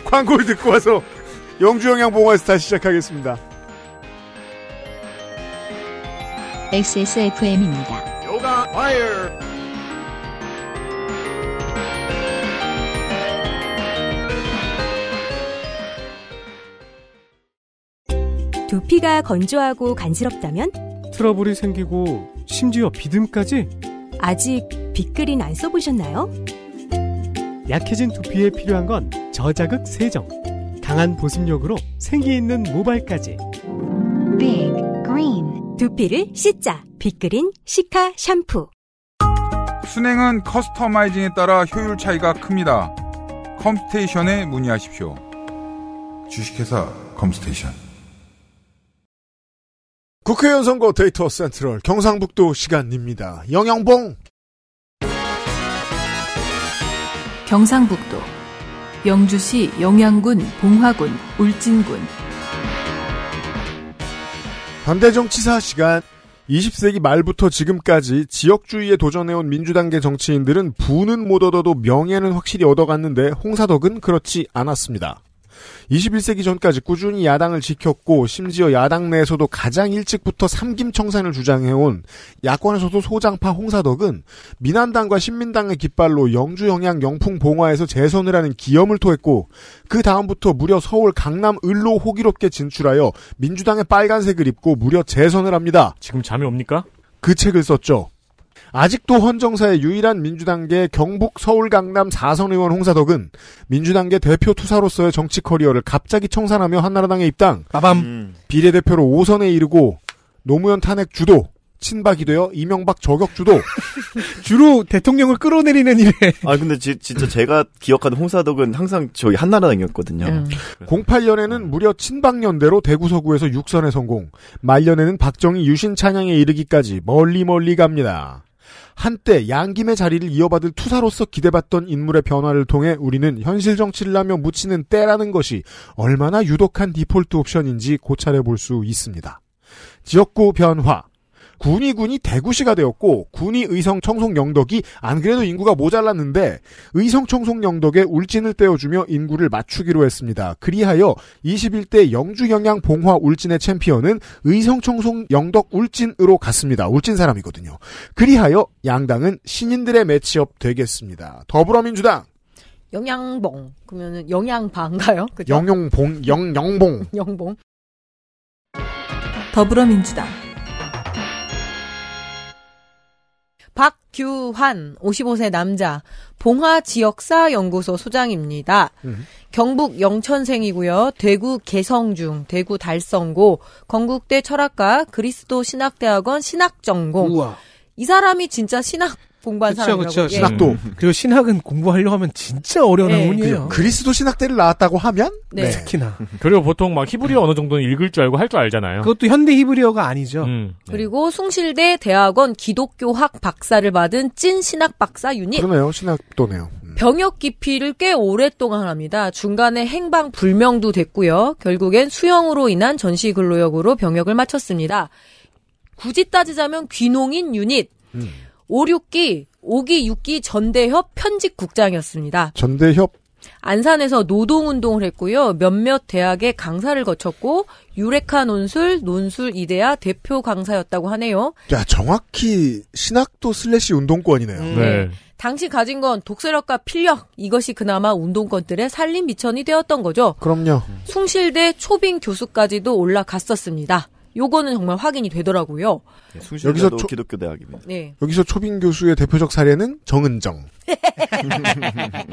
Speaker 2: 광고를 듣고 와서 영주영양봉화에서 다시 시작하겠습니다. XSFM입니다.
Speaker 7: 요가 파이어
Speaker 5: 두피가 건조하고 간지럽다면? 트러블이 생기고 심지어 비듬까지? 아직 빅그린 안 써보셨나요? 약해진 두피에 필요한 건 저자극 세정, 강한 보습력으로 생기있는
Speaker 3: 모발까지. 빅 그린 두피를 씻자 빅그린 시카 샴푸
Speaker 8: 순행은 커스터마이징에 따라 효율 차이가 큽니다. 컴스테이션에 문의하십시오. 주식회사 컴스테이션 국회의원 선거 데이터 센트럴 경상북도
Speaker 2: 시간입니다. 영영봉
Speaker 1: 경상북도 영주시 영양군 봉화군 울진군
Speaker 2: 반대정치사 시간 20세기 말부터 지금까지 지역주의에 도전해온 민주당계 정치인들은 부는 못 얻어도 명예는 확실히 얻어갔는데 홍사덕은 그렇지 않았습니다. 21세기 전까지 꾸준히 야당을 지켰고 심지어 야당 내에서도 가장 일찍부터 삼김 청산을 주장해온 야권에서도 소장파 홍사덕은 민한당과 신민당의 깃발로 영주 영향 영풍 봉화에서 재선을 하는 기염을 토했고 그 다음부터 무려 서울 강남 을로 호기롭게 진출하여 민주당의 빨간색을 입고 무려 재선을 합니다. 지금 잠이 옵니까? 그 책을 썼죠. 아직도 헌정사의 유일한 민주당계 경북 서울 강남 4선 의원 홍사덕은 민주당계 대표 투사로서의 정치 커리어를 갑자기 청산하며 한나라당에 입당. 빠밤. 음. 비례대표로 5선에 이르고 노무현 탄핵 주도. 친박이 되어
Speaker 4: 이명박 저격 주도 [LAUGHS] 주로 대통령을 끌어내리는 일에 아 근데 지, 진짜 제가 기억하는 홍사덕은 항상 저희 한나라당이었거든요. 음. 08년에는 무려 친박
Speaker 2: 연대로 대구 서구에서 6선에 성공. 말년에는 박정희 유신 찬양에 이르기까지 멀리 멀리 갑니다. 한때 양김의 자리를 이어받을 투사로서 기대받던 인물의 변화를 통해 우리는 현실 정치를 하며 묻히는 때라는 것이 얼마나 유독한 디폴트 옵션인지 고찰해 볼 수 있습니다. 지역구 변화 군위 군이 대구시가 되었고 군위 의성 청송 영덕이 안 그래도 인구가 모자랐는데 의성 청송 영덕에 울진을 떼어주며 인구를 맞추기로 했습니다. 그리하여 21대 영주 영양 봉화 울진의 챔피언은 의성 청송 영덕 울진으로 갔습니다. 울진 사람이거든요. 그리하여 양당은 신인들의 매치업 되겠습니다. 더불어민주당
Speaker 3: 영양봉 그러면 영양방가요?
Speaker 2: 그영봉 영영봉
Speaker 3: 영봉 더불어민주당 규환 55세 남자 봉화 지역사 연구소 소장입니다. 음. 경북 영천생이고요. 대구 개성중, 대구 달성고, 건국대 철학과, 그리스도 신학대학원 신학전공. 우와. 이 사람이 진짜 신학 공부한 그쵸, 사람이라고. 그쵸. 예. 신학도. 음.
Speaker 5: 그리고 신학은 공부하려 고 하면 진짜 어려운 예. 학문이에요. 그리스도 신학대를 나왔다고 하면 네. 특히나.
Speaker 6: 그리고 보통 막 히브리어 어느 정도는 읽을 줄 알고 할 줄 알잖아요. 그것도 현대 히브리어가 아니죠. 음.
Speaker 3: 네. 그리고 숭실대 대학원 기독교학 박사를 받은 찐 신학 박사 유닛. 그러네요.
Speaker 2: 신학도네요.
Speaker 3: 음. 병역 기피를 꽤 오랫동안 합니다. 중간에 행방 불명도 됐고요. 결국엔 수형으로 인한 전시 근로역으로 병역을 마쳤습니다. 굳이 따지자면 귀농인 유닛. 음. 5, 6기, 5기, 6기 전대협 편집국장이었습니다. 전대협 안산에서 노동운동을 했고요. 몇몇 대학의 강사를 거쳤고 유레카 논술, 논술 이데아 대표 강사였다고 하네요. 야 정확히
Speaker 2: 신학도 슬래시 운동권이네요. 음. 네.
Speaker 3: 당시 가진 건 독세력과 필력 이것이 그나마 운동권들의 살림 미천이 되었던 거죠. 그럼요. 숭실대 초빙 교수까지도 올라갔었습니다. 요거는 정말 확인이 되더라고요. 네, 여기서 초,
Speaker 7: 기독교
Speaker 2: 대학입니다. 네. 여기서 초빙 교수의 대표적 사례는 정은정.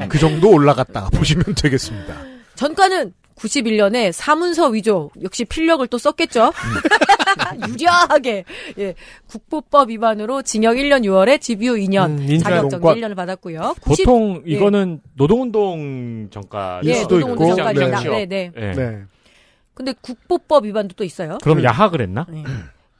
Speaker 2: 그 정도 올라갔다 네. 보시면 되겠습니다.
Speaker 3: 전과는 91년에 사문서 위조 역시 필력을 또 썼겠죠. 음. [LAUGHS] 유리하게 예. 국보법 위반으로 징역 1년 6월에 집유 2년, 음, 자격정지 1년을 받았고요. 90, 보통 예. 이거는 예. 노동운동 전과일 예, 수도 있고, 네. 네. 예. 네. 네. 근데 국보법 위반도 또 있어요. 그럼 음.
Speaker 6: 야학을 했나? 네.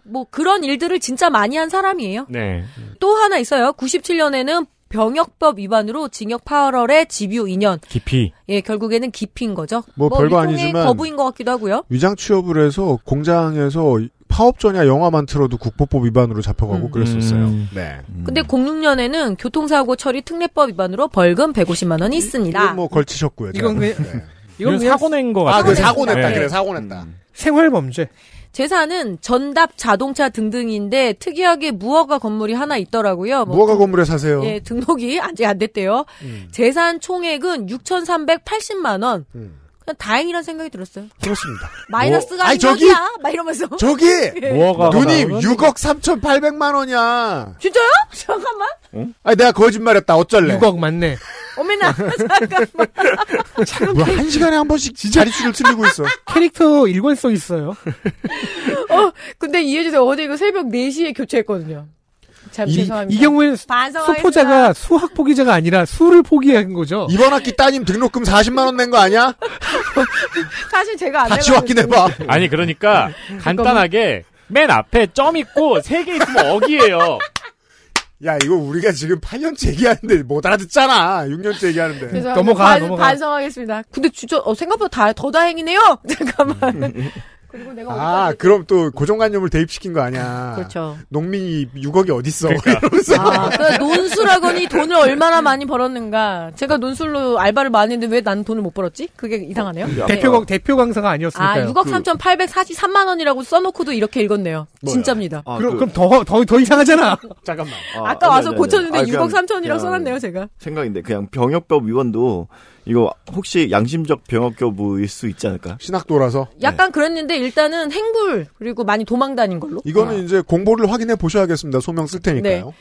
Speaker 3: 뭐 그런 일들을 진짜 많이 한 사람이에요. 네. 또 하나 있어요. 97년에는 병역법 위반으로 징역 8월에 집유 2년. 기피. 예, 결국에는 기피인 거죠. 뭐, 뭐 별거 아니지만 거부인 것 같기도 하고요.
Speaker 2: 위장 취업을 해서 공장에서 파업 전야 이 영화만 틀어도 국보법 위반으로 잡혀가고 음. 그랬었어요.
Speaker 7: 음.
Speaker 3: 네. 음. 근데 06년에는 교통사고 처리 특례법 위반으로 벌금 150만 원이 있습니다. 이건 뭐 걸치셨고요. 이건 네. 이건 그냥 사고 낸거 같아. 아, 그 사고 냈다. 네. 그래, 사고 냈다. 음. 생활범죄. 재산은 전답, 자동차 등등인데 특이하게 무허가 건물이 하나 있더라고요. 뭐 무허가 등, 건물에 사세요. 예, 등록이 아직 안 됐대요. 음. 재산 총액은 6,380만 원. 음. 그냥 다행이라는 생각이 들었어요. 그렇습니다. 마이너스가 뭐, 아니, 저기, 막 이러면서. 저기! [LAUGHS] 예. 무허가 누님,
Speaker 2: 6억 3,800만 원이야.
Speaker 3: 진짜요? [LAUGHS] 잠깐만.
Speaker 2: 응? 아니, 내가 거짓말했다. 어쩔래? 6억 맞네.
Speaker 3: 어메나 [LAUGHS] 잠깐만.
Speaker 5: 잠깐만. 뭐, 한 시간에 한
Speaker 3: 번씩 자릿수를 틀리고 있어. [LAUGHS] 캐릭터 일관성 있어요. 어, 근데 이해주세요. 어제 이거 새벽 4시에 교체했거든요. 참 이, 죄송합니다. 이 경우에는 수포자가
Speaker 5: 수학 포기자가 아니라 수를 포기한 거죠. 이번
Speaker 6: 학기 따님
Speaker 2: 등록금 40만 원 낸 거 아니야?
Speaker 3: [LAUGHS] 사실 제가 안 같이 확인해봐.
Speaker 6: 아니 그러니까 간단하게 맨 앞에 점 있고 세 개 있으면 억이에요. 야 이거 우리가 지금 8년째 얘기하는데 못 알아듣잖아. 6년째 얘기하는데.
Speaker 2: 넘어가 반, 넘어가.
Speaker 3: 반성하겠습니다. 근데 진짜 어, 생각보다 다, 더 다행이네요. [LAUGHS] 잠깐만. [LAUGHS] 그리고 내가 아
Speaker 2: 그럼 또 고정관념을 대입시킨 거 아니야. [LAUGHS] 그렇죠. 농민이 6억이 어디 있어? 그러니까.
Speaker 3: 아, 그러니까 논술학원이 돈을 얼마나 많이 벌었는가. 제가 논술로 알바를 많이 했는데 왜 난 돈을 못 벌었지? 그게 이상하네요. 네. 대표 강
Speaker 5: 대표 강사가 아니었으니까요. 아 6억
Speaker 3: 3,843만 그 원이라고 써놓고도 이렇게 읽었네요. 뭐야? 진짜입니다. 아, 그럼 그,
Speaker 4: 럼더더더 이상하잖아.
Speaker 3: [LAUGHS] 잠깐만. 아, 까 와서 아니, 아니, 고쳤는데 아 6억 3천이라고 써놨네요 제가.
Speaker 4: 생각인데 그냥 병역법 위원도 이거 혹시 양심적 병역교부일 수 있지 않을까? 신학도라서
Speaker 3: 약간 네. 그랬는데 일단은 행불 그리고 많이 도망 다닌 걸로. 이거는 아.
Speaker 2: 이제 공보를 확인해 보셔야겠습니다. 소명 쓸
Speaker 7: 테니까요.
Speaker 3: 네.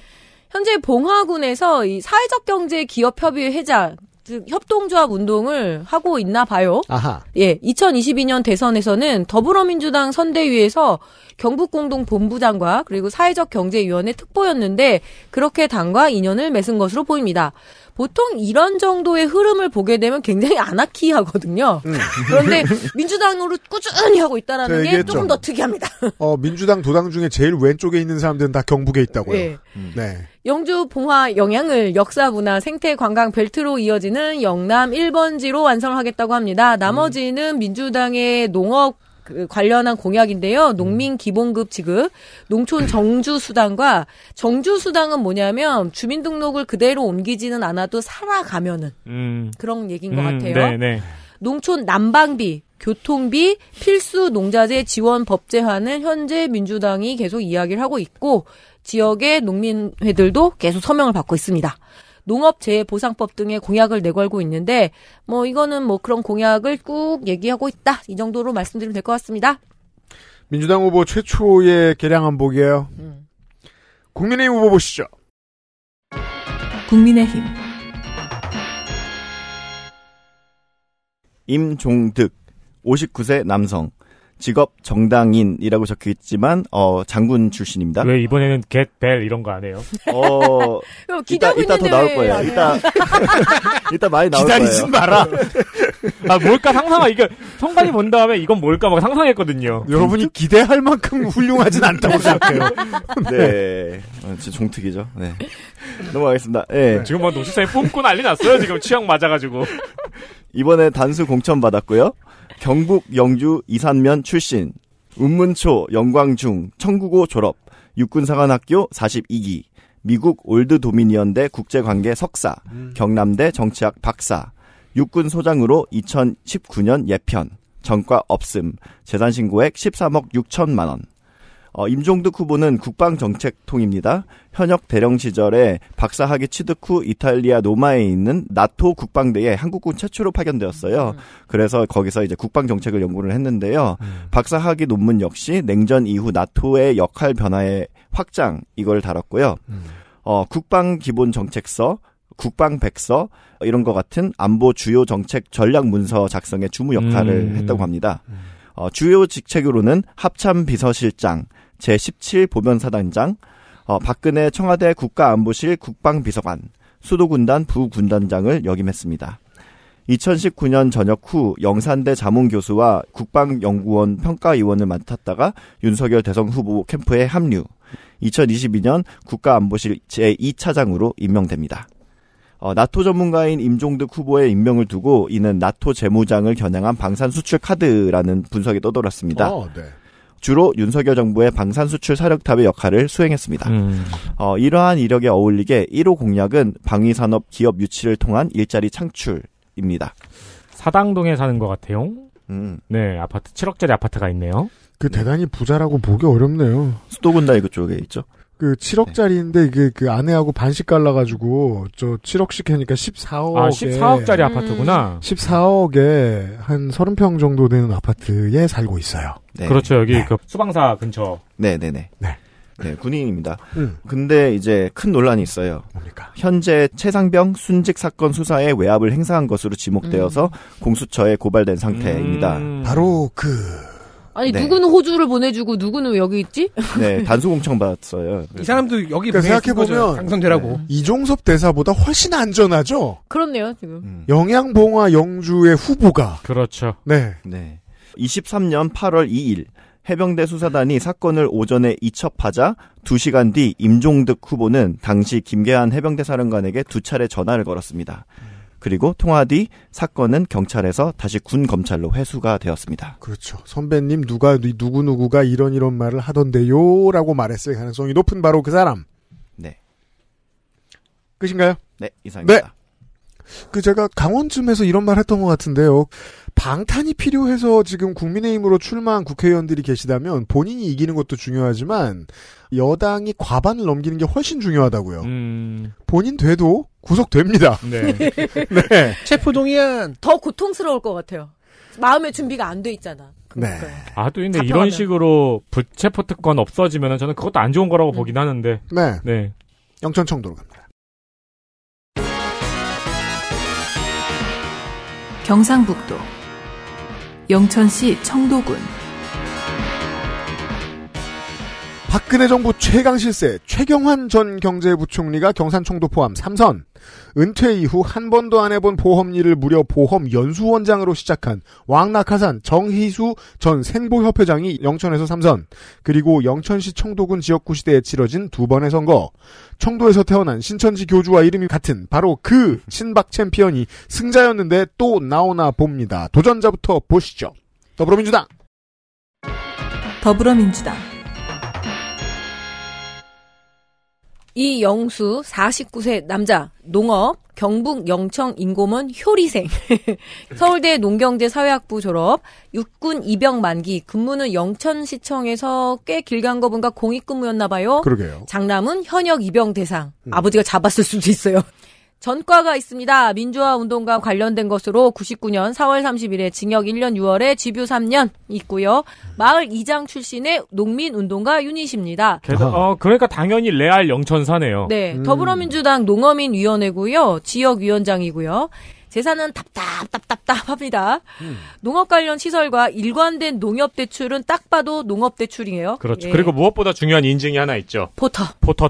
Speaker 3: 현재 봉화군에서 이 사회적 경제 기업 협의회 회장 즉 협동조합 운동을 하고 있나 봐요. 아하. 예, 2022년 대선에서는 더불어민주당 선대위에서 경북공동본부장과 그리고 사회적 경제위원회 특보였는데 그렇게 당과 인연을 맺은 것으로 보입니다. 보통 이런 정도의 흐름을 보게 되면 굉장히 아나키하거든요. 음. 그런데 민주당으로 꾸준히 하고 있다라는 게 조금 더 특이합니다.
Speaker 2: 어, 민주당 도당 중에 제일 왼쪽에 있는 사람들은 다 경북에 있다고요.
Speaker 3: 네. 음. 네. 영주 봉화 영향을 역사 문화 생태 관광 벨트로 이어지는 영남 1번지로 완성하겠다고 합니다. 나머지는 음. 민주당의 농업 그 관련한 공약인데요. 음. 농민 기본급 지급, 농촌 정주 수당과 정주 수당은 뭐냐면 주민등록을 그대로 옮기지는 않아도 살아가면은 음. 그런 얘기인 것 음, 같아요. 네네. 네. 농촌 난방비 교통비 필수 농자재 지원 법제화는 현재 민주당이 계속 이야기를 하고 있고 지역의 농민회들도 계속 서명을 받고 있습니다. 농업재해보상법 등의 공약을 내걸고 있는데 뭐 이거는 뭐 그런 공약을 꾹 얘기하고 있다 이 정도로 말씀드리면 될 것 같습니다.
Speaker 2: 민주당 후보 최초의 개량 한복이에요. 음. 국민의힘
Speaker 4: 후보 보시죠. 국민의힘 임종득 59세 남성. 직업 정당인이라고 적혀 있지만 어 장군 출신입니다. 왜 이번에는 겟벨 이런 거 안 해요? 어, [LAUGHS] 어 이따 이따 더 나올 거예요. 이따 [LAUGHS] 이따 많이
Speaker 6: 나올 기다리지 거예요. 마라. 아 뭘까 상상하 이게 성관이 본 다음에 이건 뭘까 막 상상했거든요. 여러분이 기대할 만큼 훌륭하진 않다고
Speaker 2: [LAUGHS] 네. 생각해요.
Speaker 7: 네,
Speaker 4: 네. 아, 진짜 종특이죠. 네, 넘어가겠습니다. 네. 네. 지금
Speaker 6: 막 뭐 노시사에 뿜고 난리 났어요. 지금 취향 맞아가지고
Speaker 4: 이번에 단수 공천 받았고요. 경북 영주 이산면 출신, 운문초 영광중 청구고 졸업, 육군사관학교 42기, 미국 올드 도미니언대 국제관계 석사, 음. 경남대 정치학 박사, 육군 소장으로 2019년 예편, 전과 없음, 재산 신고액 13억 6천만 원. 어, 임종득 후보는 국방정책통입니다. 현역 대령 시절에 박사학위 취득 후 이탈리아 로마에 있는 나토 국방대에 한국군 최초로 파견되었어요. 음. 그래서 거기서 이제 국방정책을 연구를 했는데요. 음. 박사학위 논문 역시 냉전 이후 나토의 역할 변화의 확장 이걸 다뤘고요. 음. 어, 국방기본정책서, 국방백서 이런 것 같은 안보 주요 정책 전략 문서 작성의 주무 역할을 했다고 합니다. 어, 주요 직책으로는 합참 비서실장, 제17 보변사단장, 어, 박근혜 청와대 국가안보실 국방비서관, 수도군단 부군단장을 역임했습니다. 2019년 전역 후 영산대 자문교수와 국방연구원 평가위원을 맡았다가 윤석열 대선 후보 캠프에 합류. 2022년 국가안보실 제2차장으로 임명됩니다. 어, 나토 전문가인 임종득 후보의 임명을 두고 이는 나토 재무장을 겨냥한 방산 수출 카드라는 분석이 떠돌았습니다. 어, 네. 주로 윤석열 정부의 방산 수출 사력탑의 역할을 수행했습니다. 음. 어, 이러한 이력에 어울리게 1호 공약은 방위산업 기업 유치를 통한 일자리 창출입니다.
Speaker 6: 사당동에 사는 것 같아요. 음. 네, 아파트 7억짜리 아파트가 있네요.
Speaker 2: 그 대단히 부자라고 보기 어렵네요.
Speaker 4: 수도군다이 그쪽에 있죠.
Speaker 2: 그 7억짜리인데 이게 그 아내하고 반씩 갈라가지고 저 7억씩 하니까 14억에 아 14억짜리 음. 아파트구나. 14억에 한 30평 정도 되는 아파트에 살고 있어요.
Speaker 4: 네. 그렇죠 여기 네. 그 수방사 근처. 네네네. 네 네. 네. 네 군인입니다. 음. 근데 이제 큰 논란이 있어요. 뭡니까? 현재 최상병 순직 사건 수사에 외압을 행사한 것으로 지목되어서 음. 공수처에 고발된 상태입니다. 음. 바로 그
Speaker 3: 아니 네. 누구는 호주를 보내주고 누구는 여기 있지? 네,
Speaker 4: 단수 공청 받았어요.
Speaker 3: 이
Speaker 5: 사람도 여기 그
Speaker 2: 그러니까 생각해 보면 당선되라고 네. 이종섭 대사보다 훨씬 안전하죠.
Speaker 3: 그렇네요 지금.
Speaker 2: 음. 영양봉화 영주의 후보가
Speaker 4: 그렇죠. 네, 네. 23년 8월 2일 해병대 수사단이 사건을 오전에 이첩하자 2시간 뒤 임종득 후보는 당시 김계한 해병대 사령관에게 두 차례 전화를 걸었습니다. 음. 그리고 통화 뒤 사건은 경찰에서 다시 군 검찰로 회수가 되었습니다. 그렇죠. 선배님
Speaker 2: 누가 누구 누구가 이런 이런 말을 하던데요라고 말했을 가능성이 높은 바로 그 사람. 네. 끝인가요? 네, 이상입니다. 네. 그 제가 강원쯤에서 이런 말 했던 것 같은데요. 방탄이 필요해서 지금 국민의힘으로 출마한 국회의원들이 계시다면 본인이 이기는 것도 중요하지만 여당이 과반을 넘기는 게 훨씬 중요하다고요. 음... 본인 돼도 구속됩니다. 네. [LAUGHS]
Speaker 3: 네. 체포 동의안 더 고통스러울 것 같아요. 마음의 준비가 안 돼 있잖아.
Speaker 6: 네. 그러니까. 아, 또 근데 이런 식으로 체포 특권 없어지면 저는 그것도 안 좋은 거라고 음. 보긴 하는데. 네. 네. 영천 청도로 갑니다.
Speaker 1: 경상북도 영천시 청도군
Speaker 2: 박근혜 정부 최강 실세 최경환 전 경제부총리가 경산총도 포함 3선 은퇴 이후 한 번도 안 해본 보험 일을 무려 보험 연수원장으로 시작한 왕낙하산 정희수 전 생보협회장이 영천에서 3선 그리고 영천시 청도군 지역구 시대에 치러진 두 번의 선거 청도에서 태어난 신천지 교주와 이름이 같은 바로 그신박 챔피언이 승자였는데 또 나오나 봅니다 도전자부터 보시죠 더불어민주당
Speaker 3: 더불어민주당 이영수 49세 남자 농업 경북 영청 인고문 효리생 [LAUGHS] 서울대 농경제 사회학부 졸업 육군 입영 만기 근무는 영천시청에서 꽤 길게 한거 보니까 공익근무였나 봐요. 그러게요. 장남은 현역 입영 대상 음. 아버지가 잡았을 수도 있어요. 전과가 있습니다. 민주화 운동과 관련된 것으로 99년 4월 30일에 징역 1년 6월에 집유 3년 있고요. 마을 이장 출신의 농민 운동가 유닛입니다. 게다
Speaker 6: 어, 그러니까 당연히 레알 영천사네요. 네. 음. 더불어민주당
Speaker 3: 농어민 위원회고요. 지역 위원장이고요. 재산은 답답답답답합니다. 음. 농업 관련 시설과 일관된 농협 대출은 딱 봐도 농업 대출이에요. 그렇죠. 예. 그리고
Speaker 6: 무엇보다 중요한 인증이 하나 있죠. 포터. 포터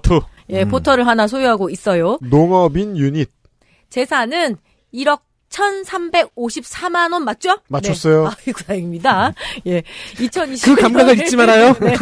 Speaker 6: 2. 예, 음.
Speaker 3: 포터를 하나 소유하고 있어요.
Speaker 6: 농업인 유닛.
Speaker 3: 재산은 1억 1,354만 원 맞죠? 맞췄어요. 네. 아이고 다행입니다. 예. 2020년 그 감각을 잊지 말아요. 네.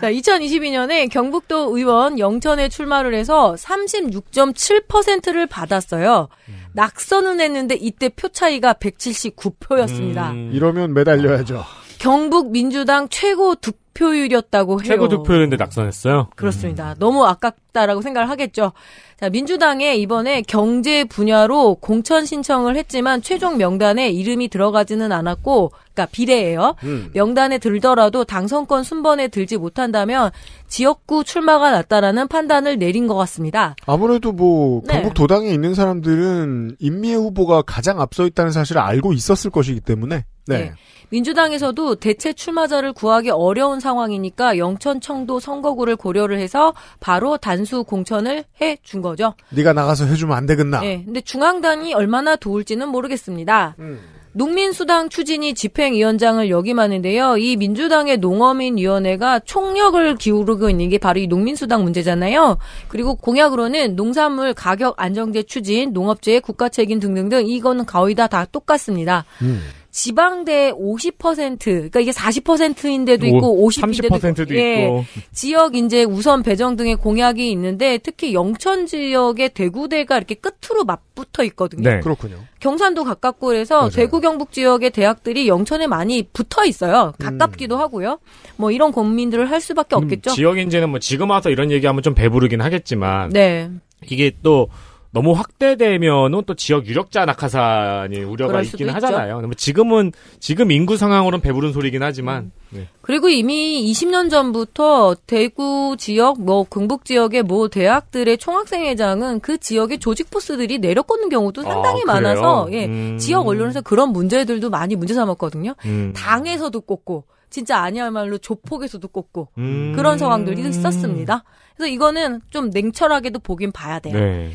Speaker 3: 자, 2022년에 경북도 의원 영천에 출마를 해서 36.7%를 받았어요. 음. 낙선은 했는데 이때 표 차이가 179표였습니다. 음.
Speaker 6: 이러면 매달려야죠.
Speaker 3: 경북 민주당 최고 득표율이었다고 해요. 최고
Speaker 6: 득표율인데 낙선했어요.
Speaker 3: 그렇습니다. 음. 너무 아깝다라고 생각을 하겠죠. 자, 민주당에 이번에 경제 분야로 공천 신청을 했지만 최종 명단에 이름이 들어가지는 않았고, 그러니까 비례예요. 음. 명단에 들더라도 당선권 순번에 들지 못한다면 지역구 출마가 낫다라는 판단을 내린 것 같습니다.
Speaker 2: 아무래도 뭐 네. 경북 도당에 있는 사람들은 임미애 후보가 가장 앞서 있다는 사실을 알고 있었을 것이기 때문에 네. 네.
Speaker 3: 민주당에서도 대체 출마자를 구하기 어려운 상황이니까 영천 청도 선거구를 고려를 해서 바로 단수 공천을 해 준 거죠.
Speaker 2: 네가 나가서 해주면 안 되겠나? 네.
Speaker 3: 근데 중앙당이 얼마나 도울지는 모르겠습니다. 음. 농민수당 추진이 집행위원장을 역임하는데요. 이 민주당의 농어민위원회가 총력을 기울이고 있는 게 바로 이 농민수당 문제잖아요. 그리고 공약으로는 농산물 가격 안정제 추진, 농업재해 국가 책임 등등등 이거는 거의 다, 다 똑같습니다. 음. 지방대 50% 그러니까 이게 40%인데도 있고 50%인데도 있고, 예. 있고 지역 이제 우선 배정 등의 공약이 있는데 특히 영천 지역의 대구대가 이렇게 끝으로 맞붙어 있거든요. 네. 그렇군요. 경산도 가깝고 그래서 맞아요. 대구 경북 지역의 대학들이 영천에 많이 붙어 있어요. 음. 가깝기도 음. 하고요. 뭐 이런 고민들을 할 수밖에 음, 없겠죠. 지역
Speaker 6: 인재는 뭐 지금 와서 이런 얘기하면 좀 배부르긴 하겠지만 네. 이게 또 너무 확대되면은 또 지역 유력자 낙하산이 우려가 있기는 있죠. 하잖아요. 지금은 지금 인구 상황으로는 배부른 소리긴 하지만. 음. 네.
Speaker 3: 그리고 이미 20년 전부터 대구 지역 뭐 경북 지역의 뭐 대학들의 총학생회장은 그 지역의 조직 포스들이 내려꽂는 경우도 아, 상당히 아, 많아서 예, 음. 지역 언론에서 그런 문제들도 많이 문제 삼았거든요. 음. 당에서도 꽂고 진짜 아니야말로 조폭에서도 꽂고 음. 그런 상황들이 있었습니다. 그래서 이거는 좀 냉철하게도 보긴 봐야 돼요. 네.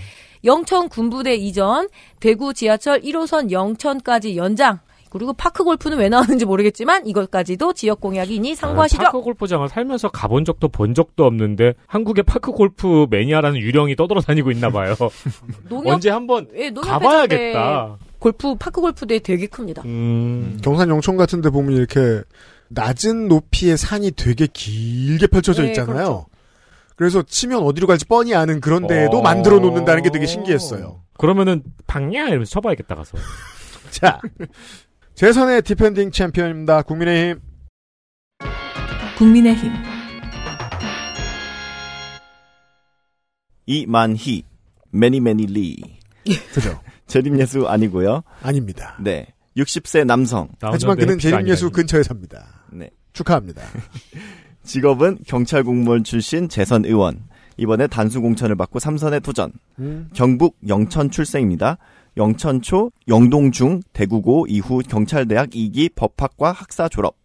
Speaker 3: 영천 군부대 이전, 대구 지하철 1호선 영천까지 연장, 그리고 파크 골프는 왜 나오는지 모르겠지만 이것까지도 지역 공약이니 상고하시죠. 아, 파크
Speaker 6: 골프장을 살면서 가본 적도 본 적도 없는데 한국의 파크 골프 매니아라는 유령이 떠돌아다니고 있나 봐요. [LAUGHS]
Speaker 3: 농협, 언제 한번 예, 가봐야겠다. 골프 파크 골프대 되게 큽니다. 음,
Speaker 2: 음 경산 영천 같은데 보면 이렇게 낮은 높이의 산이 되게 길게 펼쳐져 네, 있잖아요. 네, 그렇죠. 그래서 치면 어디로 갈지 뻔히 아는 그런 데에도 어. 만들어 놓는다는 게
Speaker 6: 되게 신기했어요. 그러면은 박냐 이러면서 쳐봐야겠다 가서.
Speaker 2: [LAUGHS] 자, 재선의 디펜딩 챔피언입니다. 국민의힘. 국민의힘.
Speaker 4: 이만희, 매니매니 리. 그죠. [LAUGHS] 재림예수 아니고요. 아닙니다. 네. 60세 남성. 하지만 그는 재림예수
Speaker 2: 근처에 삽니다. 네.
Speaker 4: 축하합니다. [LAUGHS] 직업은 경찰 공무원 출신 재선 의원. 이번에 단수 공천을 받고 삼선에 도전. 음. 경북 영천 출생입니다. 영천초, 영동중, 대구고 이후 경찰대학 2기 법학과 학사 졸업.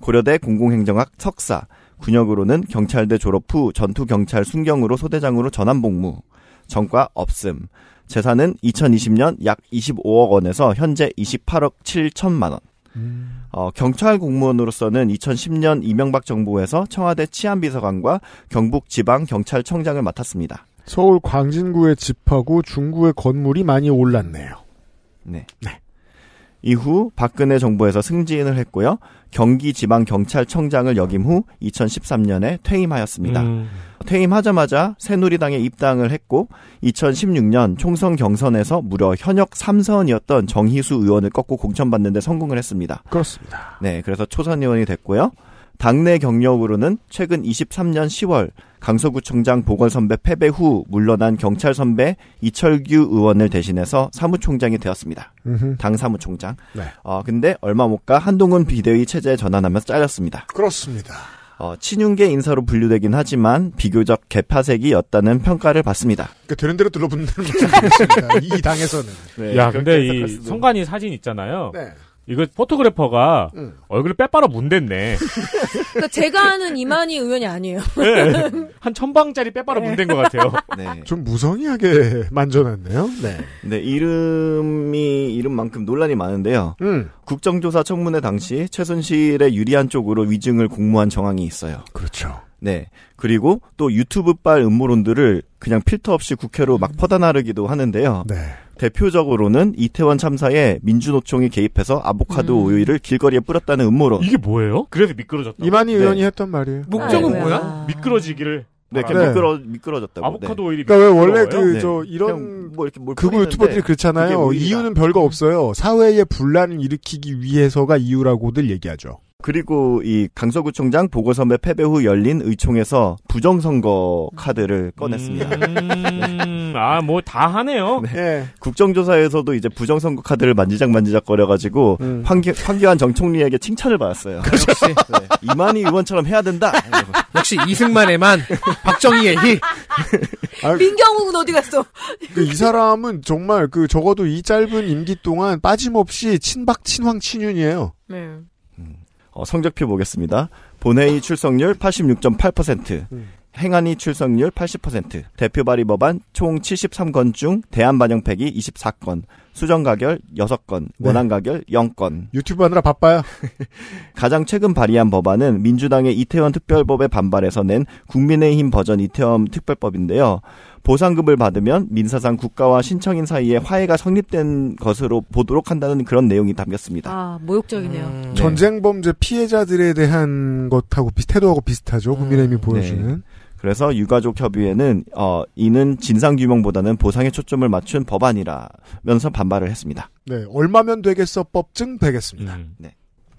Speaker 4: 고려대 공공행정학 석사. 군역으로는 경찰대 졸업 후 전투경찰 순경으로 소대장으로 전환 복무. 전과 없음. 재산은 2020년 약 25억 원에서 현재 28억 7천만 원. 음. 어, 경찰 공무원으로서는 2010년 이명박 정부에서 청와대 치안비서관과 경북 지방 경찰청장을 맡았습니다.
Speaker 2: 서울 광진구의 집하고 중구의 건물이 많이 올랐네요.
Speaker 4: 네. 네. 이후 박근혜 정부에서 승진을 했고요. 경기지방경찰청장을 역임 후 2013년에 퇴임하였습니다. 음. 퇴임하자마자 새누리당에 입당을 했고 2016년 총선 경선에서 무려 현역 3선이었던 정희수 의원을 꺾고 공천받는데 성공을 했습니다. 그렇습니다. 네, 그래서 초선 의원이 됐고요. 당내 경력으로는 최근 23년 10월 강서구청장 보궐선배 패배 후 물러난 경찰 선배 이철규 의원을 대신해서 사무총장이 되었습니다. 으흠. 당 사무총장. 네. 어, 근데 얼마 못 가 한동훈 비대위 체제에 전환하면서 잘렸습니다. 그렇습니다. 어, 친윤계 인사로 분류되긴 하지만 비교적 개파색이었다는 평가를 받습니다.
Speaker 2: 그러니까 되는 대로 들러붙는 [LAUGHS] 이 당에서는. 네, 야, 근데 이
Speaker 6: 성관이 사진 있잖아요. 네. 이거 포토그래퍼가 응. 얼굴을 빼빨아 문댔네. [LAUGHS] 그러니까 제가 아는 이만희 의원이 아니에요. [LAUGHS] 네. 한 천방짜리 빼빨아 네. 문댄 것
Speaker 7: 같아요. [LAUGHS]
Speaker 2: 네. 좀 무성의하게 만져놨네요.
Speaker 4: 네. 네, 이름이 이름만큼 논란이 많은데요. 음. 국정조사 청문회 당시 최순실의 유리한 쪽으로 위증을 공모한 정황이 있어요. 그렇죠. 네. 그리고 또 유튜브빨 음모론들을 그냥 필터 없이 국회로 막 음. 퍼다 나르기도 하는데요. 네. 대표적으로는 이태원 참사에 민주노총이 개입해서 아보카도 음. 우유를 길거리에 뿌렸다는 음모론. 이게 뭐예요? 그래서
Speaker 6: 미끄러졌다.
Speaker 2: 이만희 네. 의원이 했던 말이에요. 목적은 아, 뭐야?
Speaker 4: 미끄러지기를. 네, 아, 네. 미끄러 미끄러졌다고. 네. 아보카도 오일이. 그러니까 왜 원래 그저 네. 이런 뭐 이렇게 그거 유튜버들이 그렇잖아요. 이유는
Speaker 2: 별거 없어요. 사회에 분란을 일으키기 위해서가 이유라고들 얘기하죠.
Speaker 4: 그리고 이 강서구청장 보궐선배 패배 후 열린 의총에서 부정선거 카드를 꺼냈습니다. 음... 음 아, 뭐 다 하네요. 네. 네. 국정조사에서도 이제 부정선거 카드를 만지작 만지작 거려가지고 음. 황기, 황교안 정총리에게 칭찬을 받았어요. 아, 역시 네.
Speaker 2: 이만희 의원처럼 해야 된다. 역시 이승만에만 박정희의 희. 아, 민경욱은 어디 갔어? 이 사람은 정말 그 적어도 이 짧은 임기 동안
Speaker 4: 빠짐없이 친박 친황 친윤이에요. 네. 어, 성적표 보겠습니다. 본회의 출석률 86.8%, 음. 행안위 출석률 80%, 대표 발의 법안 총 73건 중 대안 반영팩이 24건, 수정 가결 6건, 원안 가결 0건. 유튜브 하느라 바빠요. [LAUGHS] 가장 최근 발의한 법안은 민주당의 이태원 특별법에 반발해서 낸 국민의힘 버전 이태원 특별법인데요. 보상금을 받으면 민사상 국가와 신청인 사이에 화해가 성립된 것으로 보도록 한다는 그런 내용이 담겼습니다.
Speaker 3: 아, 모욕적이네요. 음, 네.
Speaker 4: 전쟁 범죄 피해자들에 대한
Speaker 2: 것하고 비슷, 태도하고 비슷하죠. 국민의힘이 음. 보여주는. 네.
Speaker 4: 그래서 유가족 협의회는 어, 이는 진상 규명보다는 보상에 초점을 맞춘 법안이라면서 반발을 했습니다. 네, 얼마면 되겠어 법증 되겠습니다. 음. 네.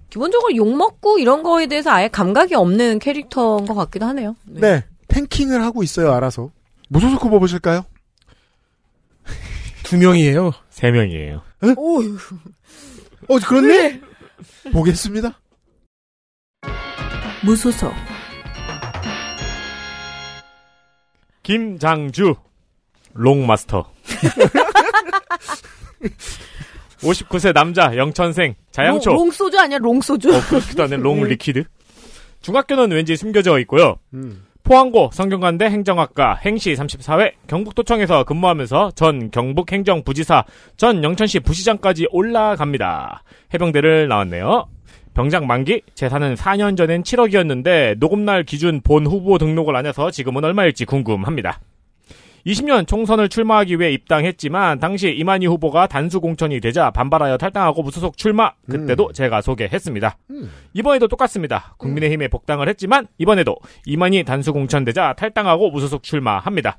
Speaker 3: 기본적으로 욕 먹고 이런 거에 대해서 아예 감각이 없는 캐릭터인 것 같기도 하네요.
Speaker 2: 네. 네 탱킹을 하고 있어요, 알아서. 무소속 후보 실까요두 명이에요?
Speaker 6: 세 명이에요.
Speaker 3: 에? 오,
Speaker 2: 어, 그렇네? 네. 보겠습니다.
Speaker 6: 무소속 김장주 롱마스터 59세 [LAUGHS] 남자 영천생 자양초 롱,
Speaker 3: 소주 아니야 롱소주 어, 그렇기도
Speaker 6: 하네 롱 [LAUGHS] 예. 리퀴드 중학교는 왠지 숨겨져 있고요 음. 포항고 성균관대 행정학과 행시 34회 경북도청에서 근무하면서 전 경북 행정부지사 전 영천시 부시장까지 올라갑니다 해병대를 나왔네요 병장 만기 재산은 4년 전엔 7억이었는데 녹음날 기준 본 후보 등록을 안 해서 지금은 얼마일지 궁금합니다. 20년 총선을 출마하기 위해 입당했지만 당시 이만희 후보가 단수 공천이 되자 반발하여 탈당하고 무소속 출마 그때도 음. 제가 소개했습니다. 음. 이번에도 똑같습니다. 국민의힘에 음. 복당을 했지만 이번에도 이만희 단수 공천되자 탈당하고 무소속 출마합니다.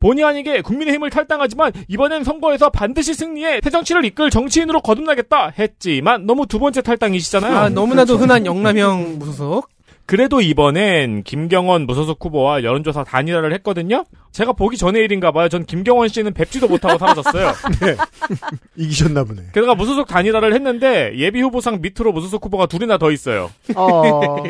Speaker 6: 본의 아니게 국민의힘을 탈당하지만 이번엔 선거에서 반드시 승리해 태정치를 이끌 정치인으로 거듭나겠다 했지만 너무 두 번째 탈당이시잖아요. 아, 너무나도 그렇죠. 흔한 영남형 무소속. 그래도 이번엔 김경원 무소속 후보와 여론조사 단일화를 했거든요. 제가 보기 전의 일인가 봐요. 전 김경원 씨는 뵙지도 못하고 사라졌어요. [LAUGHS] 네. [LAUGHS] 이기셨나 보네. 게다가 무소속 단일화를 했는데 예비 후보상 밑으로 무소속 후보가 둘이나 더 있어요. 어... [LAUGHS]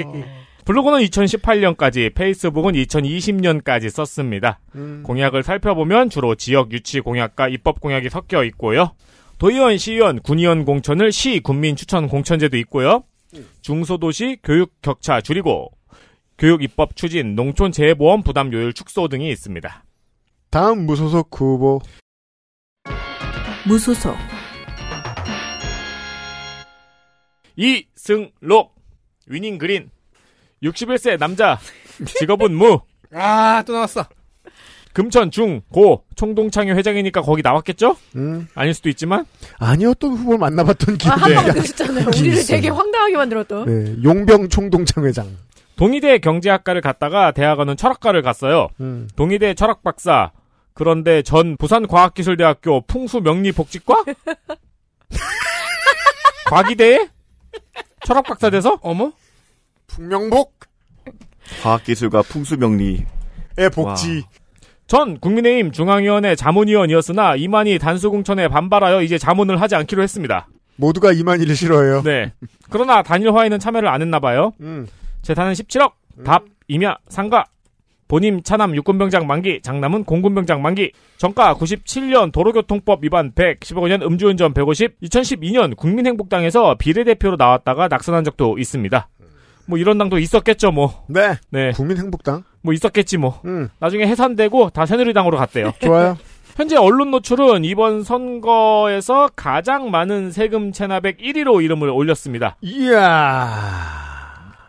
Speaker 6: 블로그는 2018년까지, 페이스북은 2020년까지 썼습니다. 음. 공약을 살펴보면 주로 지역 유치 공약과 입법 공약이 섞여 있고요. 도의원, 시의원, 군의원 공천을 시 군민 추천 공천제도 있고요. 음. 중소도시 교육 격차 줄이고 교육 입법 추진, 농촌 재해보험 부담 요율 축소 등이 있습니다.
Speaker 2: 다음 무소속 후보. 무소속
Speaker 6: 이승록 위닝 그린 61세 남자 직업은 무. [LAUGHS] 아또 나왔어. 금천 중 고 총동창회 회장이니까 거기 나왔겠죠? 음. 아닐 수도 있지만 아니었던 후보를 만나봤던
Speaker 2: 기회. 아, 한번
Speaker 3: 네. 셨잖아요 [LAUGHS] 우리를 되게 황당하게 만들었던.
Speaker 6: 네, 용병 총동창 회장. 동의대 경제학과를 갔다가 대학원은 철학과를 갔어요. 음. 동의대 철학 박사. 그런데 전 부산과학기술대학교 풍수명리복지과? [LAUGHS] 과기대에? 철학 박사 돼서? 어머? 풍명복
Speaker 4: 과학기술과 풍수명리의 복지.
Speaker 6: 전 국민의힘 중앙위원회 자문위원이었으나 이만희 단수공천에 반발하여 이제 자문을 하지 않기로 했습니다.
Speaker 2: 모두가 이만희를 싫어해요.
Speaker 6: 네. 그러나 단일화에는 참여를 안 했나 봐요. 음. 재산은 17억. 음. 답, 임야, 상가. 본인 차남 육군병장 만기, 장남은 공군병장 만기, 정가 97년 도로교통법 위반 100, 15년 음주운전 150, 2012년 국민행복당에서 비례대표로 나왔다가 낙선한 적도 있습니다. 뭐 이런 당도 있었겠죠 뭐. 네. 네. 국민행복당. 뭐 있었겠지 뭐. 음. 나중에 해산되고 다 새누리당으로 갔대요. [LAUGHS] 좋아요. 현재 언론 노출은 이번 선거에서 가장 많은 세금 체납액 1위로 이름을 올렸습니다.
Speaker 2: 이야.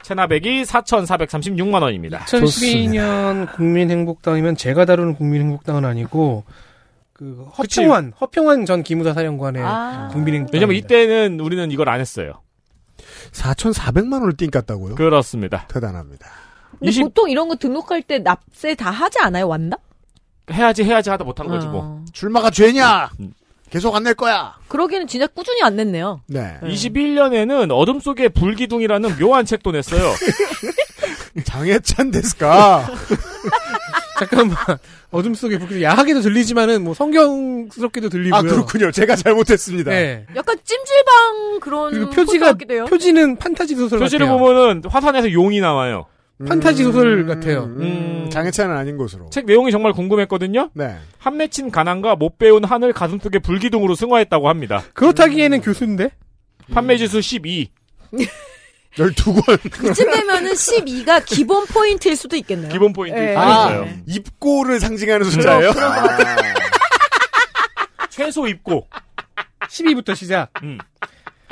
Speaker 6: 체납액이 4,436만 원입니다. 2012년
Speaker 5: 국민행복당이면 제가 다루는 국민행복당은 아니고
Speaker 6: 그 허평환 그치. 허평환 전 기무사 사령관의 아~ 국민행복당. 왜냐면 이때는 우리는 이걸 안 했어요.
Speaker 2: 4,400만 원을 띵깠다고요? 그렇습니다. 대단합니다.
Speaker 3: 근데 20... 보통 이런 거 등록할 때 납세 다 하지 않아요? 왔나? 해야지 해야지 하다 못한 어... 거지 뭐. 아. 출마가
Speaker 6: 죄냐? 음. 계속 안 낼 거야.
Speaker 3: 그러기는 진짜 꾸준히 안 냈네요.
Speaker 6: 네. 21년에는 어둠 속의 불기둥이라는 묘한 책도 냈어요. [LAUGHS] 장해찬 데스까. [LAUGHS] 잠깐만
Speaker 5: [LAUGHS] 어둠 속에 불빛 야하게도 들리지만은 뭐 성경스럽게도 들리고요. 아 그렇군요. 제가 잘못했습니다. 네.
Speaker 3: 약간 찜질방 그런 그리고 표지가 표지는 판타지 소설 표지를 같아요.
Speaker 6: 보면은 화산에서 용이 나와요. 음. 판타지 소설 음, 같아요. 음, 음. 장애차는 아닌 것으로. 책 내용이 정말 궁금했거든요. 네. 한 맺힌 가난과 못 배운 한을 가슴속에 불기둥으로 승화했다고 합니다. 그렇다기에는 음. 교수인데? 판매지수 12. [LAUGHS] 12권. 그쯤
Speaker 3: 되면은 12가 기본 포인트일 수도 있겠네요. 기본 포인트일 네. 수도 있어요. 아, 입고를 상징하는
Speaker 2: 숫자예요? 아.
Speaker 6: 최소 입고. 12부터 시작.
Speaker 7: 음.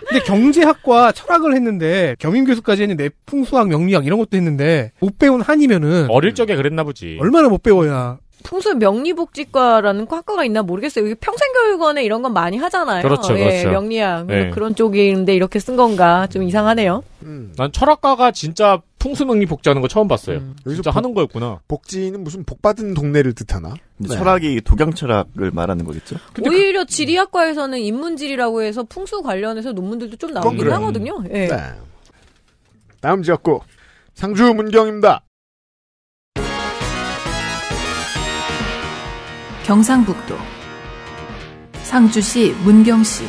Speaker 5: 근데 경제학과 철학을 했는데 겸임 교수까지 했는데 풍수학, 명리학 이런 것도 했는데 못 배운 한이면은 어릴 적에 그랬나 보지. 얼마나 못 배워야
Speaker 3: 풍수 명리복지과라는 학과가 있나 모르겠어요. 여기 평생교육원에 이런 건 많이 하잖아요. 그렇죠, 예, 그렇죠. 명리학 예. 그런 쪽인데 이렇게 쓴 건가 좀 이상하네요. 음. 난 철학과가 진짜
Speaker 6: 풍수명리 복지하는 거 처음 봤어요. 음. 진짜 복, 하는 거였구나. 복지는 무슨 복받은 동네를 뜻하나?
Speaker 4: 네. 철학이 독양 철학을 말하는 거겠죠?
Speaker 3: 오히려 그, 지리학과에서는 인문지리라고 해서 풍수 관련해서 논문들도 좀 나오긴 그래. 하거든요.
Speaker 4: 예. 네. 다음 지역구
Speaker 2: 상주 문경입니다.
Speaker 1: 경상북도 상주시 문경시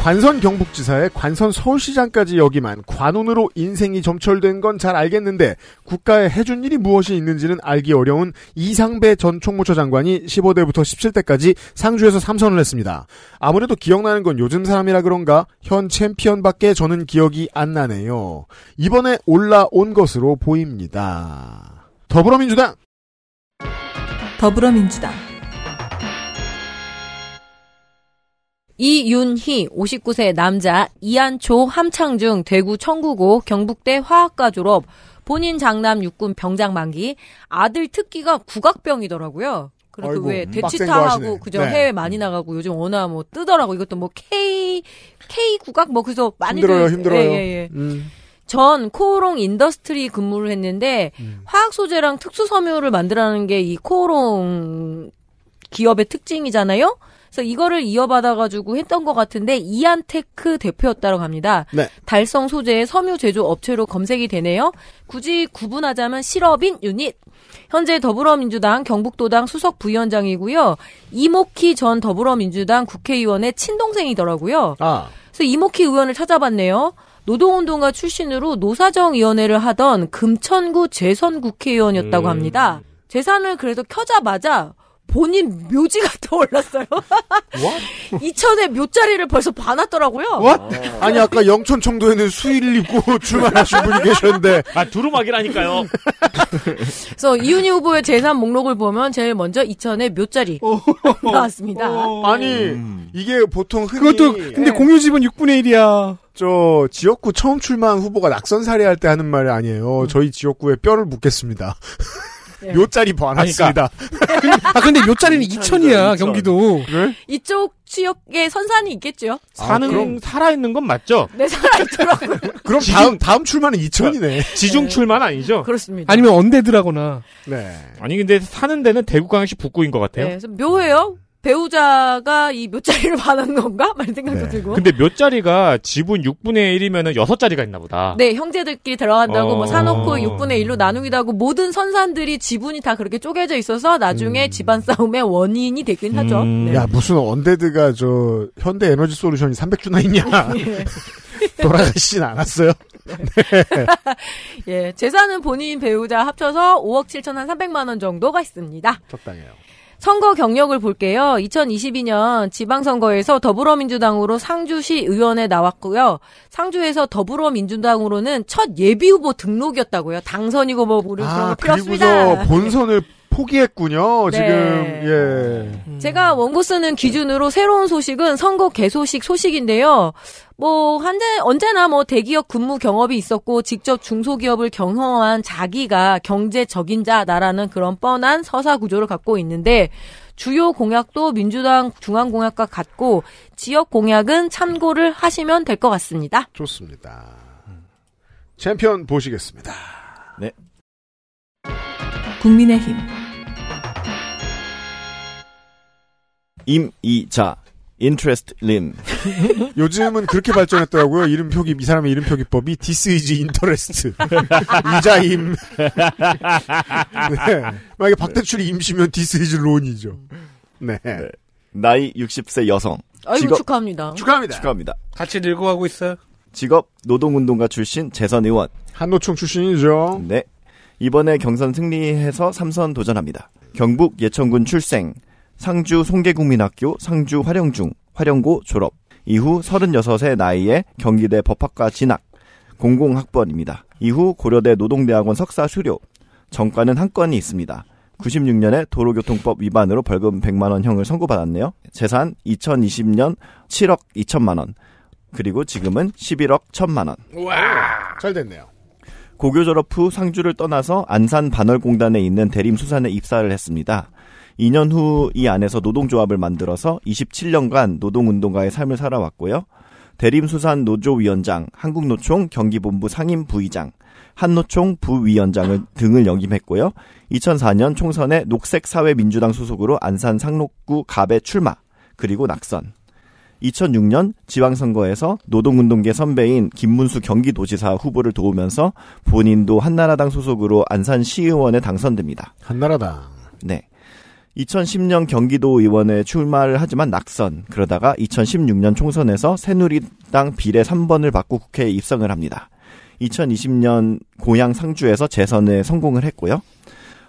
Speaker 2: 관선 경북지사의 관선 서울시장까지 여기만 관원으로 인생이 점철된 건 잘 알겠는데 국가에 해준 일이 무엇이 있는지는 알기 어려운 이상배 전 총무처 장관이 15대부터 17대까지 상주에서 삼선을 했습니다. 아무래도 기억나는 건 요즘 사람이라 그런가 현 챔피언밖에 저는 기억이 안 나네요. 이번에 올라온 것으로 보입니다. 더불어민주당
Speaker 3: 더불어민주당 이윤희 59세 남자 이한초 함창중 대구 청구고 경북대 화학과 졸업 본인 장남 육군 병장 만기 아들 특기가 국악병이더라고요그래고왜 음. 대치타하고 그저 네. 해외 많이 나가고 요즘 워낙 뭐 뜨더라고 이것도 뭐 K K 국악 뭐 그래서 많이 힘들어요 힘들어요. 예, 예, 예. 음. 전 코오롱 인더스트리 근무를 했는데 음. 화학 소재랑 특수 섬유를 만들라는 게 이 코오롱 기업의 특징이잖아요. 그래서 이거를 이어받아가지고 했던 것 같은데 이안테크 대표였다고 합니다. 네. 달성 소재의 섬유 제조 업체로 검색이 되네요. 굳이 구분하자면 실업인 유닛. 현재 더불어민주당 경북도당 수석 부위원장이고요. 이모키 전 더불어민주당 국회의원의 친동생이더라고요. 아. 그래서 이모키 의원을 찾아봤네요. 노동운동가 출신으로 노사정위원회를 하던 금천구 재선 국회의원이었다고 음. 합니다. 재산을 그래서 켜자마자 본인 묘지가 [LAUGHS]
Speaker 2: 더올랐어요이천의
Speaker 3: [LAUGHS] 묘자리를 벌써 봐놨더라고요.
Speaker 2: 아. 니 아까 영천 청도에는 수일를
Speaker 6: 입고 [LAUGHS]
Speaker 3: 출마하신 분이
Speaker 2: 계셨는데
Speaker 6: 아 두루마기라니까요.
Speaker 3: 그래서 이윤희 후보의 재산 목록을 보면 제일 먼저 이천의 묘자리 나왔습니다. 아니
Speaker 2: 음. 이게 보통 흔히 그것도 근데 네. 공유집은 6분의 1이야. 저 지역구 처음 출마한 후보가 낙선 사례할 때 하는 말이 아니에요. 음. 저희 지역구에 뼈를 묻겠습니다. 예. 요짜리 봐놨습니다. 뭐 그러니까. [LAUGHS] 아 근데 요짜리는 2천이야 음, 2천. 경기도. 네?
Speaker 3: 이쪽 지역에 선산이 있겠죠. 사는 아, 그럼 살아있는 건 맞죠? 네 살아있더라고요.
Speaker 6: [LAUGHS] 그럼
Speaker 5: 지중,
Speaker 3: 다음
Speaker 6: 다음 출마는 2천이네. 그러니까
Speaker 3: 지중 네. 출마는 아니죠? 그렇습니다. 아니면
Speaker 6: 언데드라거나. 네. 아니 근데 사는 데는 대구 광역시 북구인 것 같아요. 네,
Speaker 3: 묘해요. 배우자가 이 몇 자리를 [LAUGHS] 받은 건가? 말 생각도 네. 들고. 근데
Speaker 6: 몇 자리가 지분 6분의 1이면 6자리가 있나 보다.
Speaker 2: 네,
Speaker 3: 형제들끼리 들어간다고 뭐 어... 뭐 사놓고 6분의 1로 나누기도 하고 모든 선산들이 지분이 다 그렇게 쪼개져 있어서 나중에 음... 집안 싸움의 원인이 되긴 음... 하죠. 네. 야,
Speaker 2: 무슨 언데드가 저 현대 에너지 솔루션이 300주나 있냐. [LAUGHS] 예.
Speaker 3: [LAUGHS] 돌아가시진
Speaker 2: 않았어요.
Speaker 7: 네.
Speaker 3: 예, 재산은 본인 배우자 합쳐서 5억 7천 한 3백만 원 정도가 있습니다. 적당해요. 선거 경력을 볼게요. 2022년 지방선거에서 더불어민주당으로 상주시 의원에 나왔고요. 상주에서 더불어민주당으로는 첫 예비 후보 등록이었다고요. 당선이고 뭐 아, 그런 거필습니다
Speaker 2: 본선을 포기했군요. 네. 지금 예.
Speaker 3: 음. 제가 원고 쓰는 기준으로 새로운 소식은 선거 개소식 소식인데요. 뭐 한제 언제나 뭐 대기업 근무 경험이 있었고 직접 중소기업을 경험한 자기가 경제 적인자다라는 그런 뻔한 서사 구조를 갖고 있는데 주요 공약도 민주당 중앙 공약과 같고 지역 공약은 참고를 하시면 될 것 같습니다. 좋습니다.
Speaker 2: 챔피언 보시겠습니다. 네. 국민의힘
Speaker 4: 임이자 인트레스 r 린.
Speaker 2: 요즘은 그렇게 발전했더라고요. 이름표기 이 사람의 이름표 기법이 디스이지 인터레스트 e 이자임. 네. 만약에 박대출이 임시면 디스이 s is 론이죠.
Speaker 4: 네. 네. 나이 60세 여성.
Speaker 3: 아이 직업, 축하합니다. 축하합니다.
Speaker 4: 축하합니다. 같이 늙고 가고 있어요. 직업 노동운동가 출신 재선 의원. 한노총 출신이죠. 네. 이번에 경선 승리해서 삼선 도전합니다. 경북 예천군 출생. 상주 송계국민학교 상주 활령중활령고 졸업 이후 36세 나이에 경기대 법학과 진학 공공학번입니다. 이후 고려대 노동대학원 석사 수료 정과는한 건이 있습니다. 96년에 도로교통법 위반으로 벌금 100만원형을 선고받았네요. 재산 2020년 7억 2천만원. 그리고 지금은 11억 1천만원.
Speaker 2: 와! 잘 됐네요.
Speaker 4: 고교 졸업 후 상주를 떠나서 안산 반월공단에 있는 대림수산에 입사를 했습니다. 2년 후 이 안에서 노동조합을 만들어서 27년간 노동운동가의 삶을 살아왔고요. 대림수산 노조위원장, 한국노총 경기본부 상임부의장, 한노총 부위원장을 등을 역임했고요. 2004년 총선에 녹색사회민주당 소속으로 안산 상록구 갑에 출마, 그리고 낙선. 2006년 지방선거에서 노동운동계 선배인 김문수 경기도지사 후보를 도우면서 본인도 한나라당 소속으로 안산시의원에 당선됩니다. 한나라당. 네. 2010년 경기도 의원에 출마를 하지만 낙선. 그러다가 2016년 총선에서 새누리당 비례 3번을 받고 국회에 입성을 합니다. 2020년 고향 상주에서 재선에 성공을 했고요.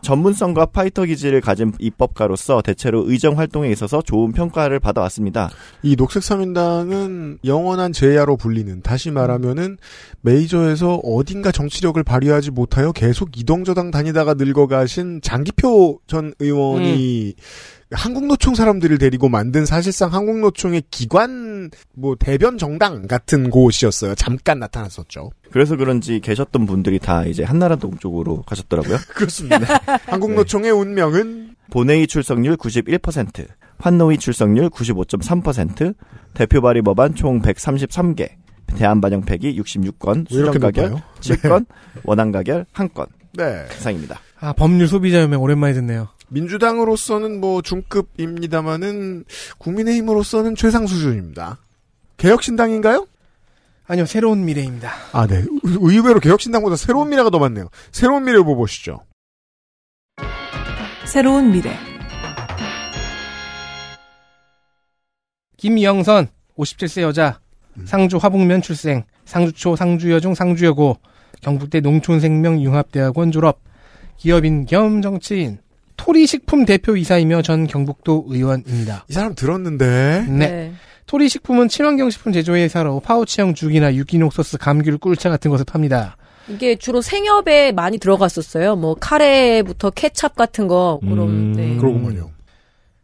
Speaker 4: 전문성과 파이터 기질을 가진 입법가로서 대체로 의정 활동에 있어서 좋은 평가를 받아왔습니다.
Speaker 2: 이 녹색 사민당은 영원한 제야로 불리는 다시 말하면은 메이저에서 어딘가 정치력을 발휘하지 못하여 계속 이동저당 다니다가 늙어가신 장기표 전 의원이 음. 한국노총 사람들을 데리고 만든 사실상 한국노총의 기관 뭐 대변 정당 같은 곳이었어요. 잠깐 나타났었죠.
Speaker 4: 그래서 그런지 계셨던 분들이 다 이제 한나라당 쪽으로 가셨더라고요. [LAUGHS] 그렇습니다. 네. 한국노총의 운명은 본회의 출석률 91%, 환노위 출석률 95.3%, 대표 발의 법안 총 133개, 대한 반영 팩이 66건, 수정 가결 7건, 원안 가결 1건. 네. 이상입니다. 아,
Speaker 5: 법률 소비자연맹
Speaker 2: 오랜만에 듣네요. 민주당으로서는 뭐중급입니다마는 국민의힘으로서는 최상 수준입니다. 개혁신당인가요? 아니요, 새로운 미래입니다. 아, 네. 의외로 개혁신당보다 새로운 미래가 더 많네요. 새로운 미래 후보 보시죠.
Speaker 5: 새로운 미래. 김영선, 57세 여자, 음. 상주 화북면 출생, 상주초, 상주여중, 상주여고, 경북대 농촌생명융합대학원 졸업, 기업인 겸 정치인, 토리식품 대표 이사이며 전 경북도 의원입니다. 이 사람
Speaker 2: 들었는데.
Speaker 5: 네. 네. 토리식품은 친환경 식품 제조회사로 파우치형 죽이나 유기농 소스, 감귤, 꿀차 같은 것을 팝니다.
Speaker 3: 이게 주로 생협에 많이 들어갔었어요. 뭐 카레부터 케찹 같은 거
Speaker 5: 그런. 음, 네. 그러고만요.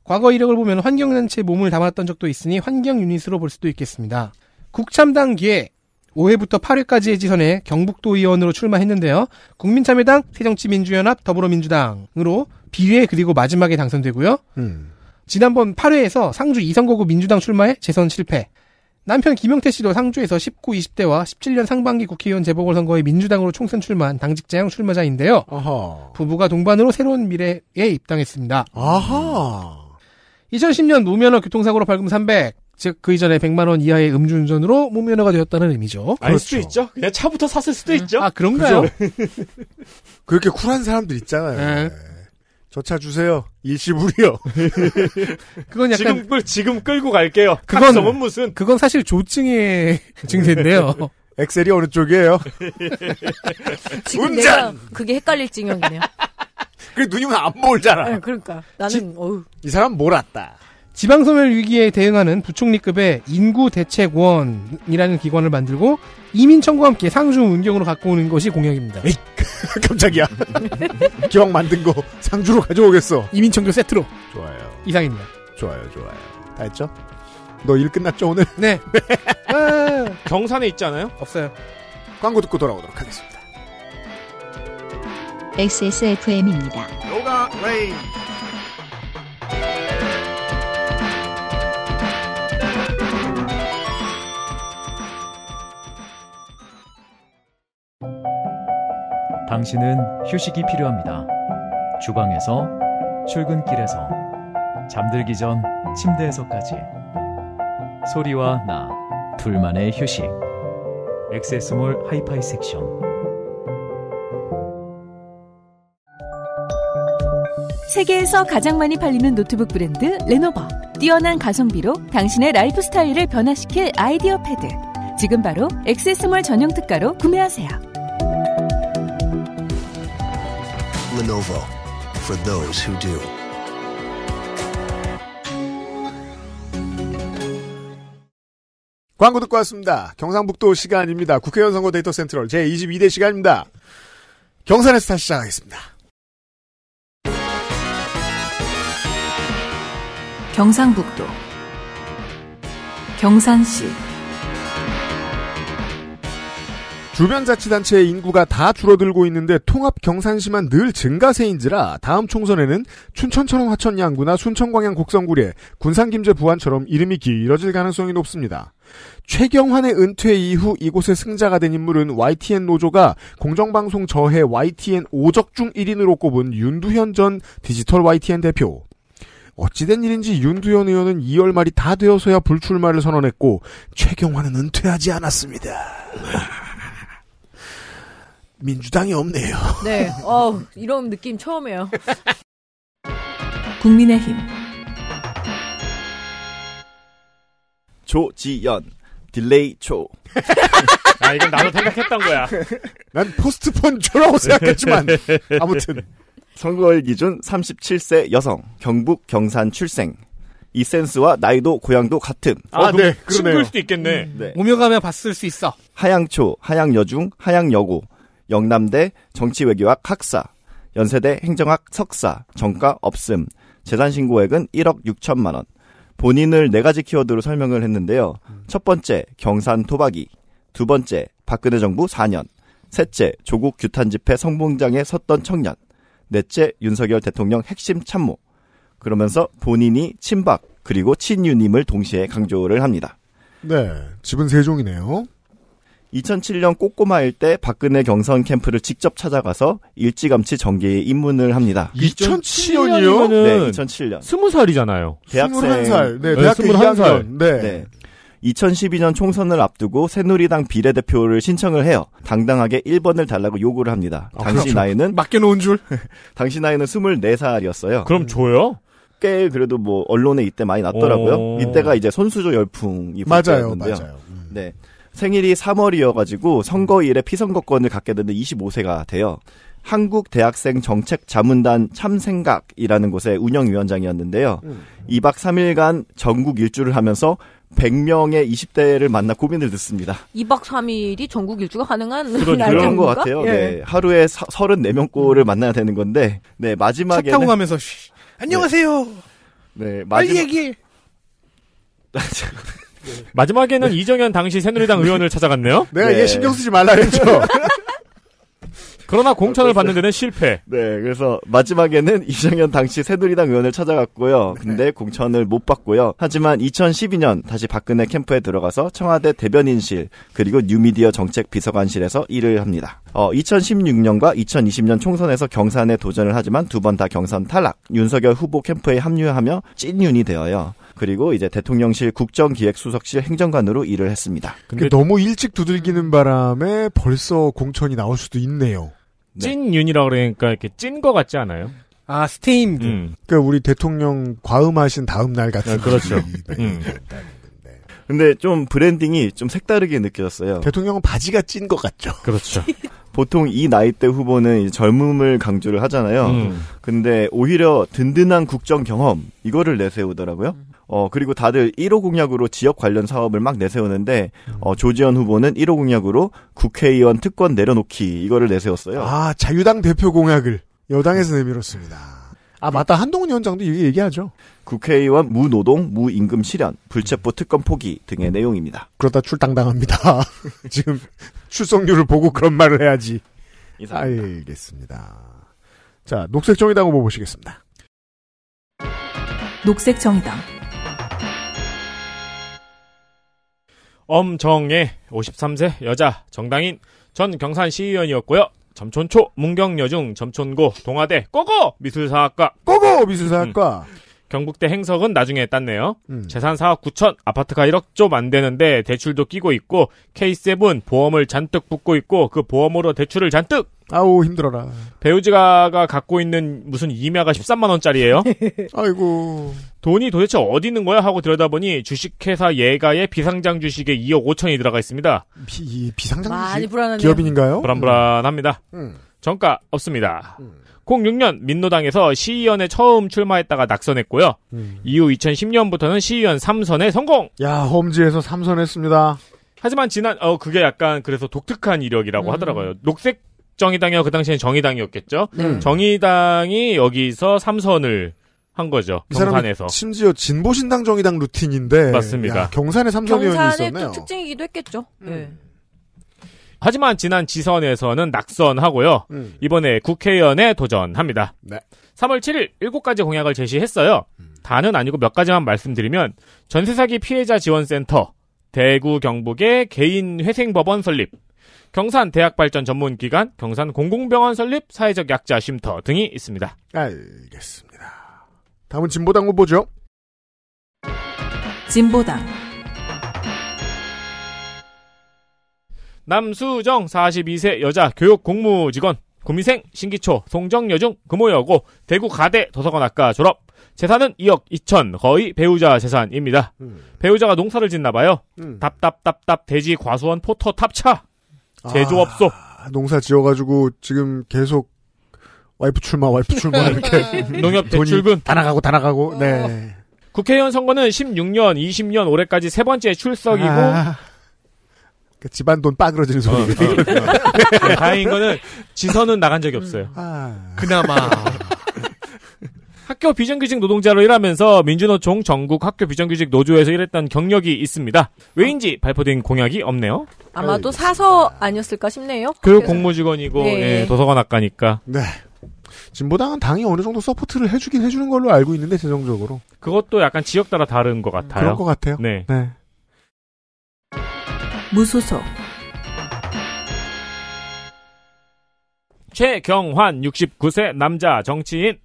Speaker 3: 과거 이력을 보면 환경단체 몸을 담았던
Speaker 5: 적도 있으니 환경 유닛으로 볼 수도 있겠습니다. 국참당기에 5회부터 8회까지의 지선에 경북도 의원으로 출마했는데요. 국민참여당, 새정치민주연합, 더불어민주당으로 비례 그리고 마지막에 당선되고요. 음. 지난번 8회에서 상주 이선거구 민주당 출마에 재선 실패. 남편 김영태 씨도 상주에서 19, 20대와 17년 상반기 국회의원 재보궐선거에 민주당으로 총선 출마한 당직자형 출마자인데요. 아하. 부부가 동반으로 새로운 미래에 입당했습니다. 아하. 2010년 노면허 교통사고로 벌금 300. 즉 그 이전에 100만 원 이하의 음주운전으로 무면허가 되었다는 의미죠. 알 그렇죠. 수도
Speaker 6: 있죠. 그냥 차부터 샀을 수도 네. 있죠. 아 그런가요? [LAUGHS]
Speaker 2: 그렇게 쿨한 사람들 있잖아요. 네. 네. 저차 주세요. 일시불이요. [LAUGHS] 그건 약간 지금,
Speaker 6: 끌, 지금 끌고 갈게요. 그건
Speaker 2: 무슨? 그건 사실 조증의 [LAUGHS] 증세인데요. 엑셀이 어느 쪽이에요? [LAUGHS]
Speaker 5: 지금 운전!
Speaker 3: 그게 헷갈릴 증역이네요 그래
Speaker 5: 눈이 오면 안 보이잖아. 네,
Speaker 3: 그러니까 나는 지, 어우.
Speaker 5: 이 사람 몰았다 지방소멸 위기에 대응하는 부총리급의 인구대책원이라는 기관을 만들고 이민 청구와 함께 상주 운경으로 갖고 오는 것이 공약입니다. 에이, [LAUGHS] 깜짝이야. [LAUGHS] 기왕 만든 거
Speaker 2: 상주로 가져오겠어. 이민 청구 세트로. 좋아요. 이상입니다. 좋아요, 좋아요. 다 했죠? 너 일 끝났죠 오늘? [LAUGHS] 네. 아.
Speaker 6: 경산에 있잖아요. 없어요.
Speaker 2: 광고 듣고 돌아오도록 하겠습니다.
Speaker 3: XSFM입니다.
Speaker 7: 요가 레인.
Speaker 6: 당신은 휴식이 필요합니다. 주방에서, 출근길에서, 잠들기 전 침대에서까지. 소리와 나,
Speaker 8: 둘만의 휴식.
Speaker 6: 액세스몰
Speaker 8: 하이파이 섹션.
Speaker 3: 세계에서 가장 많이 팔리는 노트북 브랜드 레노버. 뛰어난 가성비로 당신의 라이프 스타일을 변화시킬 아이디어 패드. 지금 바로 액세스몰 전용 특가로 구매하세요.
Speaker 7: Lenovo for those who do.
Speaker 2: 광고 듣고 왔습니다. 경상북도 시간입니다. 국회의원 선거 데이터 센트럴 제22대 시간입니다. 경산에서 다시 시작하겠습니다.
Speaker 1: 경상북도 경산시
Speaker 2: 주변 자치단체의 인구가 다 줄어들고 있는데 통합 경산시만 늘 증가세인지라 다음 총선에는 춘천처럼 화천 양구나 순천광양 곡성구례, 군산김제 부안처럼 이름이 길어질 가능성이 높습니다. 최경환의 은퇴 이후 이곳의 승자가 된 인물은 YTN 노조가 공정방송 저해 YTN 오적 중 1인으로 꼽은 윤두현 전 디지털 YTN 대표. 어찌된 일인지 윤두현 의원은 2월 말이 다 되어서야 불출마를 선언했고 최경환은 은퇴하지 않았습니다. 민주당이 없네요.
Speaker 1: [LAUGHS] 네,
Speaker 3: 어 이런 느낌 처음이에요. [LAUGHS]
Speaker 1: 국민의힘
Speaker 4: 조지연 딜레이 초. [LAUGHS] 아 이건 나도 생각했던 거야. 난 포스트폰 초라고 생각했지만 아무튼 선거일 기준 37세 여성 경북 경산 출생 이 센스와 나이도 고향도 같은. 아, 어, 네. 친구일 네. 수도 있겠네. 음, 네. 오며 가며 봤을 수 있어. 하양초, 하양여중, 하양여고, 영남대 정치외교학 학사, 연세대 행정학 석사, 정가 없음, 재산 신고액은 1억 6천만 원. 본인을 네 가지 키워드로 설명을 했는데요. 첫 번째, 경산 토박이. 두 번째, 박근혜 정부 4년. 셋째, 조국 규탄 집회 성봉장에 섰던 청년. 넷째, 윤석열 대통령 핵심 참모. 그러면서 본인이 친박 그리고 친유님을 동시에 강조를 합니다.
Speaker 2: 네, 집은 세종이네요.
Speaker 4: 2007년 꼬꼬마일 때 박근혜 경선 캠프를 직접 찾아가서 일찌감치 정계에 입문을 합니다. 2007년이요? 네, 2007년. 20살이잖아요. 대학생. 21살. 네, 대학교 네, 21살. 네. 네. 2012년 총선을 앞두고 새누리당 비례대표를 신청을 해요. 당당하게 1번을 달라고 요구를 합니다. 아, 당시 그렇죠. 나이는 맡겨놓은 줄. [LAUGHS] 당시 나이는 24살이었어요. 그럼 줘요? 꽤 그래도 뭐 언론에 이때 많이 났더라고요. 어... 이때가 이제 선수조 열풍이 맞아요, 맞아요. 음. 네. 생일이 3월이어가지고 선거일에 피선거권을 갖게 되는 25세가 돼요. 한국 대학생 정책 자문단 참생각이라는 곳의 운영위원장이었는데요. 음. 2박 3일간 전국 일주를 하면서 100명의 20대를 만나 고민을 듣습니다.
Speaker 3: 2박 3일이 전국 일주가 가능한 그런, [LAUGHS] 그런 것 같아요. 예. 네,
Speaker 4: 하루에 서, 34명꼴을 음. 만나야 되는 건데, 네 마지막에 차 타고 가면서
Speaker 5: 쉬. 네. 안녕하세요.
Speaker 4: 네, 네 마지막 빨리
Speaker 5: 얘기해.
Speaker 6: [LAUGHS] 예. 마지막에는 네. 이정현 당시 새누리당 의원을 찾아갔네요. [LAUGHS] 내가 얘 네. 신경 쓰지 말라 그랬죠.
Speaker 4: [LAUGHS] 그러나 공천을 아, 그렇죠. 받는 데는
Speaker 6: 실패. 네, 그래서
Speaker 4: 마지막에는 이정현 당시 새누리당 의원을 찾아갔고요. 근데 네. 공천을 못 받고요. 하지만 2012년 다시 박근혜 캠프에 들어가서 청와대 대변인실 그리고 뉴미디어 정책 비서관실에서 일을 합니다. 어, 2016년과 2020년 총선에서 경산에 도전을 하지만 두 번 다 경선 탈락. 윤석열 후보 캠프에 합류하며 찐윤이 되어요. 그리고 이제 대통령실 국정기획수석실 행정관으로 일을 했습니다. 근데
Speaker 2: 너무 일찍 두들기는 바람에 벌써 공천이 나올 수도 있네요.
Speaker 4: 네. 찐윤이라 고 그러니까 이렇게 찐
Speaker 6: 거 같지 않아요?
Speaker 2: 아, 스테임드. 음. 그러니까 우리 대통령 과음하신 다음 날 같은. 아, 그렇죠. 음. 네.
Speaker 4: 음. 근데 좀 브랜딩이 좀 색다르게 느껴졌어요. 대통령은 바지가 찐 것 같죠. 그렇죠. [LAUGHS] 보통 이 나이대 후보는 젊음을 강조를 하잖아요. 음. 근데 오히려 든든한 국정 경험 이거를 내세우더라고요. 어, 그리고 다들 1호 공약으로 지역 관련 사업을 막 내세우는데, 어, 조지현 후보는 1호 공약으로 국회의원 특권 내려놓기, 이거를 내세웠어요. 아, 자유당 대표 공약을 여당에서 내밀었습니다. 아, 맞다. 한동훈 위원장도 이게 얘기하죠. 국회의원 무노동, 무임금 실현, 불체포 특권 포기 등의 내용입니다.
Speaker 2: 그러다 출당당합니다. [LAUGHS] 지금 출석률을 보고 그런 말을 해야지. 이상합니다. 알겠습니다. 자, 녹색정의당 후보 뭐
Speaker 6: 보시겠습니다.
Speaker 1: 녹색정의당
Speaker 6: 엄정의 53세 여자 정당인 전 경산 시의원이었고요. 점촌초, 문경여중, 점촌고, 동아대, 꼬고 미술사학과, 꼬고 미술사학과, 음. 경북대 행석은 나중에 땄네요. 음. 재산 4억 9천, 아파트가 1억 좀 안 되는데 대출도 끼고 있고 K7 보험을 잔뜩 붓고 있고 그 보험으로 대출을 잔뜩. 아우 힘들어라. 배우지가가 갖고 있는 무슨 임야가 13만 원짜리예요. [LAUGHS] 아이고. 돈이 도대체 어디 있는 거야 하고 들여다보니 주식회사 예가의 비상장 주식에 2억 5천이 들어가 있습니다. 비, 상장
Speaker 3: 주식? 많이 불안하네요.
Speaker 6: 기업인인가요? 불안불안합니다. 음. 음. 정가 없습니다. 음. 06년 민노당에서 시의원에 처음 출마했다가 낙선했고요. 음. 이후 2010년부터는 시의원 3선에 성공.
Speaker 2: 야 험지에서 3선했습니다.
Speaker 6: 하지만 지난 어 그게 약간 그래서 독특한 이력이라고 음. 하더라고요. 녹색 정의당이요. 그 당시엔 정의당이었겠죠. 네. 음. 정의당이 여기서 3선을 한 거죠. 경산에서. 심지어
Speaker 2: 진보신당 정의당 루틴인데 맞습니다. 야, 경산에 3선
Speaker 3: 의원이 있었네요. 경산의 특징이기도 했겠죠. 네.
Speaker 6: 하지만 지난 지선에서는 낙선하고요. 음. 이번에 국회의원에 도전합니다. 네. 3월 7일 7가지 공약을 제시했어요. 음. 다는 아니고 몇 가지만 말씀드리면 전세 사기 피해자 지원센터, 대구 경북의 개인 회생법원 설립, 경산 대학 발전 전문 기관, 경산 공공병원 설립, 사회적 약자 쉼터 등이 있습니다. 알겠습니다.
Speaker 2: 다음은 진보당 후보죠. 진보당
Speaker 6: 남수정 42세 여자 교육 공무 직원 구미생 신기초 송정여중 금호여고 대구 가대 도서관학과 졸업 재산은 2억 2천 거의 배우자 재산입니다. 음. 배우자가 농사를 짓나 봐요. 음. 답답답답 돼지 과수원 포터 탑차 제조업소
Speaker 2: 아, 농사 지어가지고 지금 계속 와이프 출마 와이프 출마 [LAUGHS] 이렇게 농협 대출금 다 나가고 다 나가고 어. 네.
Speaker 6: 국회의원 선거는 16년, 20년 올해까지 세 번째 출석이고 아...
Speaker 2: 그 집안 돈 빠그러지는 소리. 어, 어, 어.
Speaker 6: [LAUGHS] 다행인 거는 지선은 나간 적이 없어요. 음. 아... 그나마. [LAUGHS] 학교 비정규직 노동자로 일하면서 민주노총 전국 학교 비정규직 노조에서 일했던 경력이 있습니다. 왜인지 발표된 공약이 없네요.
Speaker 3: 아마도 사서 아니었을까 싶네요. 교육 공무직원이고 네. 예, 도서관
Speaker 6: 학과니까. 네.
Speaker 2: 진보당은 당이 어느 정도 서포트를 해주긴 해주는 걸로 알고 있는데 재정적으로
Speaker 6: 그것도 약간 지역 따라 다른 것 같아요. 그런 것 같아요. 네.
Speaker 1: 네.
Speaker 2: 무소속
Speaker 6: 최경환 69세 남자 정치인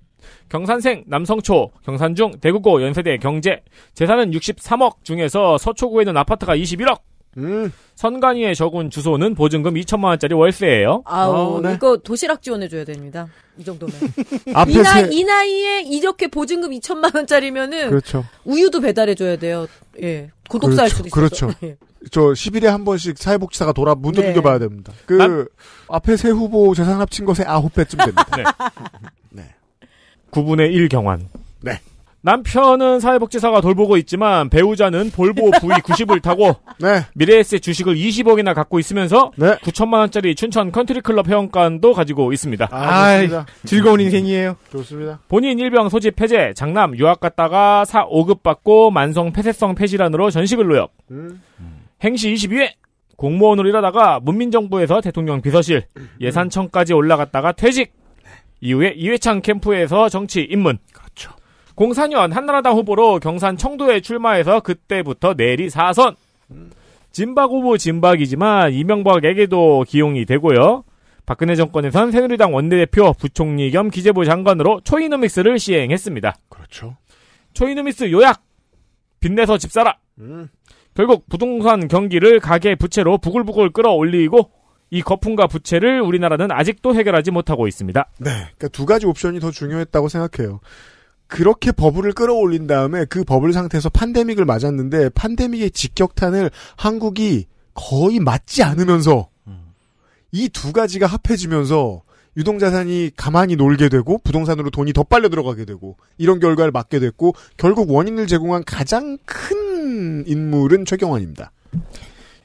Speaker 6: 경산생 남성초 경산중 대구고 연세대 경제 재산은 63억 중에서 서초구에는 있 아파트가 21억 음. 선관위에 적은 주소는 보증금 2천만 원짜리 월세예요. 아우 어, 네. 이거
Speaker 3: 도시락 지원해줘야 됩니다. 이 정도면 [LAUGHS] 이, 나, 세... 이 나이에 이렇게 보증금 2천만 원짜리면은 그렇죠. 우유도 배달해줘야 돼요. 예, 고독사 그렇죠. 할 수도 있어. 그렇죠. [LAUGHS] 예.
Speaker 2: 저 10일에 한 번씩 사회복지사가 돌아 문도 네. 겨봐야 됩니다. 그 난... 앞에 세 후보 재산 합친 것에 아홉 배쯤 됩니다. [LAUGHS]
Speaker 6: 네. 네. 9분의 1 경환. 네. 남편은 사회복지사가 돌보고 있지만 배우자는 볼보 V90을 타고 [LAUGHS] 네. 미래에셋 주식을 20억이나 갖고 있으면서 네. 9천만 원짜리 춘천 컨트리클럽 회원권도 가지고 있습니다. 아, 아 즐거운 인생이에요. 좋습니다. 본인 일병 소집 폐제 장남 유학 갔다가 사 5급 받고 만성 폐쇄성 폐질환으로 전시근로역. 음. 행시 22회 공무원으로 일하다가 문민정부에서 대통령 비서실 음. 예산청까지 올라갔다가 퇴직. 이후에 이회창 캠프에서 정치 입문. 04년 한나라당 후보로 경산 청도에 출마해서 그때부터 내리 4선. 진박 후보 진박이지만 이명박에게도 기용이 되고요. 박근혜 정권에선 새누리당 원내대표, 부총리 겸 기재부 장관으로 초이노믹스를 시행했습니다. 그렇죠. 초이노믹스 요약! 빚내서 집 사라! 음. 결국 부동산 경기를 가계 부채로 부글부글 끌어올리고 이 거품과 부채를 우리나라는 아직도 해결하지 못하고 있습니다. 네.
Speaker 2: 그러니까 두 가지 옵션이 더 중요했다고 생각해요. 그렇게 버블을 끌어올린 다음에 그 버블 상태에서 판데믹을 맞았는데 판데믹의 직격탄을 한국이 거의 맞지 않으면서 이 두 가지가 합해지면서 유동자산이 가만히 놀게 되고 부동산으로 돈이 더 빨려 들어가게 되고 이런 결과를 맞게 됐고 결국 원인을 제공한 가장 큰 인물은 최경환입니다.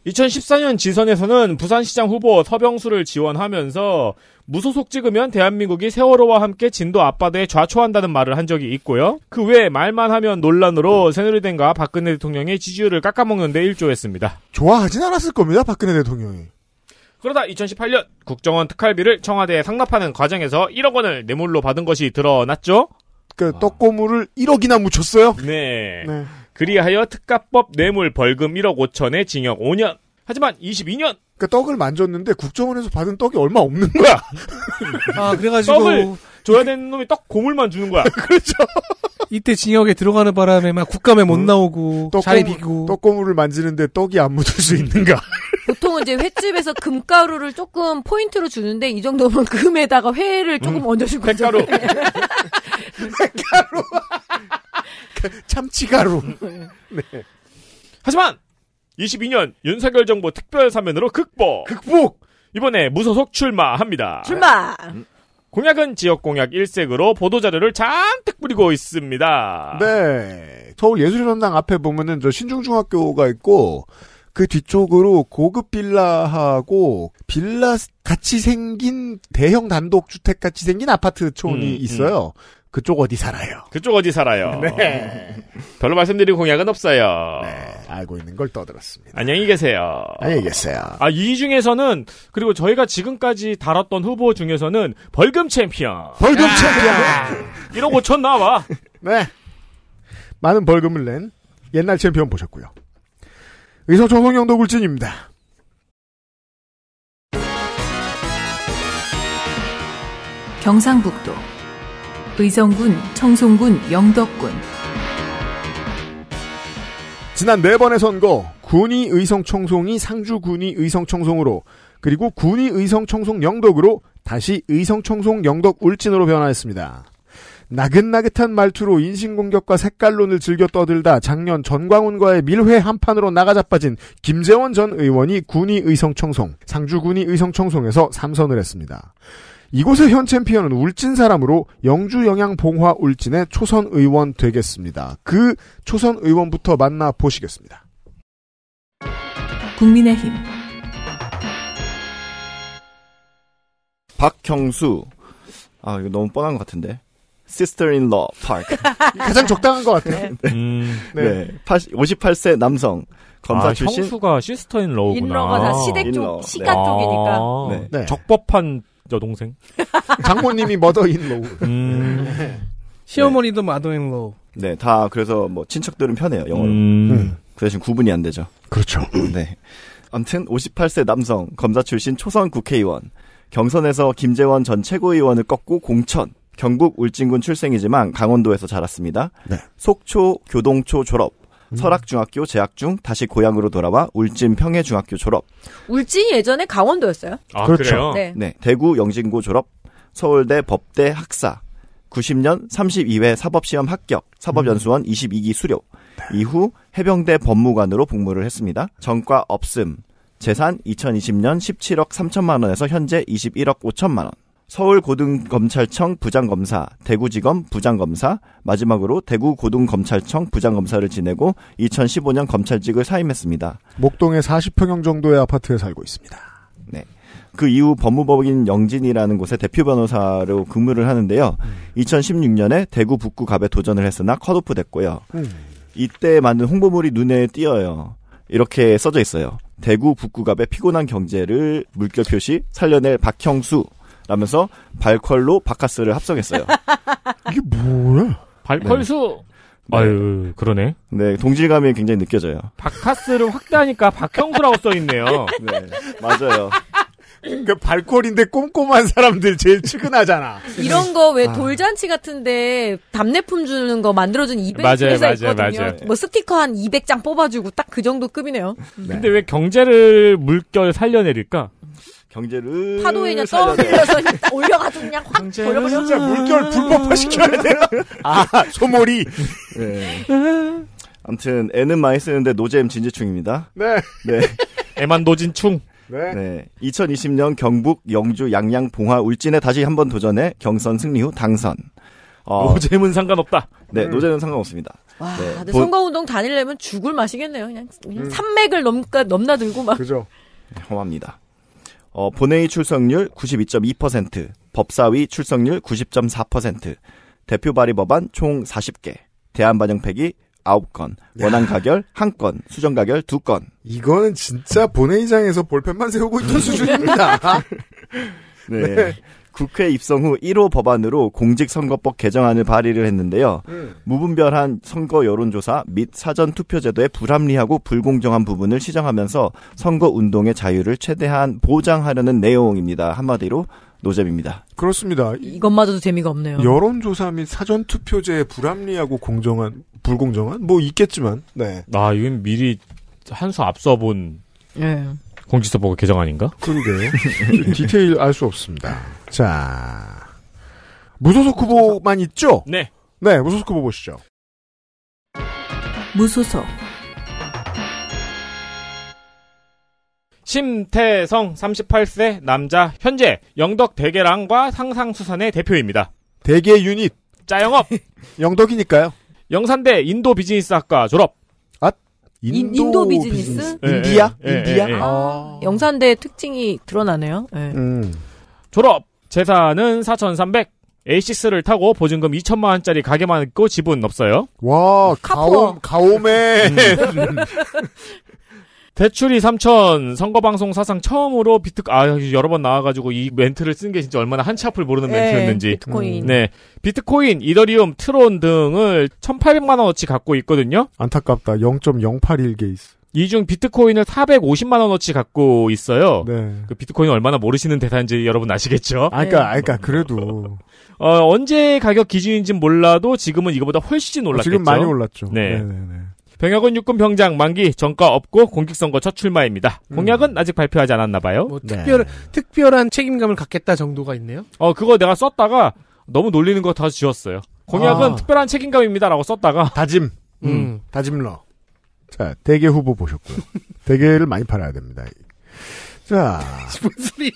Speaker 6: 2014년 지선에서는 부산시장 후보 서병수를 지원하면서 무소속 찍으면 대한민국이 세월호와 함께 진도 앞바다에 좌초한다는 말을 한 적이 있고요. 그 외에 말만 하면 논란으로 음. 새누리당과 박근혜 대통령의 지지율을 깎아먹는데 일조했습니다.
Speaker 2: 좋아하진 않았을 겁니다, 박근혜 대통령이.
Speaker 6: 그러다 2018년 국정원 특활비를 청와대에 상납하는 과정에서 1억 원을 뇌물로 받은 것이 드러났죠. 그 와. 떡고물을 1억이나 묻혔어요. 네. 네. 그리하여 특가법 뇌물 벌금 1억 5천에 징역 5년. 하지만 22년. 그 그러니까 떡을 만졌는데 국정원에서 받은 떡이 얼마 없는 거야.
Speaker 7: 아 그래가지고 떡을
Speaker 6: 줘야 되는 놈이 떡 고물만 주는
Speaker 5: 거야. [LAUGHS] 그렇죠. 이때 징역에 들어가는 바람에 막 국감에 못 나오고 떡 자리 비고
Speaker 2: 떡고물을 만지는데 떡이 안 묻을 수 있는가?
Speaker 3: [LAUGHS] 보통은 이제 횟집에서 금가루를 조금 포인트로 주는데 이 정도면 금에다가 회를 조금 음. 얹어줄 거죠.
Speaker 6: 가루. 그 참치가루. 네. 네. 하지만 22년 윤석열 정부 특별 사면으로 극복. 극복. 이번에 무소속 출마합니다. 출마. 음. 공약은 지역 공약 1색으로 보도 자료를 잔뜩 뿌리고 있습니다.
Speaker 2: 네. 서울 예술현당 앞에 보면은 저 신중중학교가 있고 그 뒤쪽으로 고급 빌라하고 빌라 같이 생긴 대형 단독 주택 같이 생긴 아파트촌이 음, 음, 있어요. 음. 그쪽
Speaker 6: 어디 살아요. 그쪽 어디 살아요. [LAUGHS] 네. 별로 말씀드릴 공약은 없어요. 네, 알고 있는 걸 떠들었습니다. 안녕히 계세요. 안녕히 계세요. 아, 이 중에서는, 그리고 저희가 지금까지 다뤘던 후보 중에서는 벌금 챔피언. 벌금 아. 챔피언! 1억 [LAUGHS] 5천 나와.
Speaker 2: 네. 많은 벌금을 낸 옛날 챔피언 보셨고요. 의성 조성영도 굴진입니다.
Speaker 1: 경상북도 의성군,
Speaker 2: 청송군, 영덕군. 지난 네 번의 선거 군이 의성 청송이 상주 군이 의성 청송으로 그리고 군이 의성 청송 영덕으로 다시 의성 청송 영덕 울진으로 변화했습니다. 나긋나긋한 말투로 인신공격과 색깔론을 즐겨 떠들다 작년 전광훈과의 밀회 한판으로 나가자빠진 김재원 전 의원이 군이 의성청송, 상주군이 의성청송에서 삼선을 했습니다. 이곳의 현 챔피언은 울진 사람으로 영주 영양 봉화 울진의 초선 의원 되겠습니다. 그 초선 의원부터 만나 보시겠습니다.
Speaker 1: 국민의힘
Speaker 4: 박형수 아 이거 너무 뻔한 것 같은데 Sister in Law Park
Speaker 2: [LAUGHS] 가장 적당한 것 같아요.
Speaker 4: 네. 음. 네. 58세 남성 검사 아, 출신. 형수가 시스터 인 러우구나. 인러가 시댁 쪽 시가 네. 쪽이니까. 아, 네.
Speaker 6: 네. 적법한 여동생? [LAUGHS] 장모님이 머더인 로우. 음. 네.
Speaker 5: 시어머니도 마더인 로우.
Speaker 4: 네, 다 그래서 뭐 친척들은 편해요, 영어로. 음. 음. 그 대신 구분이 안 되죠. 그렇죠. 음, 네. 아무튼 58세 남성, 검사 출신 초선 국회의원. 경선에서 김재원 전 최고위원을 꺾고 공천. 경북 울진군 출생이지만 강원도에서 자랐습니다. 네. 속초 교동초 졸업. 음. 설악중학교 재학 중 다시 고향으로 돌아와 울진 평해중학교 졸업.
Speaker 3: 울진이 예전에 강원도였어요?
Speaker 4: 아, 그렇죠. 네. 네. 대구 영진고 졸업, 서울대 법대 학사, 90년 32회 사법시험 합격, 사법연수원 22기 음. 수료. 이후 해병대 법무관으로 복무를 했습니다. 전과 없음. 재산 2020년 17억 3천만 원에서 현재 21억 5천만 원. 서울고등검찰청 부장검사, 대구지검 부장검사, 마지막으로 대구고등검찰청 부장검사를 지내고 2015년 검찰직을 사임했습니다. 목동의 40평형 정도의 아파트에 살고 있습니다. 네. 그 이후 법무법인 영진이라는 곳에 대표 변호사로 근무를 하는데요. 음. 2016년에 대구 북구갑에 도전을 했으나 컷오프 됐고요. 음. 이때 만든 홍보물이 눈에 띄어요. 이렇게 써져 있어요. 대구 북구갑의 피곤한 경제를 물결 표시 살려낼 박형수 라면서 발컬로 바카스를 합성했어요. [LAUGHS] 이게 뭐야? 발컬수. 네. 아유 네. 그러네. 네 동질감이 굉장히 느껴져요.
Speaker 6: 바카스를 확대하니까 박형수라고 써 있네요. [LAUGHS] 네 맞아요. 그러니까 발콜인데 꼼꼼한 사람들 제일 측근하잖아
Speaker 2: [LAUGHS] 이런 거왜 아.
Speaker 3: 돌잔치 같은데 답례품 주는 거 만들어준 2 0 0맞 회사 맞아요, 있거요 맞아요. 뭐 스티커 한 200장 뽑아주고 딱 그 정도 급이네요. 네. 근데
Speaker 6: 왜 경제를 물결 살려내릴까? 경제를
Speaker 3: 파도에 그냥 떠밀려서 [LAUGHS] 올려가지고 그냥 확돌려가지고 진짜 물결 불법화 시켜야 돼요.
Speaker 4: 아 소몰이. 네. 아무튼 애는 많이 쓰는데 노잼 진지충입니다. 네. 네. 애만 노진충. 네. 네. 2020년 경북, 영주, 양양, 봉화, 울진에 다시 한번 도전해 경선 승리 후 당선. 어, 노잼은 상관없다. 네, 음. 노잼은 상관없습니다. 와, 네, 근데 보...
Speaker 3: 선거운동 다닐려면 죽을 맛이겠네요. 그냥, 그냥 음. 산맥을 넘 넘나들고 막. 그죠.
Speaker 4: 험합니다. 네, 어, 본회의 출석률 92.2%, 법사위 출석률 90.4%, 대표 발의 법안 총 40개, 대안 반영 폐기 9건, 원안 가결 1건, 수정 가결 2건. 이거는 진짜 본회의장에서 볼펜만 세우고 있던 수준입니다. [LAUGHS] 네. 네. 국회 입성 후 1호 법안으로 공직선거법 개정안을 발의를 했는데요. 음. 무분별한 선거 여론조사 및 사전 투표제도의 불합리하고 불공정한 부분을 시정하면서 선거 운동의 자유를 최대한 보장하려는 내용입니다. 한마디로 노잼입니다. 그렇습니다.
Speaker 3: 이것마저도 재미가 없네요.
Speaker 4: 여론조사
Speaker 3: 및
Speaker 2: 사전투표제의 불합리하고 공정한, 불공정한? 뭐 있겠지만, 네.
Speaker 4: 아, 이건 미리
Speaker 6: 한수 앞서 본. 예. 공직선거법 개정안인가? 그러게
Speaker 7: [LAUGHS]
Speaker 2: 디테일 알 수 없습니다. 자, 무소속 후보만 있죠? 네.
Speaker 6: 네, 무소속 후보 보시죠. 무소속. 심태성 38세 남자 현재 영덕 대게랑과 상상수산의 대표입니다. 대게 유닛 짜영업 [LAUGHS] 영덕이니까요. 영산대 인도 비즈니스학과 졸업. 아 인도, 인도 비즈니스? 비즈니스? 예, 인디아? 예, 예 인디아? 예,
Speaker 3: 아, 영산대의 특징이 드러나네요. 예.
Speaker 6: 음. 졸업 재산은 4,300. 에이시스를 타고 보증금 2천만 원짜리 가게만 있고 집은 없어요. 와, 가옴, 가옴에.
Speaker 2: 음.
Speaker 7: [LAUGHS]
Speaker 6: 대출이 3천 선거방송 사상 처음으로 비트 아 여러 번 나와가지고 이 멘트를 쓴 게 진짜 얼마나 한치 앞을 모르는 네, 멘트였는지 비트코인 음. 네 비트코인 이더리움 트론 등을 1,800만 원어치 갖고 있거든요 안타깝다 0.081 게이스 이중 비트코인을 450만 원어치 갖고 있어요. 네. 그 비트코인 얼마나 모르시는 대사인지 여러분 아시겠죠? 아, 그러니까, 아, 네. 그니까 그래도 어, 언제 가격 기준인지는 몰라도 지금은 이거보다 훨씬 아, 올랐겠죠. 지금 많이 올랐죠. 네. 네네네. 병역은 육군 병장 만기 정가 없고 공직선거 첫 출마입니다. 음. 공약은 음. 아직 발표하지 않았나 봐요. 뭐 네. 특별
Speaker 5: 네. 특별한
Speaker 6: 책임감을 갖겠다 정도가 있네요. 어 그거 내가 썼다가 너무 놀리는 거다 지웠어요. 공약은 아. 특별한 책임감입니다라고 썼다가 다짐, 음, 음. 다짐러. 자,
Speaker 2: 대개 후보 보셨고요. 대개를 많이 팔아야 됩니다. 자. [LAUGHS] 무슨 소리야.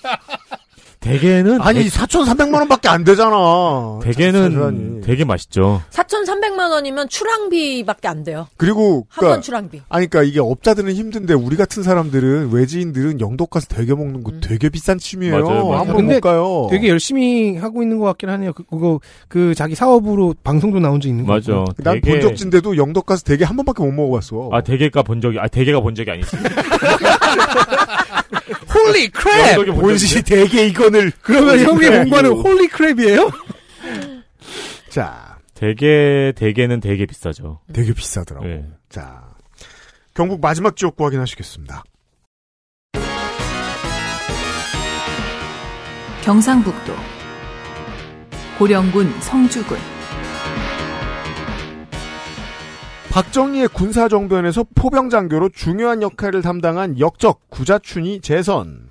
Speaker 2: 대게는 아니 4,300만 원밖에 안 되잖아. 대게는 되게 맛있죠.
Speaker 3: 4,300만 원이면 출항비밖에 안 돼요.
Speaker 2: 그리고 그러니까, 한번 출항비. 아니 그러니까 이게 업자들은 힘든데 우리 같은 사람들은 외지인들은 영덕 가서 대게 먹는 거 음. 되게 비싼 취미예요. 한번 못 가요. 되게 열심히 하고 있는 것 같긴 하네요. 그, 그거 그 자기 사업으로 방송도 나온 적 있는 거. 맞아.
Speaker 6: 난 본 적진데도
Speaker 2: 영덕 가서 대게 한 번밖에 못 먹어봤어.
Speaker 6: 아 대게가 본 적이 아 대게가 본 적이 아니지. [LAUGHS] 홀리 아, 크랩! 본신이 대게 이건을.
Speaker 2: 그러면 형이 공부하는 홀리 크랩이에요? 자.
Speaker 6: 대게대게는 되게 비싸죠. 되게 비싸더라고. 네. 자.
Speaker 2: 경북 마지막 지역구 확인하시겠습니다. 경상북도 고령군 성주군 박정희의 군사정변에서 포병장교로 중요한 역할을 담당한 역적 구자춘이 재선.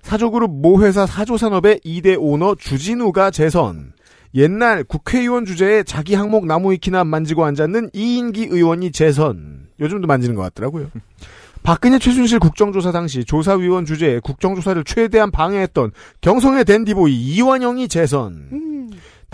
Speaker 2: 사조으로 모회사 사조산업의 2대 오너 주진우가 재선. 옛날 국회의원 주제에 자기 항목 나무위키나 만지고 앉았는 이인기 의원이 재선. 요즘도 만지는 것 같더라고요. 박근혜 최순실 국정조사 당시 조사위원 주제에 국정조사를 최대한 방해했던 경성의 댄디보이 이완영이 재선. 음.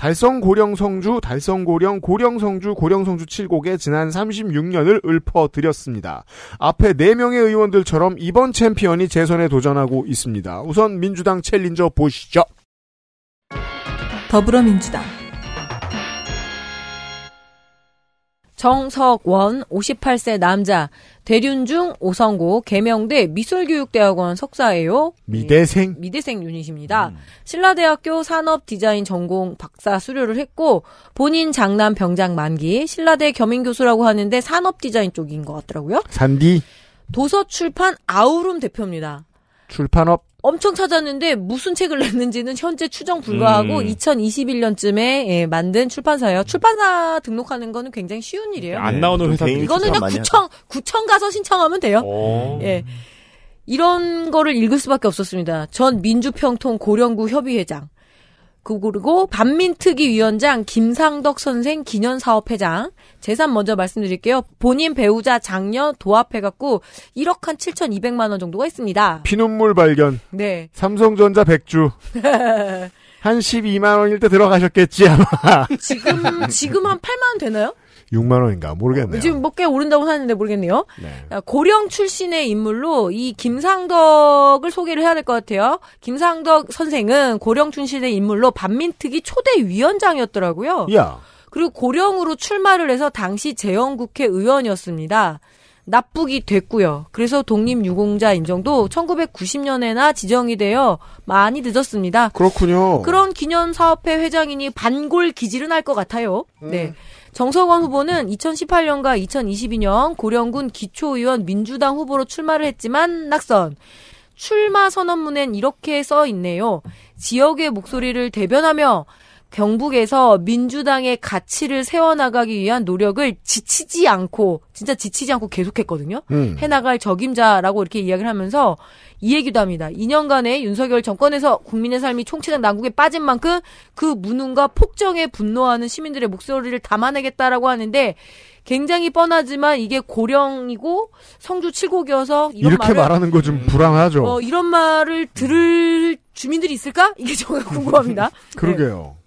Speaker 2: 달성 고령 성주, 달성 고령, 고령 성주, 고령 성주 7곡에 지난 36년을 읊어드렸습니다. 앞에 4명의 의원들처럼 이번 챔피언이 재선에 도전하고 있습니다. 우선 민주당 챌린저 보시죠.
Speaker 3: 더불어민주당 정석원 58세 남자 대륜중 오성고 계명대 미술교육대학원 석사예요.
Speaker 2: 미대생 네,
Speaker 3: 미대생 유닛입니다. 음. 신라대학교 산업디자인 전공 박사 수료를 했고 본인 장남 병장 만기 신라대 겸임 교수라고 하는데 산업디자인 쪽인 것 같더라고요. 산디 도서출판 아우룸 대표입니다. 출판업 엄청 찾았는데 무슨 책을 냈는지는 현재 추정 불가하고 음. 2021년쯤에 예, 만든 출판사예요. 출판사 등록하는 거는 굉장히 쉬운 일이에요. 안 네. 나오는 회사 이거는 그냥 구청 구청 가서 신청하면 돼요. 오. 어. 예. 이런 거를 읽을 수밖에 없었습니다. 전 민주평통 고령구 협의회장 그리고 반민특위 위원장 김상덕 선생 기념사업회장 재산 먼저 말씀드릴게요. 본인 배우자 장녀 도합해갖고 1억 한 7,200만 원 정도가 있습니다.
Speaker 2: 피눈물 발견. 네. 삼성전자 백주.
Speaker 3: [LAUGHS]
Speaker 2: 한 12만 원일 때 들어가셨겠지 아마.
Speaker 3: 지금 지금 한 8만 원 되나요?
Speaker 2: 6만 원인가 모르겠네요. 지금
Speaker 3: 뭐 꽤 오른다고 하는데 모르겠네요. 네. 아, 고령 출신의 인물로 이 김상덕을 소개를 해야 될 것 같아요. 김상덕 선생은 고령 출신의 인물로 반민특위 초대 위원장이었더라고요. 야. 그리고 고령으로 출마를 해서 당시 재헌국회 의원이었습니다. 납북이 됐고요. 그래서 독립유공자 인정도 1990년에나 지정이 되어 많이 늦었습니다. 그렇군요. 그런 기념사업회 회장이니 반골 기질은 할 것 같아요. 음. 네. 정석원 후보는 2018년과 2022년 고령군 기초의원 민주당 후보로 출마를 했지만 낙선. 출마 선언문엔 이렇게 써 있네요. 지역의 목소리를 대변하며 경북에서 민주당의 가치를 세워나가기 위한 노력을 지치지 않고 진짜 지치지 않고 계속했거든요. 음. 해나갈 적임자라고 이렇게 이야기를 하면서 이 얘기도 합니다. 2년간의 윤석열 정권에서 국민의 삶이 총체적 난국에 빠진 만큼 그 무능과 폭정에 분노하는 시민들의 목소리를 담아내겠다라고 하는데 굉장히 뻔하지만 이게 고령이고 성주 칠곡이어서 이런 이렇게 말을, 말하는
Speaker 2: 거좀 음. 불안하죠. 어,
Speaker 3: 이런 말을 들을 주민들이 있을까? 이게 정말 [LAUGHS] 궁금합니다.
Speaker 2: 그러게요. 네.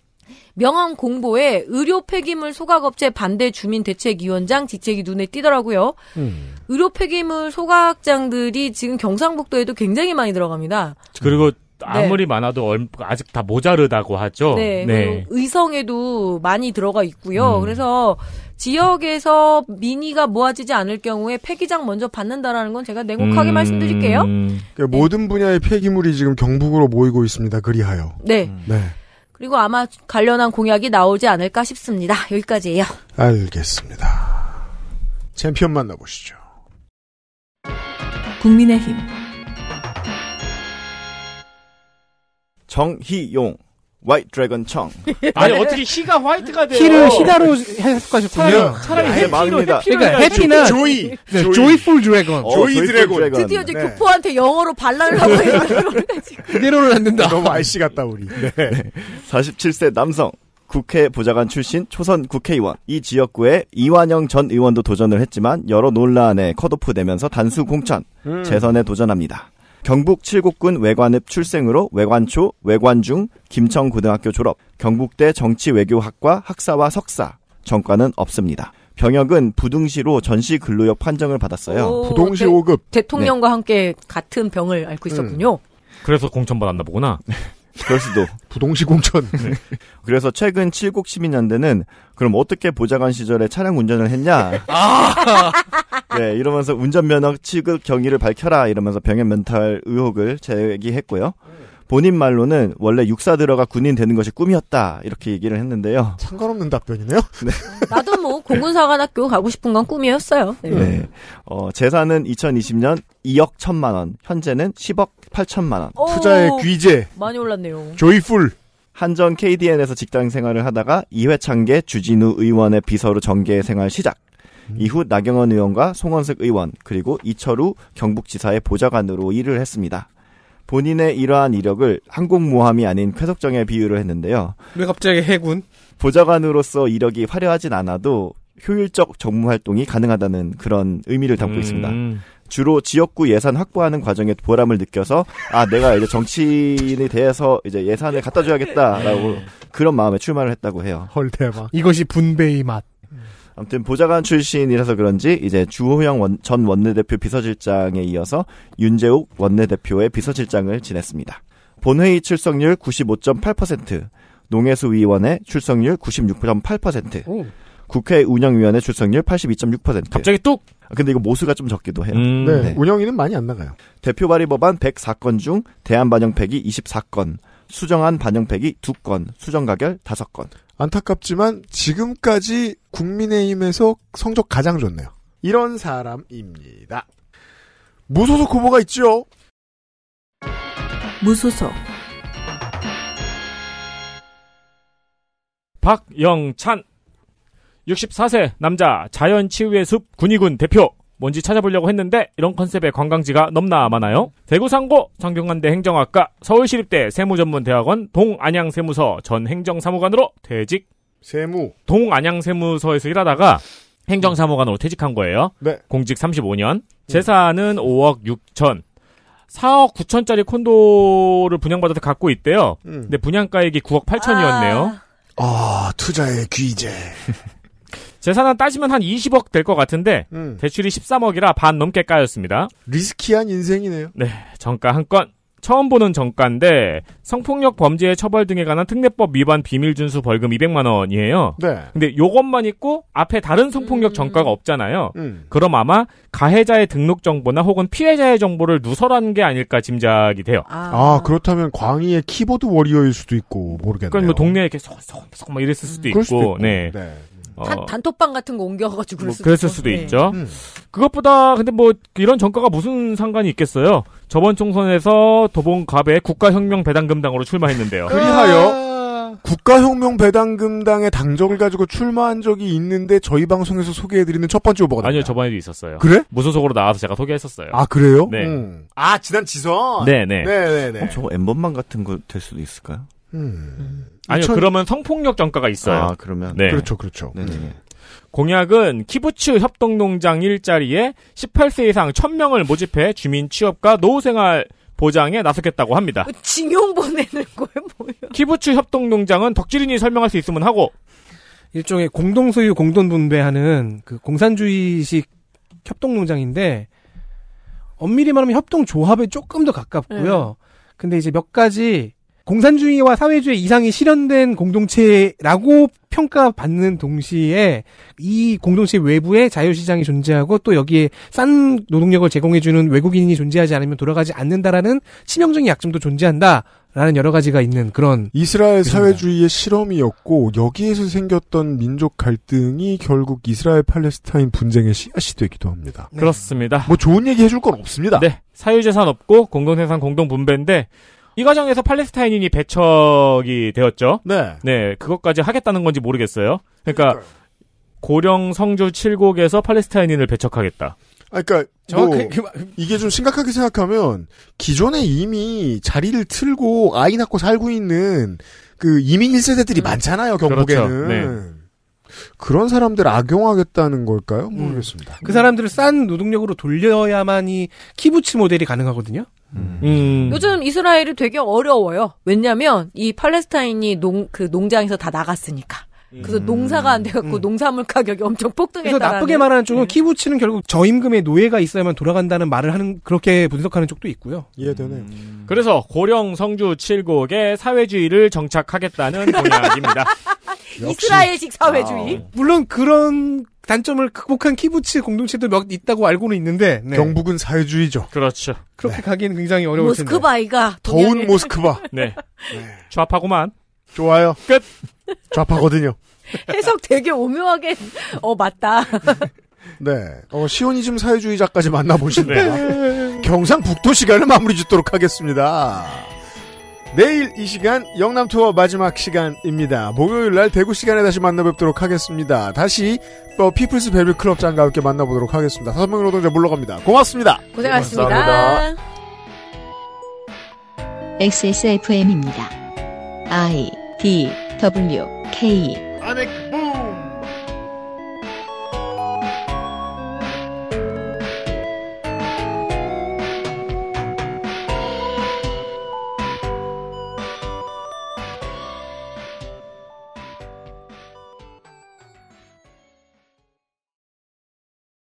Speaker 3: 명함 공보에 의료 폐기물 소각업체 반대 주민 대책위원장 직책이 눈에 띄더라고요. 음. 의료 폐기물 소각장들이 지금 경상북도에도 굉장히 많이 들어갑니다.
Speaker 6: 그리고 음. 아무리 네. 많아도 아직 다 모자르다고 하죠. 네. 네.
Speaker 3: 의성에도 많이 들어가 있고요. 음. 그래서 지역에서 민의가 모아지지 않을 경우에 폐기장 먼저 받는다라는 건 제가 냉혹하게 음. 말씀드릴게요.
Speaker 2: 음. 그러니까 네. 모든 분야의 폐기물이 지금 경북으로 모이고 있습니다. 그리하여. 네. 네.
Speaker 3: 그리고 아마 관련한 공약이 나오지 않을까 싶습니다. 여기까지예요.
Speaker 2: 알겠습니다. 챔피언 만나보시죠.
Speaker 1: 국민의힘
Speaker 4: 정희용 화이트 드래곤 청. 아니
Speaker 6: 어떻게 희가 화이트가 돼요? 희를 희다로
Speaker 5: 해석하셨군요. 차라리 해피로 그러니까 해피는 조이, 네, 조이풀 어, 드래곤.
Speaker 4: 조이 드래곤. 드래곤. 드디어 이제 네.
Speaker 3: 교포한테 영어로 발랄을 하고 있는
Speaker 4: [LAUGHS] 그대로를 안는다 너무 알씨 같다 우리. 네. 47세 남성. 국회 보좌관 출신 초선 국회의원 이 지역구에 이완영 전 의원도 도전을 했지만 여러 논란에 컷오프되면서 단수 공천 음. 재선에 도전합니다. 경북 칠곡군 외관읍 출생으로 외관초, 외관중, 김천고등학교 졸업, 경북대 정치외교학과 학사와 석사, 전과는 없습니다. 병역은 부등시로 전시 근로역 판정을 받았어요. 오, 부동시 대, 5급.
Speaker 3: 대통령과 네. 함께 같은 병을 앓고 있었군요. 음.
Speaker 4: 그래서 공천 받았나 보구나. [LAUGHS] 그럴 수도. [LAUGHS] 부동시 공천. 네. 그래서 최근 칠곡 시민연대는 그럼 어떻게 보좌관 시절에 차량 운전을 했냐? 아! [LAUGHS] 네, 이러면서 운전면허 취급 경위를 밝혀라 이러면서 병역 멘탈 의혹을 제기했고요. 본인 말로는 원래 육사 들어가 군인 되는 것이 꿈이었다 이렇게 얘기를 했는데요. 상관없는 답변이네요. 네.
Speaker 3: [LAUGHS] 나도 뭐 공군사관학교 가고 싶은 건 꿈이었어요. 네. 네.
Speaker 4: 어, 재산은 2020년 2억 1천만 원, 현재는 10억 8천만 원. 오, 어, 투자의 귀재.
Speaker 3: 많이 올랐네요.
Speaker 4: 조이풀. 한전 KDN에서 직장 생활을 하다가 이회창계 주진우 의원의 비서로 정계 생활 시작. 음. 이후 나경원 의원과 송원석 의원 그리고 이철우 경북지사의 보좌관으로 일을 했습니다. 본인의 이러한 이력을 항공모함이 아닌 쾌속정에 비유를 했는데요.
Speaker 5: 왜 갑자기 해군?
Speaker 4: 보좌관으로서 이력이 화려하진 않아도 효율적 정무 활동이 가능하다는 그런 의미를 담고 음. 있습니다. 주로 지역구 예산 확보하는 과정에 보람을 느껴서 아 내가 이제 정치인에 대해서 이제 예산을 갖다 줘야겠다라고 네. 그런 마음에 출마를 했다고 해요. 헐 대박. 이것이 분배의 맛. 아무튼 보좌관 출신이라서 그런지 이제 주호영 원, 전 원내대표 비서실장에 이어서 윤재욱 원내대표의 비서실장을 지냈습니다. 본회의 출석률 95.8%, 농해수위원회 출석률 96.8%, 오. 국회 운영위원회 출석률 82.6%. 갑자기 뚝 근데 이거 모수가 좀 적기도 해요. 음. 네, 네. 운영위는 많이 안 나가요. 대표 발의 법안 104건 중 대한 반영팩이 24건, 수정안 반영팩이 2건, 수정 가결 5건. 안타깝지만
Speaker 2: 지금까지 국민의힘에서 성적 가장 좋네요. 이런 사람입니다.
Speaker 6: 무소속 후보가 있죠. 무소속 박영찬 64세 남자 자연 치유의 숲 군의군 대표 뭔지 찾아보려고 했는데 이런 컨셉의 관광지가 넘나 많아요. 대구 상고 상경관대 행정학과 서울시립대 세무전문대학원 동안양세무서 전 행정사무관으로 퇴직. 세무. 동안양세무서에서 일하다가 행정사무관으로 퇴직한 거예요. 네. 공직 35년. 재산은 5억 6천. 4억 9천짜리 콘도를 분양받아서 갖고 있대요. 음. 근데 분양가액이 9억 8천이었네요. 아, 아 투자의 귀재.
Speaker 7: [LAUGHS]
Speaker 6: 재산은 따지면 한 20억 될 것 같은데 음. 대출이 13억이라 반 넘게 까였습니다. 리스키한 인생이네요. 네, 정가 한 건. 처음 보는 정가인데 성폭력 범죄의 처벌 등에 관한 특례법 위반 비밀 준수 벌금 200만 원이에요. 네. 근데 요것만 있고 앞에 다른 성폭력 음. 정가가 없잖아요. 음. 그럼 아마 가해자의 등록 정보나 혹은 피해자의 정보를 누설한 게 아닐까 짐작이 돼요.
Speaker 7: 아,
Speaker 2: 아 그렇다면 광희의 키보드 워리어일 수도 있고 모르겠네요. 그러니까
Speaker 6: 뭐 동네에 이렇게 소곤소곤 막 이랬을 수도 있고. 수도 있고. 네. 네.
Speaker 2: 어,
Speaker 3: 단, 톡방 같은 거 옮겨가지고 그럴 뭐 그랬을 수도 네. 있죠. 음. 그것보다 근데 뭐
Speaker 6: 이런 정가가 무슨 상관이 있겠어요. 저번 총선에서 도봉갑에 국가혁명 배당금당으로 출마했는데요. 그리하여
Speaker 2: 아. 국가혁명배당금당의 당적을 가지고 출마한 적이 있는데 저희 방송에서 소개해드리는 첫 번째 후보가 아니요
Speaker 6: 저번에도 있었어요. 그래? 무소속으로 나와서 제가 소개했었어요.
Speaker 2: 아 그래요? 네. 음. 아 지난 지선. 네네. 네네네. 어, 네, 네.
Speaker 4: 저엠번만 같은 거 될 수도 있을까요? 음. 음. 아니요, 2000... 그러면
Speaker 6: 성폭력 전과가 있어요. 아, 그러면. 네. 그렇죠,
Speaker 4: 그렇죠. 네네. 네.
Speaker 6: 공약은 키부츠 협동농장 일자리에 18세 이상 1000명을 모집해 주민 취업과 노후생활 보장에 나서겠다고 합니다. 그
Speaker 3: 징용 보내는 거예요,
Speaker 6: [LAUGHS] 뭐야? 키부츠 협동농장은 덕질인이 설명할 수 있으면 하고 일종의
Speaker 5: 공동 소유 공동 분배하는 그 공산주의식 협동농장인데 엄밀히 말하면 협동조합에 조금 더 가깝고요. 음. 근데 이제 몇 가지 공산주의와 사회주의 이상이 실현된 공동체라고 평가받는 동시에 이 공동체 외부에 자유시장이 존재하고 또 여기에 싼 노동력을 제공해주는 외국인이 존재하지 않으면 돌아가지 않는다라는 치명적인 약점도 존재한다. 라는 여러 가지가 있는 그런
Speaker 2: 이스라엘 의미입니다. 사회주의의 실험이었고 여기에서 생겼던 민족 갈등이 결국 이스라엘 팔레스타인 분쟁의 씨앗이 되기도 합니다.
Speaker 6: 네. 그렇습니다. 뭐 좋은 얘기 해줄 건 없습니다. 네, 사유재산 없고 공동생산 공동분배인데 이 과정에서 팔레스타인인이 배척이 되었죠. 네. 네, 그것까지 하겠다는 건지 모르겠어요. 그러니까 고령 성주 칠곡에서 팔레스타인인을 배척하겠다.
Speaker 2: 아, 그러니까 정확히 뭐, 그, 그 이게 좀 심각하게 생각하면 기존에 이미 자리를 틀고 아이 낳고 살고 있는 그 이민 1세대들이 음. 많잖아요, 경북에는. 그렇죠. 네. 그런 사람들 악용하겠다는 걸까요? 음. 모르겠습니다. 음. 그 사람들을 싼 노동력으로 돌려야만이
Speaker 5: 키부츠 모델이 가능하거든요. 음. 음.
Speaker 3: 요즘 이스라엘이 되게 어려워요. 왜냐면 하이 팔레스타인이 농 그 농장에서 다 나갔으니까. 그래서 음. 농사가 안 돼갖고 음. 농산물 가격이 엄청 폭등했다. 그래서 나쁘게 말하는
Speaker 5: 쪽은 네. 키부츠는 결국 저임금의 노예가 있어야만 돌아간다는 말을 하는 그렇게 분석하는 쪽도 있고요. 이해되네요. 음.
Speaker 6: 음. 그래서 고령 성주 칠곡에 사회주의를 정착하겠다는 공약입니다. [LAUGHS]
Speaker 7: 이스라엘식 사회주의.
Speaker 5: 아. 물론 그런 단점을 극복한 키부츠 공동체도 몇 있다고 알고는 있는데 네. 경북은
Speaker 6: 사회주의죠. 그렇죠. 그렇게 네. 가기는 굉장히
Speaker 5: 어려울 모스크바
Speaker 3: 텐데. 모스크바이가 더운
Speaker 6: 모스크바. 네. 좌파고만. 네. 좋아요. 끝. 좌파거든요.
Speaker 3: 해석 되게 오묘하게 어 맞다.
Speaker 2: [LAUGHS] 네. 어, 시오니즘 사회주의자까지 만나보시네요 [LAUGHS] 경상북도 시간을 마무리 짓도록 하겠습니다. 내일 이 시간 영남 투어 마지막 시간입니다. 목요일 날 대구 시간에 다시 만나뵙도록 하겠습니다. 다시 어, 피플스 베벳 클럽장과 함께 만나보도록 하겠습니다. 다섯 명의 노동자 물러갑니다. 고맙습니다.
Speaker 7: 고생하셨습니다. 감사합니다.
Speaker 3: XSFM입니다.
Speaker 1: I D W K
Speaker 7: 뭐,